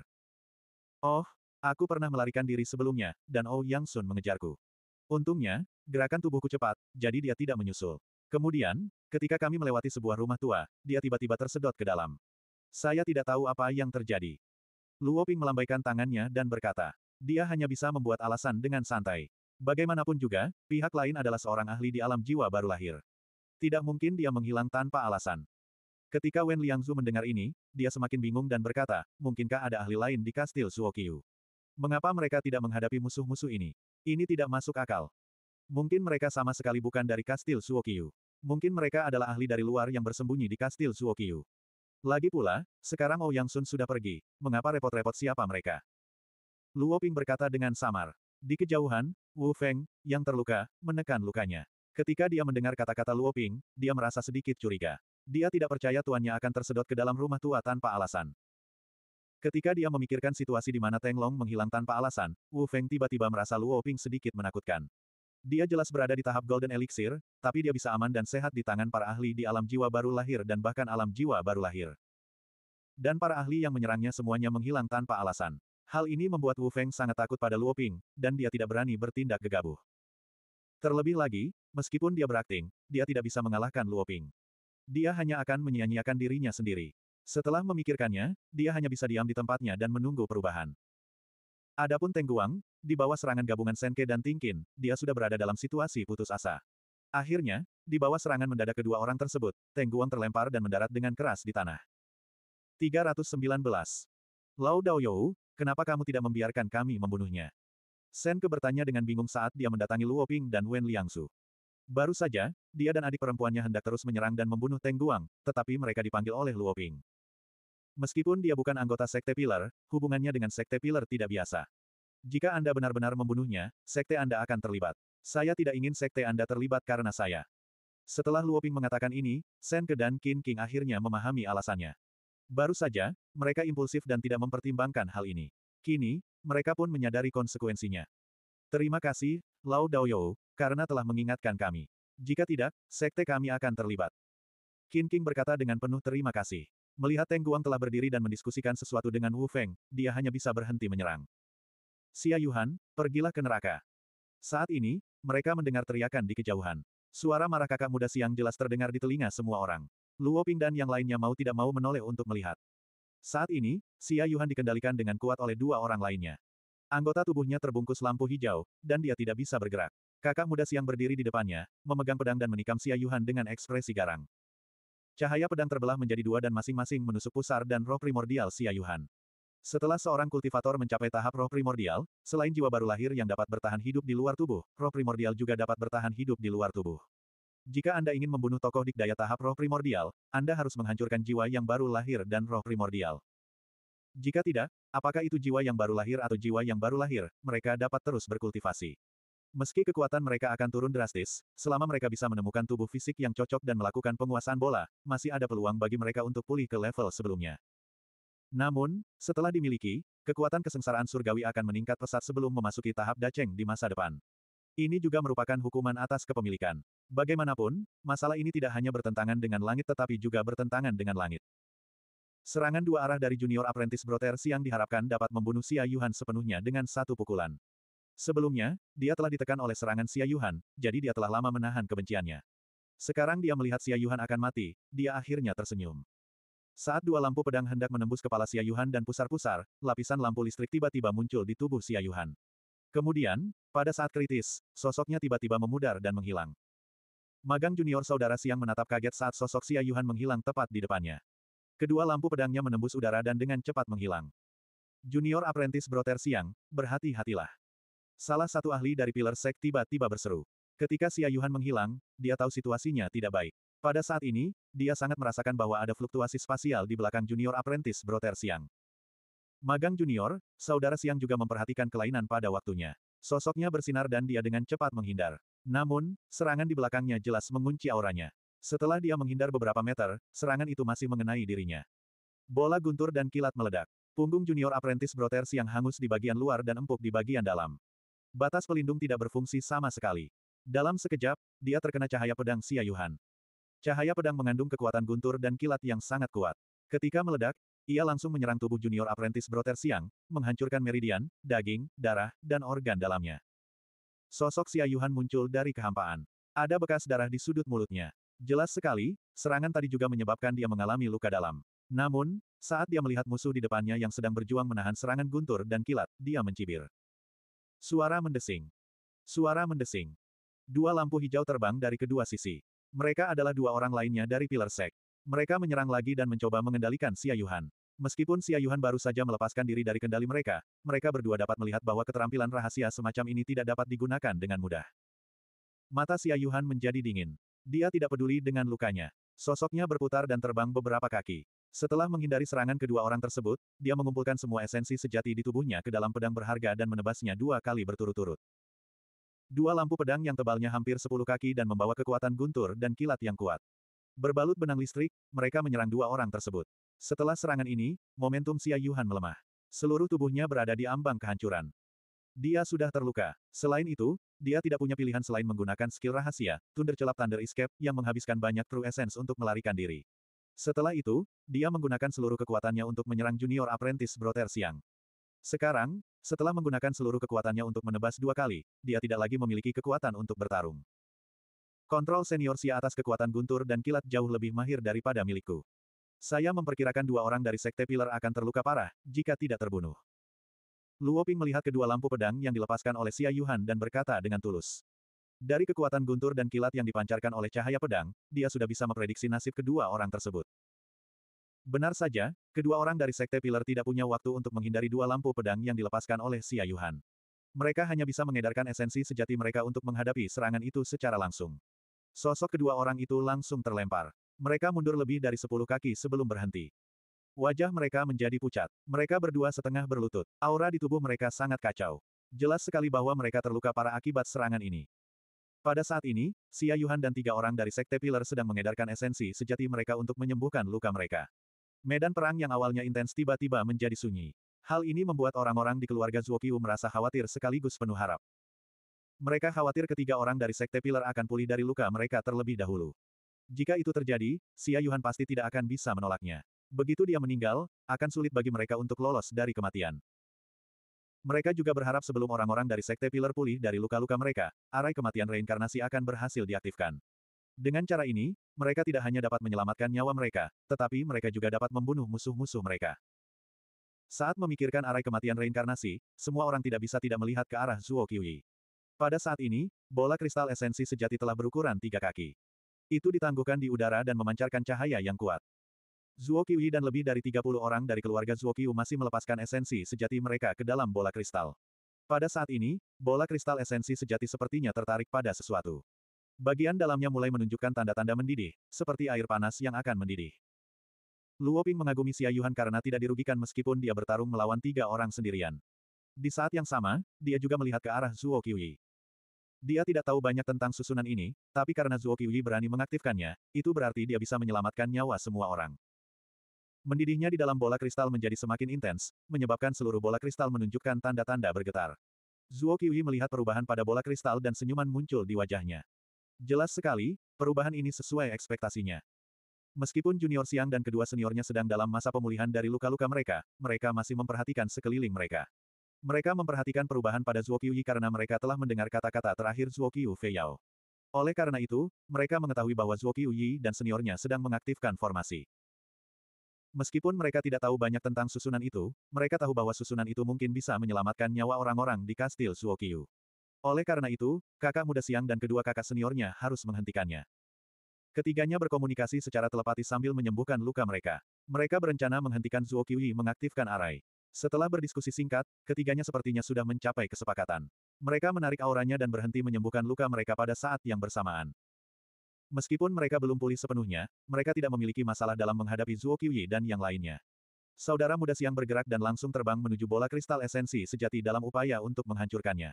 Oh, aku pernah melarikan diri sebelumnya, dan Ouyang Yang Sun mengejarku. Untungnya, gerakan tubuhku cepat, jadi dia tidak menyusul. Kemudian, ketika kami melewati sebuah rumah tua, dia tiba-tiba tersedot ke dalam. Saya tidak tahu apa yang terjadi. Luo Ping melambaikan tangannya dan berkata, dia hanya bisa membuat alasan dengan santai. Bagaimanapun juga, pihak lain adalah seorang ahli di alam jiwa baru lahir. Tidak mungkin dia menghilang tanpa alasan. Ketika Wen Liangzu mendengar ini, dia semakin bingung dan berkata, mungkinkah ada ahli lain di kastil Suokyu? Mengapa mereka tidak menghadapi musuh-musuh ini? Ini tidak masuk akal. Mungkin mereka sama sekali bukan dari kastil Suokyu. Mungkin mereka adalah ahli dari luar yang bersembunyi di kastil Suokyu. Lagi pula, sekarang Ouyang Sun sudah pergi, mengapa repot-repot siapa mereka? Luoping berkata dengan samar. Di kejauhan, Wu Feng, yang terluka, menekan lukanya. Ketika dia mendengar kata-kata Luo Ping, dia merasa sedikit curiga. Dia tidak percaya tuannya akan tersedot ke dalam rumah tua tanpa alasan. Ketika dia memikirkan situasi di mana Teng Long menghilang tanpa alasan, Wu Feng tiba-tiba merasa Luo Ping sedikit menakutkan. Dia jelas berada di tahap Golden Elixir, tapi dia bisa aman dan sehat di tangan para ahli di alam jiwa baru lahir dan bahkan alam jiwa baru lahir. Dan para ahli yang menyerangnya semuanya menghilang tanpa alasan. Hal ini membuat Wu Feng sangat takut pada Luo Ping, dan dia tidak berani bertindak gegabah. Terlebih lagi, meskipun dia berakting, dia tidak bisa mengalahkan Luoping. Dia hanya akan menyia-nyiakan dirinya sendiri. Setelah memikirkannya, dia hanya bisa diam di tempatnya dan menunggu perubahan. Adapun Tengguang, di bawah serangan gabungan Senke dan Tingkin, dia sudah berada dalam situasi putus asa. Akhirnya, di bawah serangan mendadak kedua orang tersebut, Tengguang terlempar dan mendarat dengan keras di tanah. 319. Lau Daoyou, kenapa kamu tidak membiarkan kami membunuhnya? Ke bertanya dengan bingung saat dia mendatangi Luo Ping dan Wen Liangsu. Baru saja, dia dan adik perempuannya hendak terus menyerang dan membunuh Teng Duang, tetapi mereka dipanggil oleh Luo Ping. Meskipun dia bukan anggota Sekte Pilar, hubungannya dengan Sekte Pilar tidak biasa. Jika Anda benar-benar membunuhnya, Sekte Anda akan terlibat. Saya tidak ingin Sekte Anda terlibat karena saya. Setelah Luo Ping mengatakan ini, Ke dan Qin King akhirnya memahami alasannya. Baru saja, mereka impulsif dan tidak mempertimbangkan hal ini. Kini, mereka pun menyadari konsekuensinya. Terima kasih, Lao Daoyou, karena telah mengingatkan kami. Jika tidak, sekte kami akan terlibat. Qin King berkata dengan penuh terima kasih. Melihat Teng Guang telah berdiri dan mendiskusikan sesuatu dengan Wu Feng, dia hanya bisa berhenti menyerang. Xia Yuhan, pergilah ke neraka. Saat ini, mereka mendengar teriakan di kejauhan. Suara marah kakak muda siang jelas terdengar di telinga semua orang. Luo Ping dan yang lainnya mau tidak mau menoleh untuk melihat. Saat ini, Xia Yuhan dikendalikan dengan kuat oleh dua orang lainnya. Anggota tubuhnya terbungkus lampu hijau, dan dia tidak bisa bergerak. Kakak muda siang berdiri di depannya, memegang pedang dan menikam Xia Yuhan dengan ekspresi garang. Cahaya pedang terbelah menjadi dua dan masing-masing menusuk pusar dan roh primordial Xia Yuhan. Setelah seorang kultivator mencapai tahap roh primordial, selain jiwa baru lahir yang dapat bertahan hidup di luar tubuh, roh primordial juga dapat bertahan hidup di luar tubuh. Jika Anda ingin membunuh tokoh dikdaya tahap roh primordial, Anda harus menghancurkan jiwa yang baru lahir dan roh primordial. Jika tidak, apakah itu jiwa yang baru lahir atau jiwa yang baru lahir, mereka dapat terus berkultivasi. Meski kekuatan mereka akan turun drastis, selama mereka bisa menemukan tubuh fisik yang cocok dan melakukan penguasaan bola, masih ada peluang bagi mereka untuk pulih ke level sebelumnya. Namun, setelah dimiliki, kekuatan kesengsaraan surgawi akan meningkat pesat sebelum memasuki tahap daceng di masa depan. Ini juga merupakan hukuman atas kepemilikan. Bagaimanapun, masalah ini tidak hanya bertentangan dengan langit tetapi juga bertentangan dengan langit. Serangan dua arah dari junior apprentice Broter Siang diharapkan dapat membunuh Xia Yuhan sepenuhnya dengan satu pukulan. Sebelumnya, dia telah ditekan oleh serangan Xia Yuhan, jadi dia telah lama menahan kebenciannya. Sekarang dia melihat Xia Yuhan akan mati, dia akhirnya tersenyum. Saat dua lampu pedang hendak menembus kepala Xia Yuhan dan pusar-pusar, lapisan lampu listrik tiba-tiba muncul di tubuh Xia Yuhan. Kemudian, pada saat kritis, sosoknya tiba-tiba memudar dan menghilang. Magang junior saudara siang menatap kaget saat sosok Xia Yuhan menghilang tepat di depannya. Kedua lampu pedangnya menembus udara dan dengan cepat menghilang. Junior apprentice Broter Siang, berhati-hatilah. Salah satu ahli dari pilar sek tiba-tiba berseru. Ketika Xia Yuhan menghilang, dia tahu situasinya tidak baik. Pada saat ini, dia sangat merasakan bahwa ada fluktuasi spasial di belakang junior apprentice Broter Siang. Magang junior, saudara Siang juga memperhatikan kelainan pada waktunya. Sosoknya bersinar dan dia dengan cepat menghindar. Namun, serangan di belakangnya jelas mengunci auranya. Setelah dia menghindar beberapa meter, serangan itu masih mengenai dirinya. Bola guntur dan kilat meledak. Punggung junior apprentice Broters yang hangus di bagian luar dan empuk di bagian dalam. Batas pelindung tidak berfungsi sama sekali. Dalam sekejap, dia terkena cahaya pedang Siayuhan. Cahaya pedang mengandung kekuatan guntur dan kilat yang sangat kuat. Ketika meledak, ia langsung menyerang tubuh junior apprentice Broter menghancurkan meridian, daging, darah, dan organ dalamnya. Sosok Siayuhan muncul dari kehampaan. Ada bekas darah di sudut mulutnya. Jelas sekali, serangan tadi juga menyebabkan dia mengalami luka dalam. Namun, saat dia melihat musuh di depannya yang sedang berjuang menahan serangan guntur dan kilat, dia mencibir. Suara mendesing. Suara mendesing. Dua lampu hijau terbang dari kedua sisi. Mereka adalah dua orang lainnya dari pilar sek. Mereka menyerang lagi dan mencoba mengendalikan Siayuhan. Meskipun si Ayuhan baru saja melepaskan diri dari kendali mereka, mereka berdua dapat melihat bahwa keterampilan rahasia semacam ini tidak dapat digunakan dengan mudah. Mata si Ayuhan menjadi dingin. Dia tidak peduli dengan lukanya. Sosoknya berputar dan terbang beberapa kaki. Setelah menghindari serangan kedua orang tersebut, dia mengumpulkan semua esensi sejati di tubuhnya ke dalam pedang berharga dan menebasnya dua kali berturut-turut. Dua lampu pedang yang tebalnya hampir sepuluh kaki dan membawa kekuatan guntur dan kilat yang kuat. Berbalut benang listrik, mereka menyerang dua orang tersebut. Setelah serangan ini, momentum Xia Yuhan melemah. Seluruh tubuhnya berada di ambang kehancuran. Dia sudah terluka. Selain itu, dia tidak punya pilihan selain menggunakan skill rahasia, Thunder Celap Thunder Escape, yang menghabiskan banyak True Essence untuk melarikan diri. Setelah itu, dia menggunakan seluruh kekuatannya untuk menyerang junior apprentice Brother Siang. Sekarang, setelah menggunakan seluruh kekuatannya untuk menebas dua kali, dia tidak lagi memiliki kekuatan untuk bertarung. Kontrol senior Xia atas kekuatan guntur dan kilat jauh lebih mahir daripada milikku. Saya memperkirakan dua orang dari Sekte Pilar akan terluka parah, jika tidak terbunuh. Luo Ping melihat kedua lampu pedang yang dilepaskan oleh Xia Yuhan dan berkata dengan tulus. Dari kekuatan guntur dan kilat yang dipancarkan oleh cahaya pedang, dia sudah bisa memprediksi nasib kedua orang tersebut. Benar saja, kedua orang dari Sekte Pilar tidak punya waktu untuk menghindari dua lampu pedang yang dilepaskan oleh Xia Yuhan. Mereka hanya bisa mengedarkan esensi sejati mereka untuk menghadapi serangan itu secara langsung. Sosok kedua orang itu langsung terlempar. Mereka mundur lebih dari sepuluh kaki sebelum berhenti. Wajah mereka menjadi pucat. Mereka berdua setengah berlutut. Aura di tubuh mereka sangat kacau. Jelas sekali bahwa mereka terluka parah akibat serangan ini. Pada saat ini, Xia Yuhan dan tiga orang dari Sekte Pilar sedang mengedarkan esensi sejati mereka untuk menyembuhkan luka mereka. Medan perang yang awalnya intens tiba-tiba menjadi sunyi. Hal ini membuat orang-orang di keluarga Zuokiu merasa khawatir sekaligus penuh harap. Mereka khawatir ketiga orang dari Sekte Pilar akan pulih dari luka mereka terlebih dahulu. Jika itu terjadi, Xia Yuhan pasti tidak akan bisa menolaknya. Begitu dia meninggal, akan sulit bagi mereka untuk lolos dari kematian. Mereka juga berharap sebelum orang-orang dari Sekte Pilar pulih dari luka-luka mereka, arai kematian reinkarnasi akan berhasil diaktifkan. Dengan cara ini, mereka tidak hanya dapat menyelamatkan nyawa mereka, tetapi mereka juga dapat membunuh musuh-musuh mereka. Saat memikirkan arai kematian reinkarnasi, semua orang tidak bisa tidak melihat ke arah Zuo Qiyi. Pada saat ini, bola kristal esensi sejati telah berukuran tiga kaki. Itu ditangguhkan di udara dan memancarkan cahaya yang kuat. Zuo Qiyi dan lebih dari 30 orang dari keluarga Zuo Qiyu masih melepaskan esensi sejati mereka ke dalam bola kristal. Pada saat ini, bola kristal esensi sejati sepertinya tertarik pada sesuatu. Bagian dalamnya mulai menunjukkan tanda-tanda mendidih, seperti air panas yang akan mendidih. Luo Ping mengagumi Xia Yuhan karena tidak dirugikan meskipun dia bertarung melawan tiga orang sendirian. Di saat yang sama, dia juga melihat ke arah Zuo Qiyi. Dia tidak tahu banyak tentang susunan ini, tapi karena Zuo Qiyi berani mengaktifkannya, itu berarti dia bisa menyelamatkan nyawa semua orang. Mendidihnya di dalam bola kristal menjadi semakin intens, menyebabkan seluruh bola kristal menunjukkan tanda-tanda bergetar. Zuo Qiyi melihat perubahan pada bola kristal dan senyuman muncul di wajahnya. Jelas sekali, perubahan ini sesuai ekspektasinya. Meskipun junior Siang dan kedua seniornya sedang dalam masa pemulihan dari luka-luka mereka, mereka masih memperhatikan sekeliling mereka. Mereka memperhatikan perubahan pada Zuo Qiyi karena mereka telah mendengar kata-kata terakhir Zuo Qiyu Fei Yao. Oleh karena itu, mereka mengetahui bahwa Zuo Qiyi dan seniornya sedang mengaktifkan formasi. Meskipun mereka tidak tahu banyak tentang susunan itu, mereka tahu bahwa susunan itu mungkin bisa menyelamatkan nyawa orang-orang di kastil Zuo Qiyu. Oleh karena itu, kakak muda siang dan kedua kakak seniornya harus menghentikannya. Ketiganya berkomunikasi secara telepati sambil menyembuhkan luka mereka. Mereka berencana menghentikan Zuo Qiyi mengaktifkan arai. Setelah berdiskusi singkat, ketiganya sepertinya sudah mencapai kesepakatan. Mereka menarik auranya dan berhenti menyembuhkan luka mereka pada saat yang bersamaan. Meskipun mereka belum pulih sepenuhnya, mereka tidak memiliki masalah dalam menghadapi Zuo Qiyi dan yang lainnya. Saudara muda siang bergerak dan langsung terbang menuju bola kristal esensi sejati dalam upaya untuk menghancurkannya.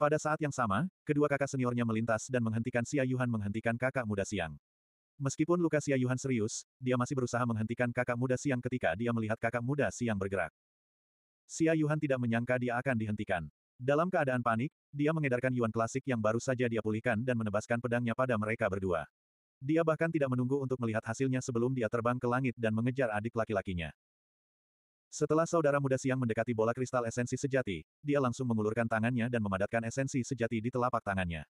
Pada saat yang sama, kedua kakak seniornya melintas dan menghentikan Xia Yuhan menghentikan kakak muda siang. Meskipun Lukas Yuhan serius, dia masih berusaha menghentikan kakak muda siang ketika dia melihat kakak muda siang bergerak. Sia Yuhan tidak menyangka dia akan dihentikan. Dalam keadaan panik, dia mengedarkan Yuan klasik yang baru saja dia pulihkan dan menebaskan pedangnya pada mereka berdua. Dia bahkan tidak menunggu untuk melihat hasilnya sebelum dia terbang ke langit dan mengejar adik laki-lakinya. Setelah saudara muda siang mendekati bola kristal esensi sejati, dia langsung mengulurkan tangannya dan memadatkan esensi sejati di telapak tangannya.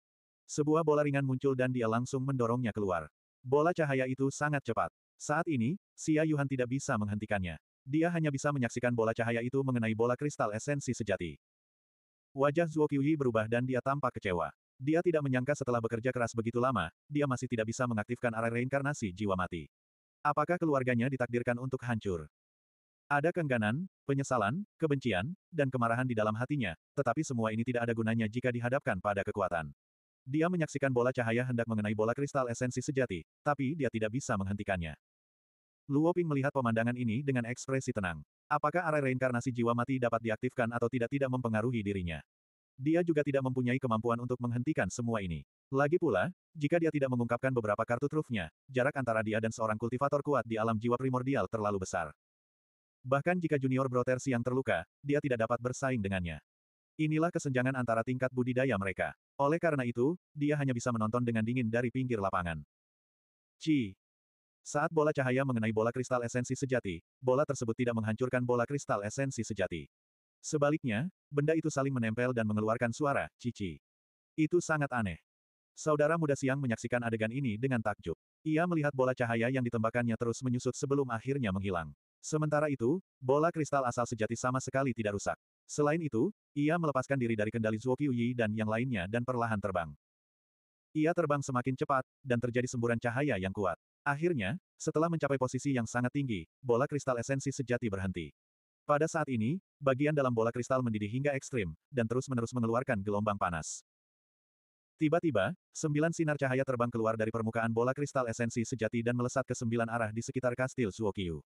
Sebuah bola ringan muncul dan dia langsung mendorongnya keluar. Bola cahaya itu sangat cepat. Saat ini, Xia Yuhan tidak bisa menghentikannya. Dia hanya bisa menyaksikan bola cahaya itu mengenai bola kristal esensi sejati. Wajah Zuo Qiuyi berubah dan dia tampak kecewa. Dia tidak menyangka setelah bekerja keras begitu lama, dia masih tidak bisa mengaktifkan arah reinkarnasi jiwa mati. Apakah keluarganya ditakdirkan untuk hancur? Ada kengganan, penyesalan, kebencian, dan kemarahan di dalam hatinya, tetapi semua ini tidak ada gunanya jika dihadapkan pada kekuatan. Dia menyaksikan bola cahaya hendak mengenai bola kristal esensi sejati, tapi dia tidak bisa menghentikannya. Luo Ping melihat pemandangan ini dengan ekspresi tenang. Apakah arah reinkarnasi jiwa mati dapat diaktifkan atau tidak tidak mempengaruhi dirinya? Dia juga tidak mempunyai kemampuan untuk menghentikan semua ini. Lagi pula, jika dia tidak mengungkapkan beberapa kartu trufnya, jarak antara dia dan seorang kultivator kuat di alam jiwa primordial terlalu besar. Bahkan jika junior brotersi yang terluka, dia tidak dapat bersaing dengannya. Inilah kesenjangan antara tingkat budidaya mereka. Oleh karena itu, dia hanya bisa menonton dengan dingin dari pinggir lapangan. Ci. Saat bola cahaya mengenai bola kristal esensi sejati, bola tersebut tidak menghancurkan bola kristal esensi sejati. Sebaliknya, benda itu saling menempel dan mengeluarkan suara, cici. Itu sangat aneh. Saudara muda siang menyaksikan adegan ini dengan takjub. Ia melihat bola cahaya yang ditembakannya terus menyusut sebelum akhirnya menghilang. Sementara itu, bola kristal asal sejati sama sekali tidak rusak. Selain itu, ia melepaskan diri dari kendali Zuo Qiuyi dan yang lainnya dan perlahan terbang. Ia terbang semakin cepat, dan terjadi semburan cahaya yang kuat. Akhirnya, setelah mencapai posisi yang sangat tinggi, bola kristal esensi sejati berhenti. Pada saat ini, bagian dalam bola kristal mendidih hingga ekstrim, dan terus-menerus mengeluarkan gelombang panas. Tiba-tiba, sembilan sinar cahaya terbang keluar dari permukaan bola kristal esensi sejati dan melesat ke sembilan arah di sekitar kastil Suokyu.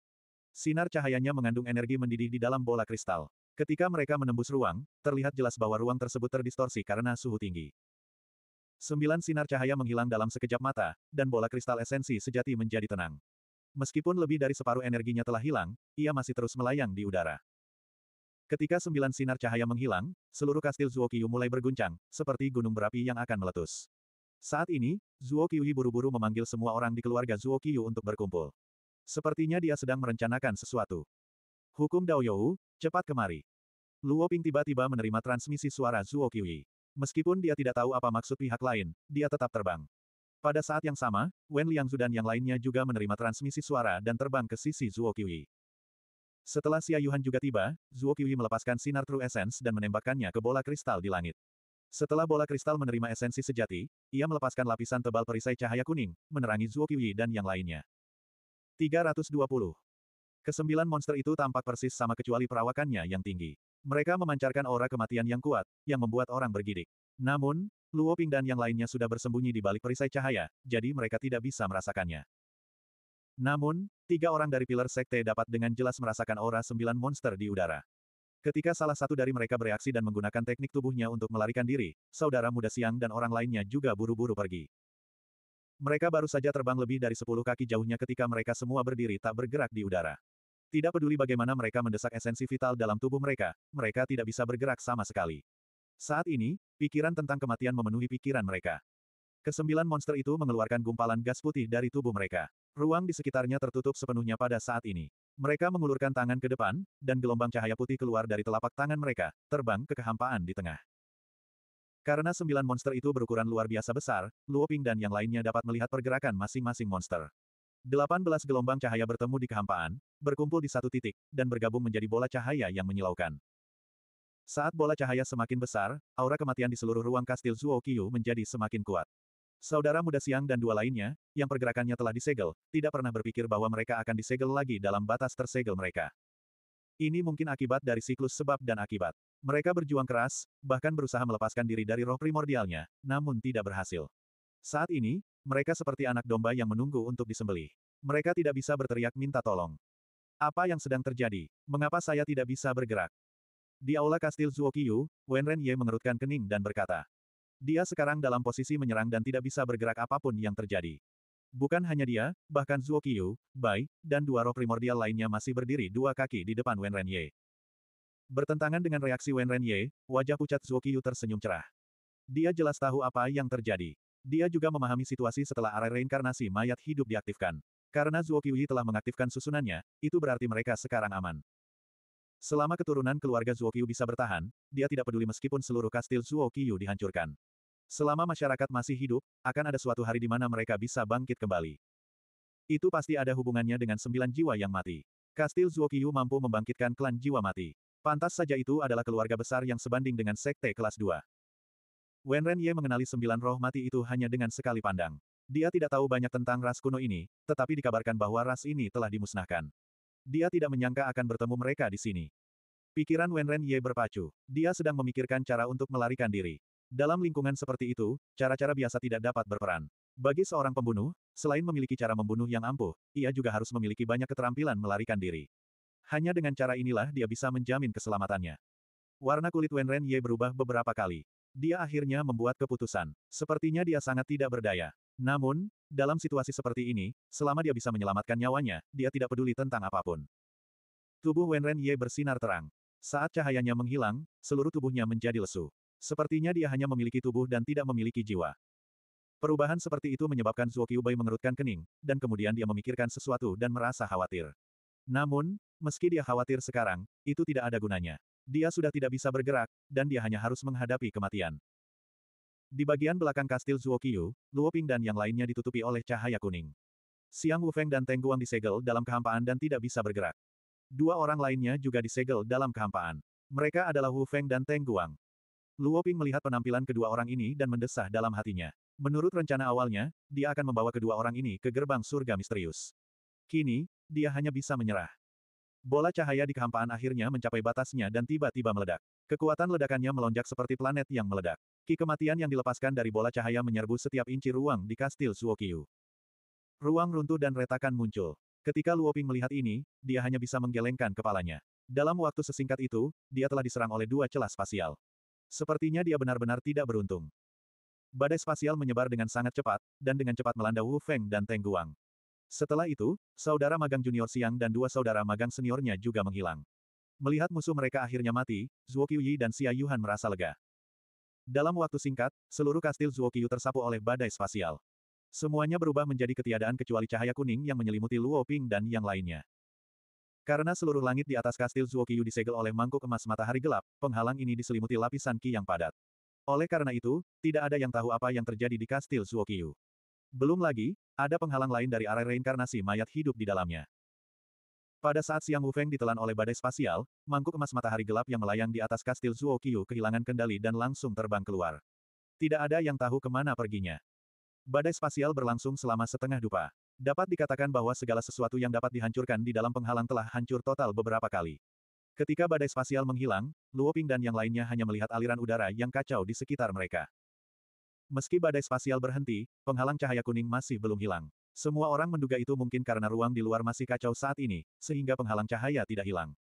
Sinar cahayanya mengandung energi mendidih di dalam bola kristal. Ketika mereka menembus ruang, terlihat jelas bahwa ruang tersebut terdistorsi karena suhu tinggi. Sembilan sinar cahaya menghilang dalam sekejap mata, dan bola kristal esensi sejati menjadi tenang. Meskipun lebih dari separuh energinya telah hilang, ia masih terus melayang di udara. Ketika sembilan sinar cahaya menghilang, seluruh kastil Zuokiyu mulai berguncang, seperti gunung berapi yang akan meletus. Saat ini, Zuo buru-buru memanggil semua orang di keluarga Zuo Qiu untuk berkumpul. Sepertinya dia sedang merencanakan sesuatu. Hukum Dao Yowu, cepat kemari. Luo Ping tiba-tiba menerima transmisi suara Zuo Qiyi. Meskipun dia tidak tahu apa maksud pihak lain, dia tetap terbang. Pada saat yang sama, Wen Liangzu dan yang lainnya juga menerima transmisi suara dan terbang ke sisi Zuo Qiyi. Setelah Xia Yuhan juga tiba, Zuo Qiyi melepaskan sinar True Essence dan menembakkannya ke bola kristal di langit. Setelah bola kristal menerima esensi sejati, ia melepaskan lapisan tebal perisai cahaya kuning, menerangi Zuo Qiyi dan yang lainnya. 320. Kesembilan monster itu tampak persis sama kecuali perawakannya yang tinggi. Mereka memancarkan aura kematian yang kuat, yang membuat orang bergidik. Namun, Luo Ping dan yang lainnya sudah bersembunyi di balik perisai cahaya, jadi mereka tidak bisa merasakannya. Namun, tiga orang dari pilar sekte dapat dengan jelas merasakan aura sembilan monster di udara. Ketika salah satu dari mereka bereaksi dan menggunakan teknik tubuhnya untuk melarikan diri, saudara muda siang dan orang lainnya juga buru-buru pergi. Mereka baru saja terbang lebih dari sepuluh kaki jauhnya ketika mereka semua berdiri tak bergerak di udara. Tidak peduli bagaimana mereka mendesak esensi vital dalam tubuh mereka, mereka tidak bisa bergerak sama sekali. Saat ini, pikiran tentang kematian memenuhi pikiran mereka. Kesembilan monster itu mengeluarkan gumpalan gas putih dari tubuh mereka. Ruang di sekitarnya tertutup sepenuhnya pada saat ini. Mereka mengulurkan tangan ke depan, dan gelombang cahaya putih keluar dari telapak tangan mereka, terbang ke kehampaan di tengah. Karena sembilan monster itu berukuran luar biasa besar, Luoping dan yang lainnya dapat melihat pergerakan masing-masing monster. Delapan belas gelombang cahaya bertemu di kehampaan, berkumpul di satu titik, dan bergabung menjadi bola cahaya yang menyilaukan. Saat bola cahaya semakin besar, aura kematian di seluruh ruang kastil Zuo Qiu menjadi semakin kuat. Saudara muda siang dan dua lainnya, yang pergerakannya telah disegel, tidak pernah berpikir bahwa mereka akan disegel lagi dalam batas tersegel mereka. Ini mungkin akibat dari siklus sebab dan akibat. Mereka berjuang keras, bahkan berusaha melepaskan diri dari roh primordialnya, namun tidak berhasil. Saat ini, mereka seperti anak domba yang menunggu untuk disembelih. Mereka tidak bisa berteriak minta tolong. Apa yang sedang terjadi? Mengapa saya tidak bisa bergerak? Di aula kastil Zuokiyu, Wenren Ye mengerutkan kening dan berkata. Dia sekarang dalam posisi menyerang dan tidak bisa bergerak apapun yang terjadi. Bukan hanya dia, bahkan Zuo Qiyu, Bai, dan dua roh primordial lainnya masih berdiri dua kaki di depan Wen Renye. Bertentangan dengan reaksi Wen Renye, wajah pucat Zuo Qiyu tersenyum cerah. Dia jelas tahu apa yang terjadi. Dia juga memahami situasi setelah arai reinkarnasi mayat hidup diaktifkan. Karena Qiu Qiyu telah mengaktifkan susunannya, itu berarti mereka sekarang aman. Selama keturunan keluarga Zuo Qiyu bisa bertahan, dia tidak peduli meskipun seluruh kastil Zuo Qiyu dihancurkan. Selama masyarakat masih hidup, akan ada suatu hari di mana mereka bisa bangkit kembali. Itu pasti ada hubungannya dengan sembilan jiwa yang mati. Kastil Zuokiyu mampu membangkitkan klan jiwa mati. Pantas saja itu adalah keluarga besar yang sebanding dengan sekte kelas 2. Wenren Ye mengenali sembilan roh mati itu hanya dengan sekali pandang. Dia tidak tahu banyak tentang ras kuno ini, tetapi dikabarkan bahwa ras ini telah dimusnahkan. Dia tidak menyangka akan bertemu mereka di sini. Pikiran Wenren Ye berpacu. Dia sedang memikirkan cara untuk melarikan diri. Dalam lingkungan seperti itu, cara-cara biasa tidak dapat berperan. Bagi seorang pembunuh, selain memiliki cara membunuh yang ampuh, ia juga harus memiliki banyak keterampilan melarikan diri. Hanya dengan cara inilah dia bisa menjamin keselamatannya. Warna kulit Wenren Ye berubah beberapa kali. Dia akhirnya membuat keputusan. Sepertinya dia sangat tidak berdaya. Namun, dalam situasi seperti ini, selama dia bisa menyelamatkan nyawanya, dia tidak peduli tentang apapun. Tubuh Wenren Ye bersinar terang. Saat cahayanya menghilang, seluruh tubuhnya menjadi lesu. Sepertinya dia hanya memiliki tubuh dan tidak memiliki jiwa. Perubahan seperti itu menyebabkan Zuo Qiubai mengerutkan kening, dan kemudian dia memikirkan sesuatu dan merasa khawatir. Namun, meski dia khawatir sekarang, itu tidak ada gunanya. Dia sudah tidak bisa bergerak, dan dia hanya harus menghadapi kematian. Di bagian belakang kastil Zuo Qiu, Luo Ping dan yang lainnya ditutupi oleh cahaya kuning. Siang Wufeng dan Teng Guang disegel dalam kehampaan dan tidak bisa bergerak. Dua orang lainnya juga disegel dalam kehampaan. Mereka adalah Wu dan Teng Guang. Luo Ping melihat penampilan kedua orang ini dan mendesah dalam hatinya. Menurut rencana awalnya, dia akan membawa kedua orang ini ke gerbang surga misterius. Kini, dia hanya bisa menyerah. Bola cahaya di kehampaan akhirnya mencapai batasnya dan tiba-tiba meledak. Kekuatan ledakannya melonjak seperti planet yang meledak. Ki kematian yang dilepaskan dari bola cahaya menyerbu setiap inci ruang di kastil Suokyu. Ruang runtuh dan retakan muncul. Ketika Luo Ping melihat ini, dia hanya bisa menggelengkan kepalanya. Dalam waktu sesingkat itu, dia telah diserang oleh dua celah spasial. Sepertinya dia benar-benar tidak beruntung. Badai spasial menyebar dengan sangat cepat, dan dengan cepat melanda Wu Feng dan Teng Guang. Setelah itu, saudara magang junior Siang dan dua saudara magang seniornya juga menghilang. Melihat musuh mereka akhirnya mati, Zhuo Qiuyi dan Xia Yuhan merasa lega. Dalam waktu singkat, seluruh kastil Zhuo Qiu tersapu oleh badai spasial. Semuanya berubah menjadi ketiadaan kecuali cahaya kuning yang menyelimuti Luo Ping dan yang lainnya. Karena seluruh langit di atas kastil Zuokiyu disegel oleh mangkuk emas matahari gelap, penghalang ini diselimuti lapisan ki yang padat. Oleh karena itu, tidak ada yang tahu apa yang terjadi di kastil Zuokiyu. Belum lagi, ada penghalang lain dari arah reinkarnasi mayat hidup di dalamnya. Pada saat Siang Wufeng ditelan oleh badai spasial, mangkuk emas matahari gelap yang melayang di atas kastil Zuokiyu kehilangan kendali dan langsung terbang keluar. Tidak ada yang tahu kemana perginya. Badai spasial berlangsung selama setengah dupa. Dapat dikatakan bahwa segala sesuatu yang dapat dihancurkan di dalam penghalang telah hancur total beberapa kali. Ketika badai spasial menghilang, Luo Ping dan yang lainnya hanya melihat aliran udara yang kacau di sekitar mereka. Meski badai spasial berhenti, penghalang cahaya kuning masih belum hilang. Semua orang menduga itu mungkin karena ruang di luar masih kacau saat ini, sehingga penghalang cahaya tidak hilang.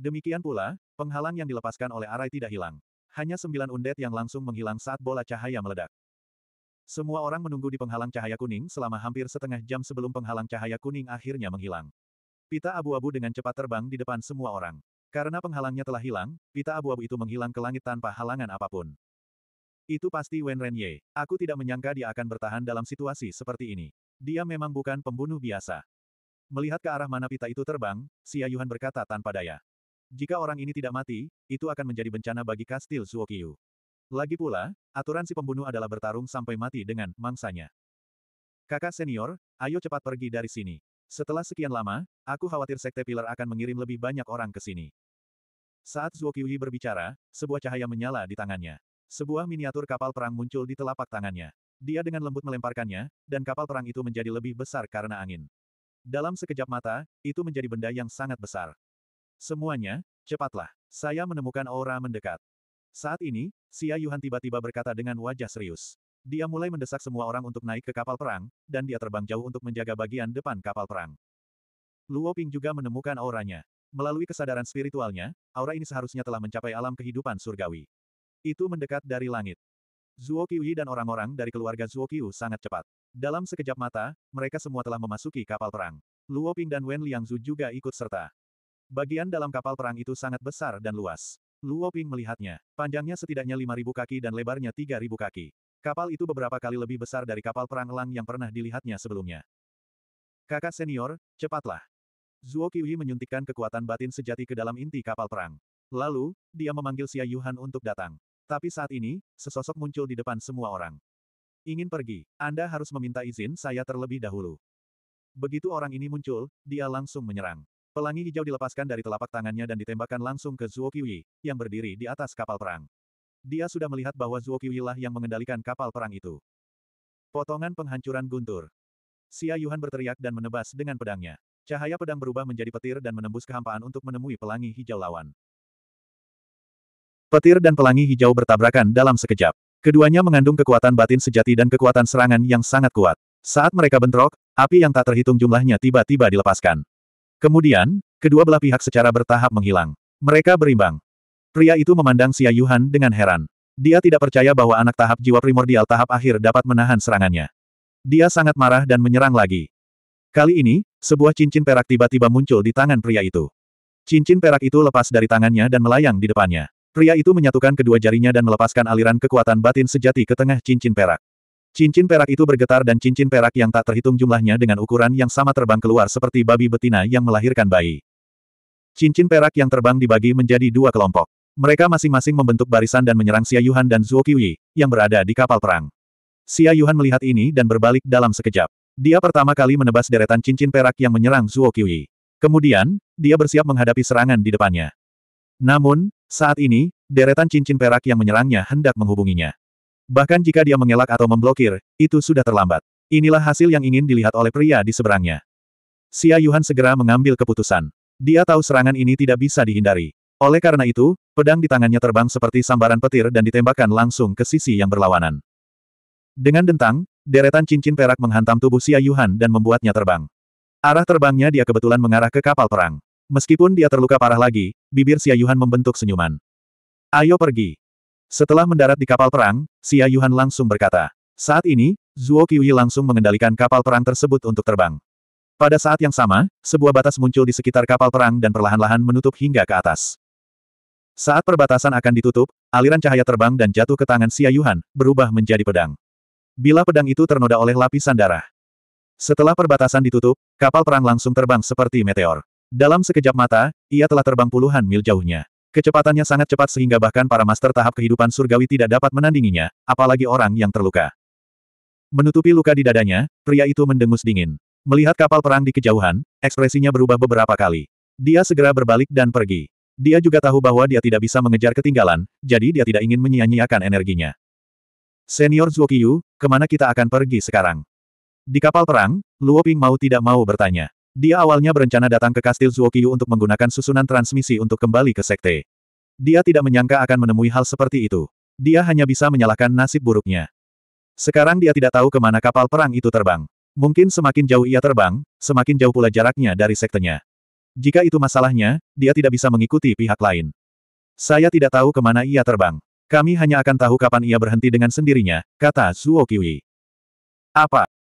Demikian pula, penghalang yang dilepaskan oleh Arai tidak hilang. Hanya sembilan undet yang langsung menghilang saat bola cahaya meledak. Semua orang menunggu di penghalang cahaya kuning selama hampir setengah jam sebelum penghalang cahaya kuning akhirnya menghilang. Pita abu-abu dengan cepat terbang di depan semua orang. Karena penghalangnya telah hilang, pita abu-abu itu menghilang ke langit tanpa halangan apapun. Itu pasti Wen Renye. Aku tidak menyangka dia akan bertahan dalam situasi seperti ini. Dia memang bukan pembunuh biasa. Melihat ke arah mana pita itu terbang, Xia Ayuhan berkata tanpa daya. Jika orang ini tidak mati, itu akan menjadi bencana bagi kastil Suokiyu. Lagi pula, aturan si pembunuh adalah bertarung sampai mati dengan mangsanya. Kakak senior, ayo cepat pergi dari sini. Setelah sekian lama, aku khawatir Sekte Pilar akan mengirim lebih banyak orang ke sini. Saat Zuo Qiyi berbicara, sebuah cahaya menyala di tangannya. Sebuah miniatur kapal perang muncul di telapak tangannya. Dia dengan lembut melemparkannya, dan kapal perang itu menjadi lebih besar karena angin. Dalam sekejap mata, itu menjadi benda yang sangat besar. Semuanya, cepatlah. Saya menemukan aura mendekat. Saat ini, Xia Yuhan tiba-tiba berkata dengan wajah serius. Dia mulai mendesak semua orang untuk naik ke kapal perang, dan dia terbang jauh untuk menjaga bagian depan kapal perang. Luo Ping juga menemukan auranya. Melalui kesadaran spiritualnya, aura ini seharusnya telah mencapai alam kehidupan surgawi. Itu mendekat dari langit. Zhuo Qiyi dan orang-orang dari keluarga Zhuo Qiu sangat cepat. Dalam sekejap mata, mereka semua telah memasuki kapal perang. Luo Ping dan Wen Liangzu juga ikut serta. Bagian dalam kapal perang itu sangat besar dan luas. Luo Ping melihatnya. Panjangnya setidaknya 5.000 kaki dan lebarnya 3.000 kaki. Kapal itu beberapa kali lebih besar dari kapal perang elang yang pernah dilihatnya sebelumnya. Kakak senior, cepatlah. Zuo Qiyi menyuntikkan kekuatan batin sejati ke dalam inti kapal perang. Lalu, dia memanggil Xia Yuhan untuk datang. Tapi saat ini, sesosok muncul di depan semua orang. Ingin pergi, Anda harus meminta izin saya terlebih dahulu. Begitu orang ini muncul, dia langsung menyerang. Pelangi hijau dilepaskan dari telapak tangannya dan ditembakkan langsung ke Zuo Qiyi, yang berdiri di atas kapal perang. Dia sudah melihat bahwa Zuo Qiyi lah yang mengendalikan kapal perang itu. Potongan penghancuran guntur. Xia Yuhan berteriak dan menebas dengan pedangnya. Cahaya pedang berubah menjadi petir dan menembus kehampaan untuk menemui pelangi hijau lawan. Petir dan pelangi hijau bertabrakan dalam sekejap. Keduanya mengandung kekuatan batin sejati dan kekuatan serangan yang sangat kuat. Saat mereka bentrok, api yang tak terhitung jumlahnya tiba-tiba dilepaskan. Kemudian, kedua belah pihak secara bertahap menghilang. Mereka berimbang. Pria itu memandang Xia Yuhan dengan heran. Dia tidak percaya bahwa anak tahap jiwa primordial tahap akhir dapat menahan serangannya. Dia sangat marah dan menyerang lagi. Kali ini, sebuah cincin perak tiba-tiba muncul di tangan pria itu. Cincin perak itu lepas dari tangannya dan melayang di depannya. Pria itu menyatukan kedua jarinya dan melepaskan aliran kekuatan batin sejati ke tengah cincin perak. Cincin perak itu bergetar dan cincin perak yang tak terhitung jumlahnya dengan ukuran yang sama terbang keluar seperti babi betina yang melahirkan bayi. Cincin perak yang terbang dibagi menjadi dua kelompok. Mereka masing-masing membentuk barisan dan menyerang Xia Yuhan dan Zhuo Qiyi, yang berada di kapal perang. Xia Yuhan melihat ini dan berbalik dalam sekejap. Dia pertama kali menebas deretan cincin perak yang menyerang Zhuo Qiyi. Kemudian, dia bersiap menghadapi serangan di depannya. Namun, saat ini, deretan cincin perak yang menyerangnya hendak menghubunginya. Bahkan jika dia mengelak atau memblokir, itu sudah terlambat. Inilah hasil yang ingin dilihat oleh pria di seberangnya. Xia Yuhan segera mengambil keputusan. Dia tahu serangan ini tidak bisa dihindari. Oleh karena itu, pedang di tangannya terbang seperti sambaran petir dan ditembakkan langsung ke sisi yang berlawanan. Dengan dentang, deretan cincin perak menghantam tubuh Xia Yuhan dan membuatnya terbang. Arah terbangnya dia kebetulan mengarah ke kapal perang. Meskipun dia terluka parah lagi, bibir Xia Yuhan membentuk senyuman. Ayo pergi. Setelah mendarat di kapal perang, Xia Yuhan langsung berkata. Saat ini, Zuo Qiyi langsung mengendalikan kapal perang tersebut untuk terbang. Pada saat yang sama, sebuah batas muncul di sekitar kapal perang dan perlahan-lahan menutup hingga ke atas. Saat perbatasan akan ditutup, aliran cahaya terbang dan jatuh ke tangan Xia Yuhan, berubah menjadi pedang. Bila pedang itu ternoda oleh lapisan darah. Setelah perbatasan ditutup, kapal perang langsung terbang seperti meteor. Dalam sekejap mata, ia telah terbang puluhan mil jauhnya. Kecepatannya sangat cepat sehingga bahkan para master tahap kehidupan surgawi tidak dapat menandinginya, apalagi orang yang terluka. Menutupi luka di dadanya, pria itu mendengus dingin. Melihat kapal perang di kejauhan, ekspresinya berubah beberapa kali. Dia segera berbalik dan pergi. Dia juga tahu bahwa dia tidak bisa mengejar ketinggalan, jadi dia tidak ingin menyia-nyiakan energinya. Senior Zuokiyu, kemana kita akan pergi sekarang? Di kapal perang, Luo Ping mau tidak mau bertanya. Dia awalnya berencana datang ke kastil Zuokiyu untuk menggunakan susunan transmisi untuk kembali ke sekte. Dia tidak menyangka akan menemui hal seperti itu. Dia hanya bisa menyalahkan nasib buruknya. Sekarang dia tidak tahu kemana kapal perang itu terbang. Mungkin semakin jauh ia terbang, semakin jauh pula jaraknya dari sektenya. Jika itu masalahnya, dia tidak bisa mengikuti pihak lain. Saya tidak tahu kemana ia terbang. Kami hanya akan tahu kapan ia berhenti dengan sendirinya, kata Zuo Kiwi. Apa?